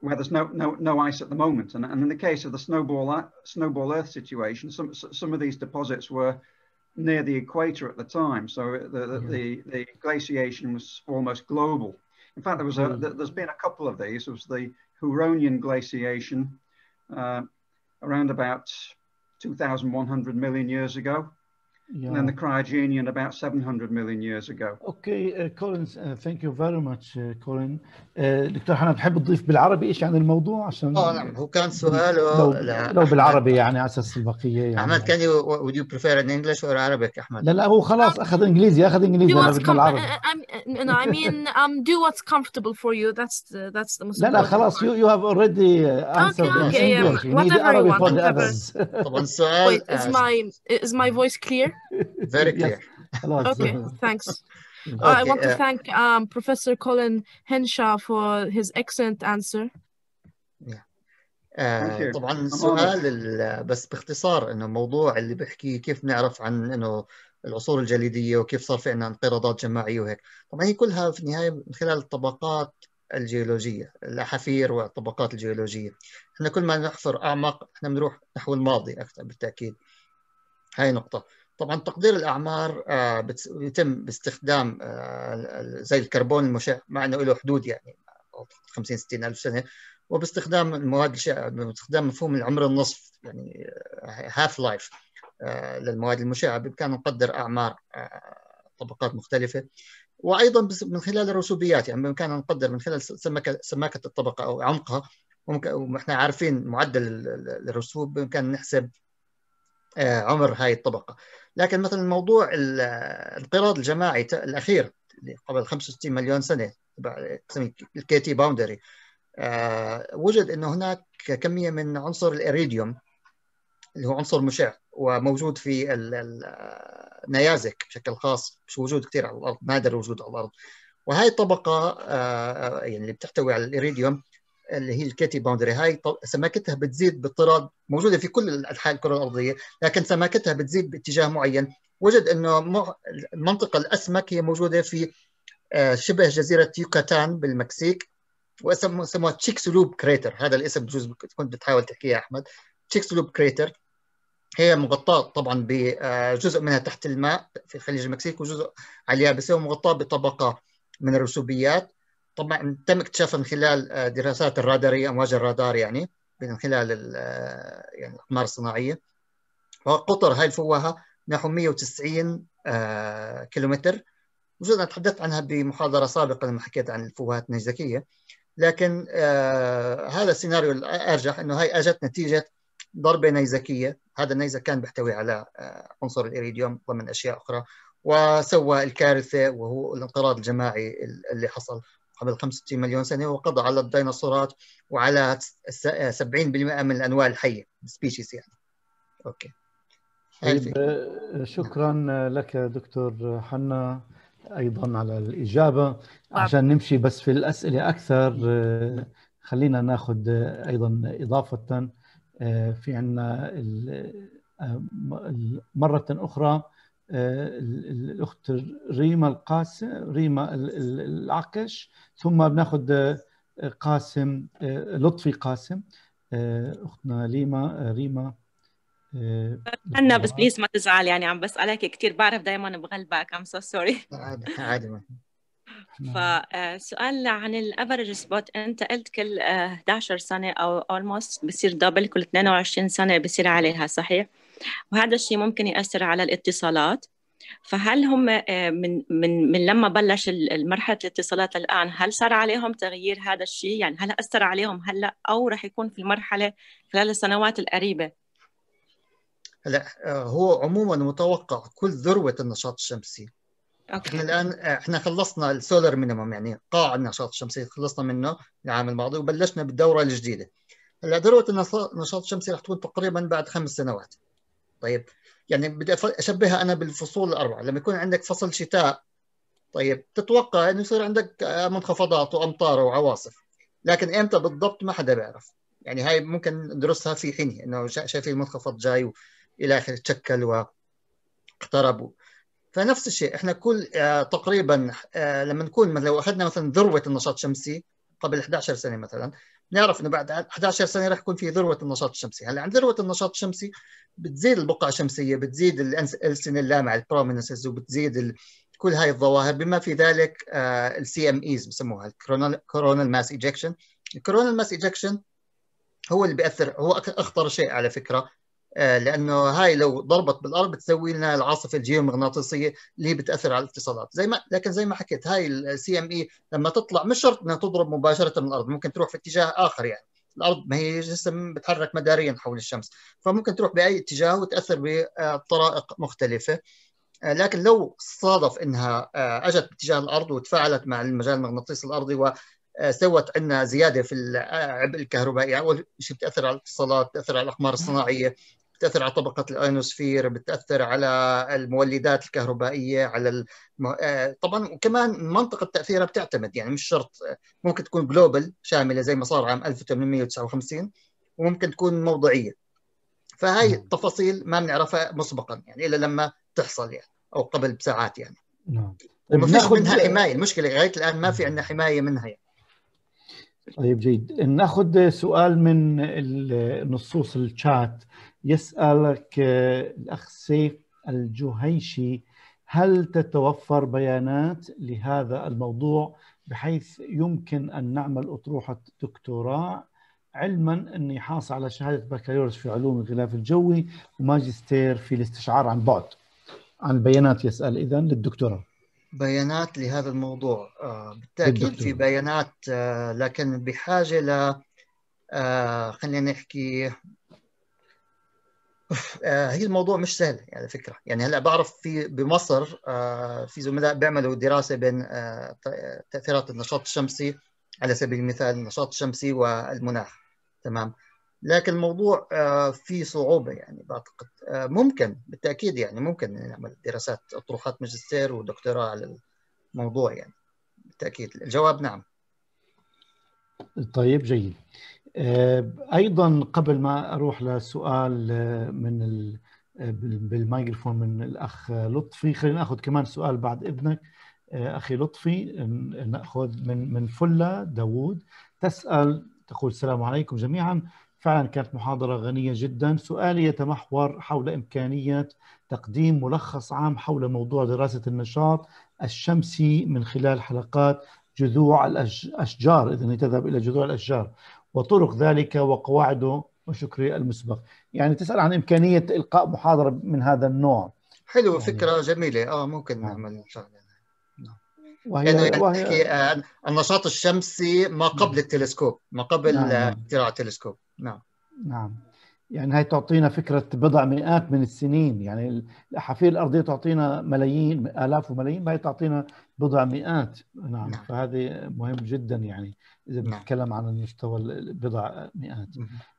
where there's no, no, no ice at the moment. And, and in the case of the snowball, snowball Earth situation, some, some of these deposits were near the equator at the time. So the, the, yeah. the, the glaciation was almost global. In fact, there was a, hmm. there's been a couple of these. There was the Huronian glaciation uh, around about 2,100 million years ago yeah. and then the Cryogenian about 700 million years ago. Okay, uh, Colin, uh, thank you very much, uh, Colin. Uh, دكتور حنا بحب تضيف بالعربي ايش عن الموضوع عشان هو كان سؤاله لو, بالعربي يعني على اساس البقيه يعني احمد كان would you prefer in English or Arabic احمد؟ لا لا هو خلاص اخذ انجليزي اخذ انجليزي انا بدي العربي. Uh, uh, no, I mean um, do what's comfortable for you that's the, that's the most لا لا خلاص you, you have already uh, answered okay, okay, in English yeah. you need طبعا السؤال is my is my voice clear? Very clear. okay, thanks. Okay, mm-hmm. uh, I want to uh, thank um, Professor Colin Henshaw for his excellent answer. Uh, طبعا السؤال بس باختصار انه الموضوع اللي بحكي كيف نعرف عن انه العصور الجليديه وكيف صار في عندنا انقراضات جماعيه وهيك طبعا هي كلها في النهايه من خلال الطبقات الجيولوجيه الاحافير والطبقات الجيولوجيه احنا كل ما نحفر اعمق احنا بنروح نحو الماضي اكثر بالتاكيد هاي نقطه طبعا تقدير الاعمار آه، بيتم باستخدام آه، زي الكربون المشع مع انه له حدود يعني 50 60 الف سنه وباستخدام المواد الشائعه باستخدام مفهوم العمر النصف يعني هاف آه، لايف للمواد المشعه بامكاننا نقدر اعمار طبقات مختلفه وايضا من خلال الرسوبيات يعني بامكاننا نقدر من خلال سماكه سماكه الطبقه او عمقها ونحن عارفين معدل الرسوب بامكاننا نحسب آه، عمر هاي الطبقة لكن مثلا موضوع الانقراض الجماعي الأخير قبل 65 مليون سنة الكيتي باوندري آه، وجد أنه هناك كمية من عنصر الإريديوم اللي هو عنصر مشع وموجود في النيازك آه، بشكل خاص مش وجود كثير على الأرض نادر وجود على الأرض وهي الطبقة يعني اللي بتحتوي على الإريديوم اللي هي الكيتي باوندري هاي سماكتها بتزيد باضطراب موجودة في كل أنحاء الكرة الأرضية لكن سماكتها بتزيد باتجاه معين وجد أنه المنطقة الأسمك هي موجودة في آه، شبه جزيرة يوكاتان بالمكسيك وسموها تشيكسلوب كريتر هذا الاسم بجوز كنت بتحاول تحكيه يا أحمد تشيكسلوب كريتر هي مغطاة طبعا بجزء آه، منها تحت الماء في خليج المكسيك وجزء عليها بس هو مغطاة بطبقة من الرسوبيات طبعا تم اكتشافها من خلال آه، دراسات الراداريه امواج الرادار يعني من خلال آه، يعني الاقمار الصناعيه وقطر هاي الفوهه نحو 190 آه، كيلومتر وجدنا تحدثت عنها بمحاضره سابقه لما حكيت عن الفوهات النجزكيه لكن هذا السيناريو الارجح انه هاي اجت نتيجه ضربه نيزكيه هذا النيزك كان بيحتوي على عنصر الايريديوم ضمن اشياء اخرى وسوى الكارثه وهو الانقراض الجماعي اللي حصل قبل 65 مليون سنه وقضى على الديناصورات وعلى 70% من الانواع الحيه سبيشيز يعني اوكي طيب آه، شكرا لك دكتور حنا ايضا على الاجابه نعم. عشان نمشي بس في الاسئله اكثر آه، خلينا ناخذ ايضا اضافه آه، في عندنا مره اخرى الاخت ريما القاسم ريما العكش ثم بناخذ آه، قاسم آه، لطفي قاسم آه، اختنا ليما ريما انا بس بليز ما تزعل يعني عم بسالك كثير بعرف دائما بغلبك ام سو سوري عادي عادي فسؤال نعم. عن الافرج سبوت انت قلت كل 11 سنه او اولموست بصير دبل كل 22 سنه بصير عليها صحيح؟ وهذا الشيء ممكن يأثر على الاتصالات فهل هم آه، من من من لما بلش مرحله الاتصالات الان هل صار عليهم تغيير هذا الشيء يعني هل اثر عليهم هلا هل او راح يكون في المرحله خلال السنوات القريبه لا هو عموما متوقع كل ذروه النشاط الشمسي أوكي. احنا الان آه، احنا خلصنا السولار مينيمم يعني قاع النشاط الشمسي خلصنا منه العام الماضي وبلشنا بالدوره الجديده هلا ذروه النشاط الشمسي راح تكون تقريبا بعد خمس سنوات طيب يعني بدي اشبهها انا بالفصول الاربعه لما يكون عندك فصل شتاء طيب تتوقع انه يصير عندك منخفضات وامطار وعواصف لكن امتى بالضبط ما حدا بيعرف يعني هاي ممكن ندرسها في حينه انه شايفين المنخفض جاي والى اخره تشكل واقتربوا فنفس الشيء احنا كل آه، تقريبا آه، لما نكون مثلا لو اخذنا مثلا ذروه النشاط الشمسي قبل 11 سنه مثلا نعرف انه بعد 11 سنه راح يكون في ذروه النشاط الشمسي، هلا عند ذروه النشاط الشمسي بتزيد البقع الشمسيه، بتزيد السن اللامعه البرومنسز وبتزيد ال... كل هاي الظواهر بما في ذلك السي ام ايز بسموها الكورونال ماس ايجكشن، الكورونال ماس ايجكشن هو اللي بياثر هو اخطر شيء على فكره آه، لانه هاي لو ضربت بالارض بتسوي لنا العاصفه الجيومغناطيسيه اللي بتاثر على الاتصالات زي ما لكن زي ما حكيت هاي السي ام اي e لما تطلع مش شرط انها تضرب مباشره من الارض ممكن تروح في اتجاه اخر يعني الارض ما هي جسم بتحرك مداريا حول الشمس فممكن تروح باي اتجاه وتاثر بطرائق مختلفه آه، لكن لو صادف انها آه، اجت باتجاه الارض وتفاعلت مع المجال المغناطيسي الارضي و سوت عندنا زياده في العبء الكهربائي يعني اول شيء بتاثر على الاتصالات بتاثر على الاقمار الصناعيه بتأثر على طبقة الأينوسفير بتأثر على المولدات الكهربائية على الم... آه، طبعا وكمان منطقة تأثيرها بتعتمد يعني مش شرط ممكن تكون جلوبال شاملة زي ما صار عام 1859 وممكن تكون موضعية فهي نعم. التفاصيل ما بنعرفها مسبقا يعني إلا لما تحصل يعني أو قبل بساعات يعني نعم طيب وما فيش منها حماية المشكلة لغاية الآن ما في نعم. عندنا حماية منها يعني طيب جيد ناخذ سؤال من النصوص الشات يسالك الاخ سيف الجهيشي هل تتوفر بيانات لهذا الموضوع بحيث يمكن ان نعمل اطروحه دكتوراه علما اني حاصل على شهاده بكالوريوس في علوم الغلاف الجوي وماجستير في الاستشعار عن بعد عن البيانات يسال اذا للدكتوراه بيانات لهذا الموضوع آه، بالتاكيد في بيانات آه، لكن بحاجه ل آه، خلينا نحكي هي الموضوع مش سهل على فكره يعني هلا بعرف في بمصر في زملاء بيعملوا دراسه بين تاثيرات النشاط الشمسي على سبيل المثال النشاط الشمسي والمناخ تمام لكن الموضوع آه، فيه صعوبة يعني بعتقد آه، ممكن بالتأكيد يعني ممكن نعمل دراسات أطروحات ماجستير ودكتوراه على الموضوع يعني بالتأكيد الجواب نعم طيب جيد آه، أيضا قبل ما أروح لسؤال من ال... بالمايكروفون من الأخ لطفي خلينا نأخذ كمان سؤال بعد إذنك أخي لطفي نأخذ من من فلة داوود تسأل تقول السلام عليكم جميعا فعلا كانت محاضرة غنية جدا سؤالي يتمحور حول إمكانية تقديم ملخص عام حول موضوع دراسة النشاط الشمسي من خلال حلقات جذوع الأشجار إذا تذهب إلى جذوع الأشجار وطرق ذلك وقواعده وشكري المسبق يعني تسأل عن إمكانية إلقاء محاضرة من هذا النوع حلو يعني فكرة جميلة آه ممكن نعم. نعمل إن شاء الله نعم. وهي يعني وهي النشاط الشمسي ما قبل نعم. التلسكوب ما قبل اختراع التلسكوب نعم نعم يعني هاي تعطينا فكرة بضع مئات من السنين يعني الأحافير الأرضية تعطينا ملايين آلاف وملايين هاي تعطينا بضع مئات نعم, نعم. فهذه مهم جدا يعني إذا نعم. بنتكلم عن المستوى بضع مئات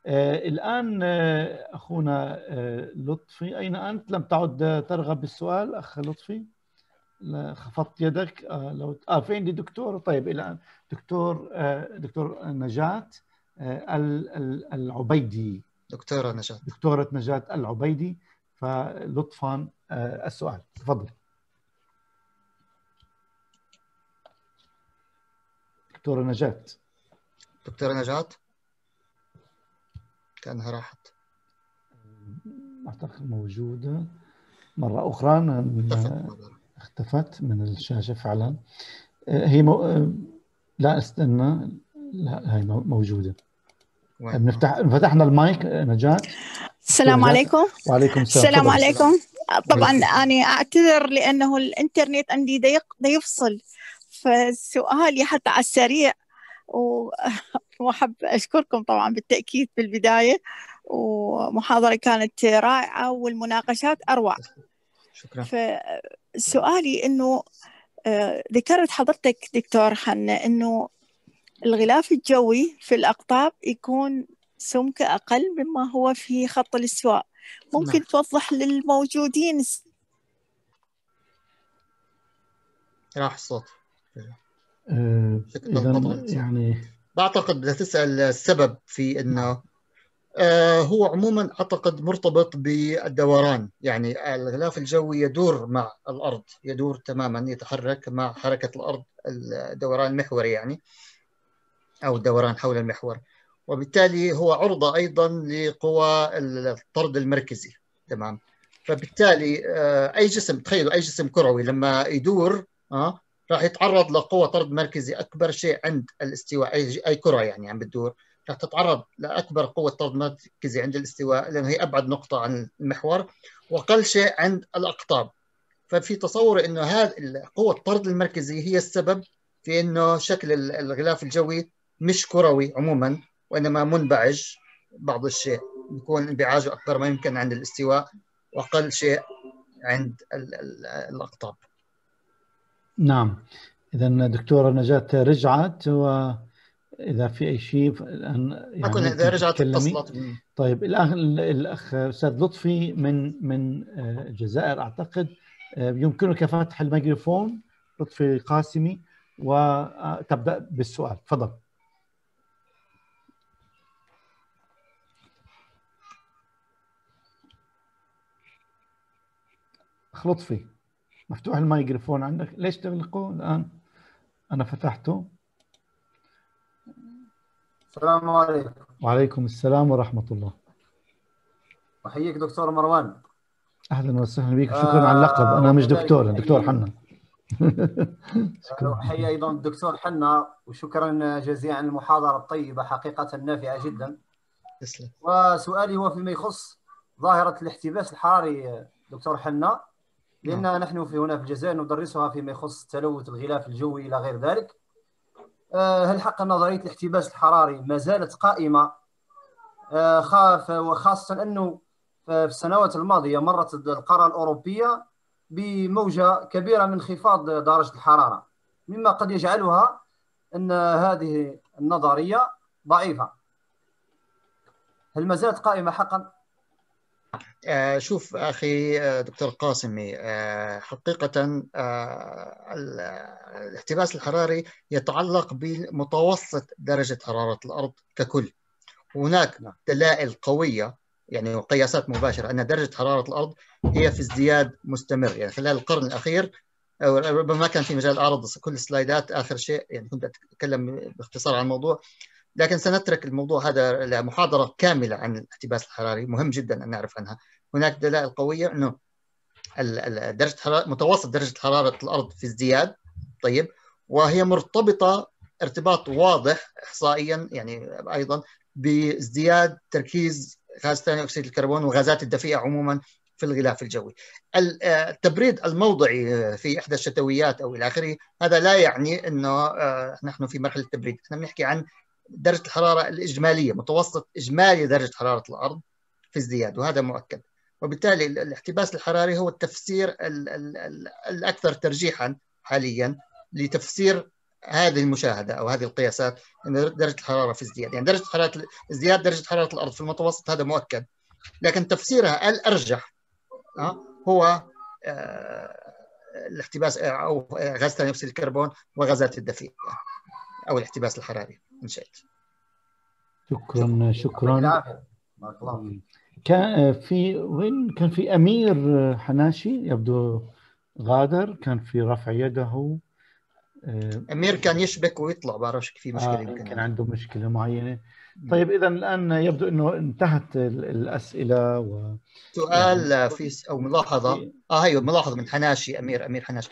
آه الآن آه أخونا آه لطفي أين أنت لم تعد آه، ترغب بالسؤال أخ لطفي خفضت يدك آه لو آه فين دكتور طيب الآن دكتور آه دكتور نجاة آه، العبيدي دكتورة نجاة دكتورة نجاة العبيدي فلطفا آه، السؤال تفضل دكتورة نجاة دكتورة نجاة كأنها راحت أعتقد موجودة مرة أخرى اختفت من الشاشة فعلا آه، هي مو... لا استنى لا هاي موجوده بنفتح فتحنا المايك نجاة السلام عليكم وعليكم السلام السلام عليكم طبعا انا اعتذر لانه الانترنت عندي ضيق يفصل فسؤالي حتى على السريع واحب اشكركم طبعا بالتاكيد بالبدايه ومحاضره كانت رائعه والمناقشات اروع شكرا فسؤالي انه آه، ذكرت حضرتك دكتور حنا انه الغلاف الجوي في الأقطاب يكون سمك أقل مما هو في خط الاستواء ممكن نعم. توضح للموجودين راح الصوت أه يعني بعتقد بدها تسأل السبب في أنه نعم. آه هو عموما أعتقد مرتبط بالدوران يعني الغلاف الجوي يدور مع الأرض يدور تماما يتحرك مع حركة الأرض الدوران المحوري يعني أو الدوران حول المحور وبالتالي هو عرضة أيضا لقوى الطرد المركزي تمام فبالتالي آه، أي جسم تخيلوا أي جسم كروي لما يدور اه راح يتعرض لقوى طرد مركزي أكبر شيء عند الاستواء أي أي كرة يعني عم بتدور راح تتعرض لأكبر قوة طرد مركزي عند الاستواء لأنه هي أبعد نقطة عن المحور وأقل شيء عند الأقطاب ففي تصور انه هذه قوه الطرد المركزي هي السبب في انه شكل الغلاف الجوي مش كروي عموما وانما منبعج بعض الشيء يكون انبعاجه اكبر ما يمكن عند الاستواء واقل شيء عند الاقطاب نعم اذا دكتوره نجاه رجعت و اذا في اي شيء الان يعني اذا رجعت اتصلت طيب الاخ الاخ استاذ لطفي من من آه، الجزائر اعتقد آه، يمكنك فتح الميكروفون لطفي قاسمي وتبدا بالسؤال تفضل اخ لطفي مفتوح الميكروفون عندك ليش تغلقه الان انا فتحته السلام عليكم وعليكم السلام ورحمه الله احييك دكتور مروان اهلا وسهلا بك شكرا آه على اللقب انا مش آه، دكتور دكتور حنا احيي ايضا الدكتور حنا وشكرا جزيلا على المحاضره الطيبه حقيقه نافعه جدا وسؤالي هو فيما يخص ظاهره الاحتباس الحراري دكتور حنا لأننا نعم. نحن في هنا في الجزائر ندرسها فيما يخص التلوث الغلاف الجوي إلى غير ذلك آه، هل حقا نظرية الاحتباس الحراري ما زالت قائمة آه، خاف وخاصة أنه في السنوات الماضية مرت القارة الأوروبية بموجة كبيرة من انخفاض درجة الحرارة مما قد يجعلها أن هذه النظرية ضعيفة هل ما زالت قائمة حقا؟ آه، شوف أخي آه، دكتور قاسمي آه، حقيقة الاحتباس الحراري يتعلق بمتوسط درجة حرارة الأرض ككل هناك نعم. دلائل قوية يعني قياسات مباشرة أن درجة حرارة الأرض هي في ازدياد مستمر يعني خلال القرن الأخير ربما كان في مجال اعرض كل السلايدات اخر شيء يعني كنت اتكلم باختصار عن الموضوع لكن سنترك الموضوع هذا لمحاضره كامله عن الاحتباس الحراري مهم جدا ان نعرف عنها هناك دلائل قويه انه درجه حرارة متوسط درجه حراره الارض في ازدياد طيب وهي مرتبطه ارتباط واضح احصائيا يعني ايضا بازدياد تركيز غاز ثاني اكسيد الكربون وغازات الدفيئه عموما في الغلاف الجوي. آه، التبريد الموضعي في احدى الشتويات او الى اخره هذا لا يعني انه آه، نحن في مرحله التبريد، نحن بنحكي عن درجه الحراره الاجماليه متوسط اجمالي درجه حراره الارض في ازدياد وهذا مؤكد وبالتالي الاحتباس الحراري هو التفسير الـ الـ الـ الاكثر ترجيحا حاليا لتفسير هذه المشاهده او هذه القياسات ان درجه الحراره في ازدياد يعني درجه حراره ازدياد درجه حراره الارض في المتوسط هذا مؤكد لكن تفسيرها الارجح آه، هو آه، الاحتباس آه، او غاز ثاني اكسيد الكربون وغازات الدفيئه او الاحتباس الحراري ان شئت شكرا شكرا بارك الله كان آه، في وين كان في امير آه، حناشي يبدو غادر كان في رفع يده آه، امير كان يشبك ويطلع بعرفش في مشكله آه كان عنده مشكله معينه طيب اذا الان يبدو انه انتهت الاسئله و سؤال يعني في او ملاحظه اه هي ملاحظه من حناشي امير امير حناشي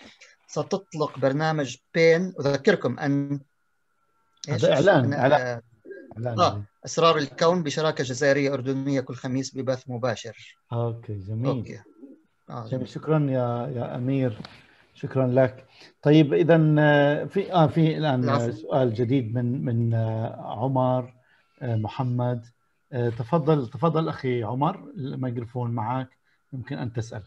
ستطلق برنامج بين اذكركم ان يعني هذا اعلان اعلان آه. اسرار الكون بشراكه جزائريه اردنيه كل خميس ببث مباشر اوكي جميل أوكي. آه جميل. شكرا يا يا امير شكرا لك طيب اذا آه، في اه في الان آه، سؤال جديد من من آه، عمر محمد تفضل تفضل اخي عمر الميكروفون معك يمكن ان تسال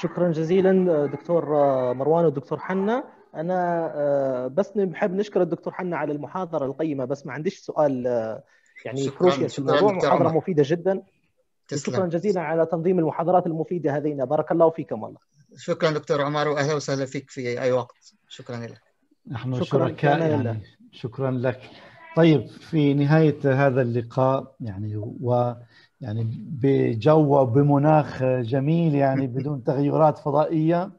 شكرا جزيلا دكتور مروان ودكتور حنا انا آه، بس بحب نشكر الدكتور حنا على المحاضره القيمه بس ما عنديش سؤال آه، يعني كروشيال في الموضوع محاضره مفيده جدا تسلم. شكرا جزيلا على تنظيم المحاضرات المفيده هذين بارك الله فيكم والله شكرا دكتور عمر واهلا وسهلا فيك في اي وقت شكرا لك نحن شركاء يعني شكرا لك طيب في نهايه هذا اللقاء يعني و يعني بجو وبمناخ جميل يعني بدون تغيرات فضائيه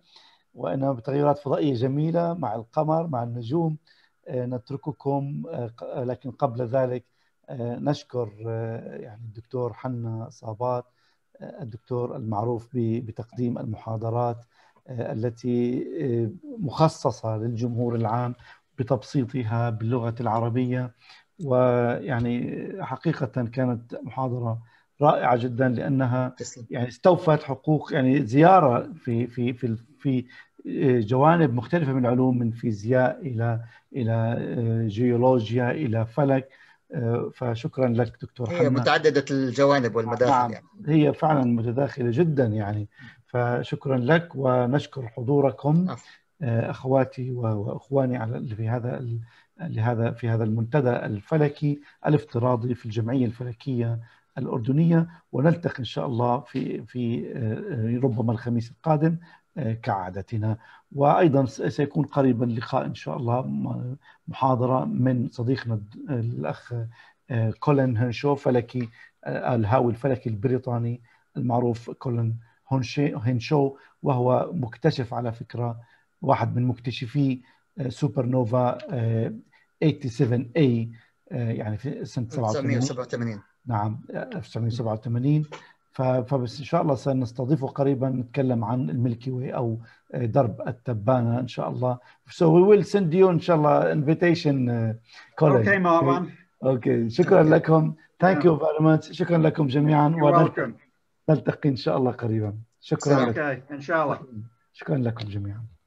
وانها بتغيرات فضائيه جميله مع القمر مع النجوم آه، نترككم آه، لكن قبل ذلك آه، نشكر يعني الدكتور حنا صابات الدكتور المعروف بتقديم المحاضرات التي مخصصه للجمهور العام بتبسيطها باللغه العربيه ويعني حقيقه كانت محاضره رائعه جدا لانها يعني استوفت حقوق يعني زياره في في في في جوانب مختلفه من العلوم من فيزياء الى الى آه، جيولوجيا الى فلك آه، فشكرا لك دكتور هي حنا. متعدده الجوانب والمداخل نعم يعني. هي فعلا متداخله جدا يعني فشكرا لك ونشكر حضوركم آه، اخواتي واخواني على في هذا لهذا في هذا المنتدى الفلكي الافتراضي في الجمعيه الفلكيه الاردنيه ونلتقي ان شاء الله في في ربما الخميس القادم كعادتنا وايضا سيكون قريبا لقاء ان شاء الله محاضره من صديقنا الاخ آه، كولن هنشو فلكي آه، الهاوي الفلكي البريطاني المعروف كولن هنشو وهو مكتشف على فكره واحد من مكتشفي سوبر نوفا 87A يعني في سنه 1987 نعم 1987 آه، فبس ان شاء الله سنستضيفه قريبا نتكلم عن الملكي واي او آه، درب التبانه ان شاء الله so we will send you ان شاء الله invitation Colin. اوكي مروان اوكي شكرا okay. لكم ثانك يو فيري ماتش شكرا لكم جميعا ونلتقي ان شاء الله قريبا شكرا okay. لكم ان شاء الله شكرا لكم جميعا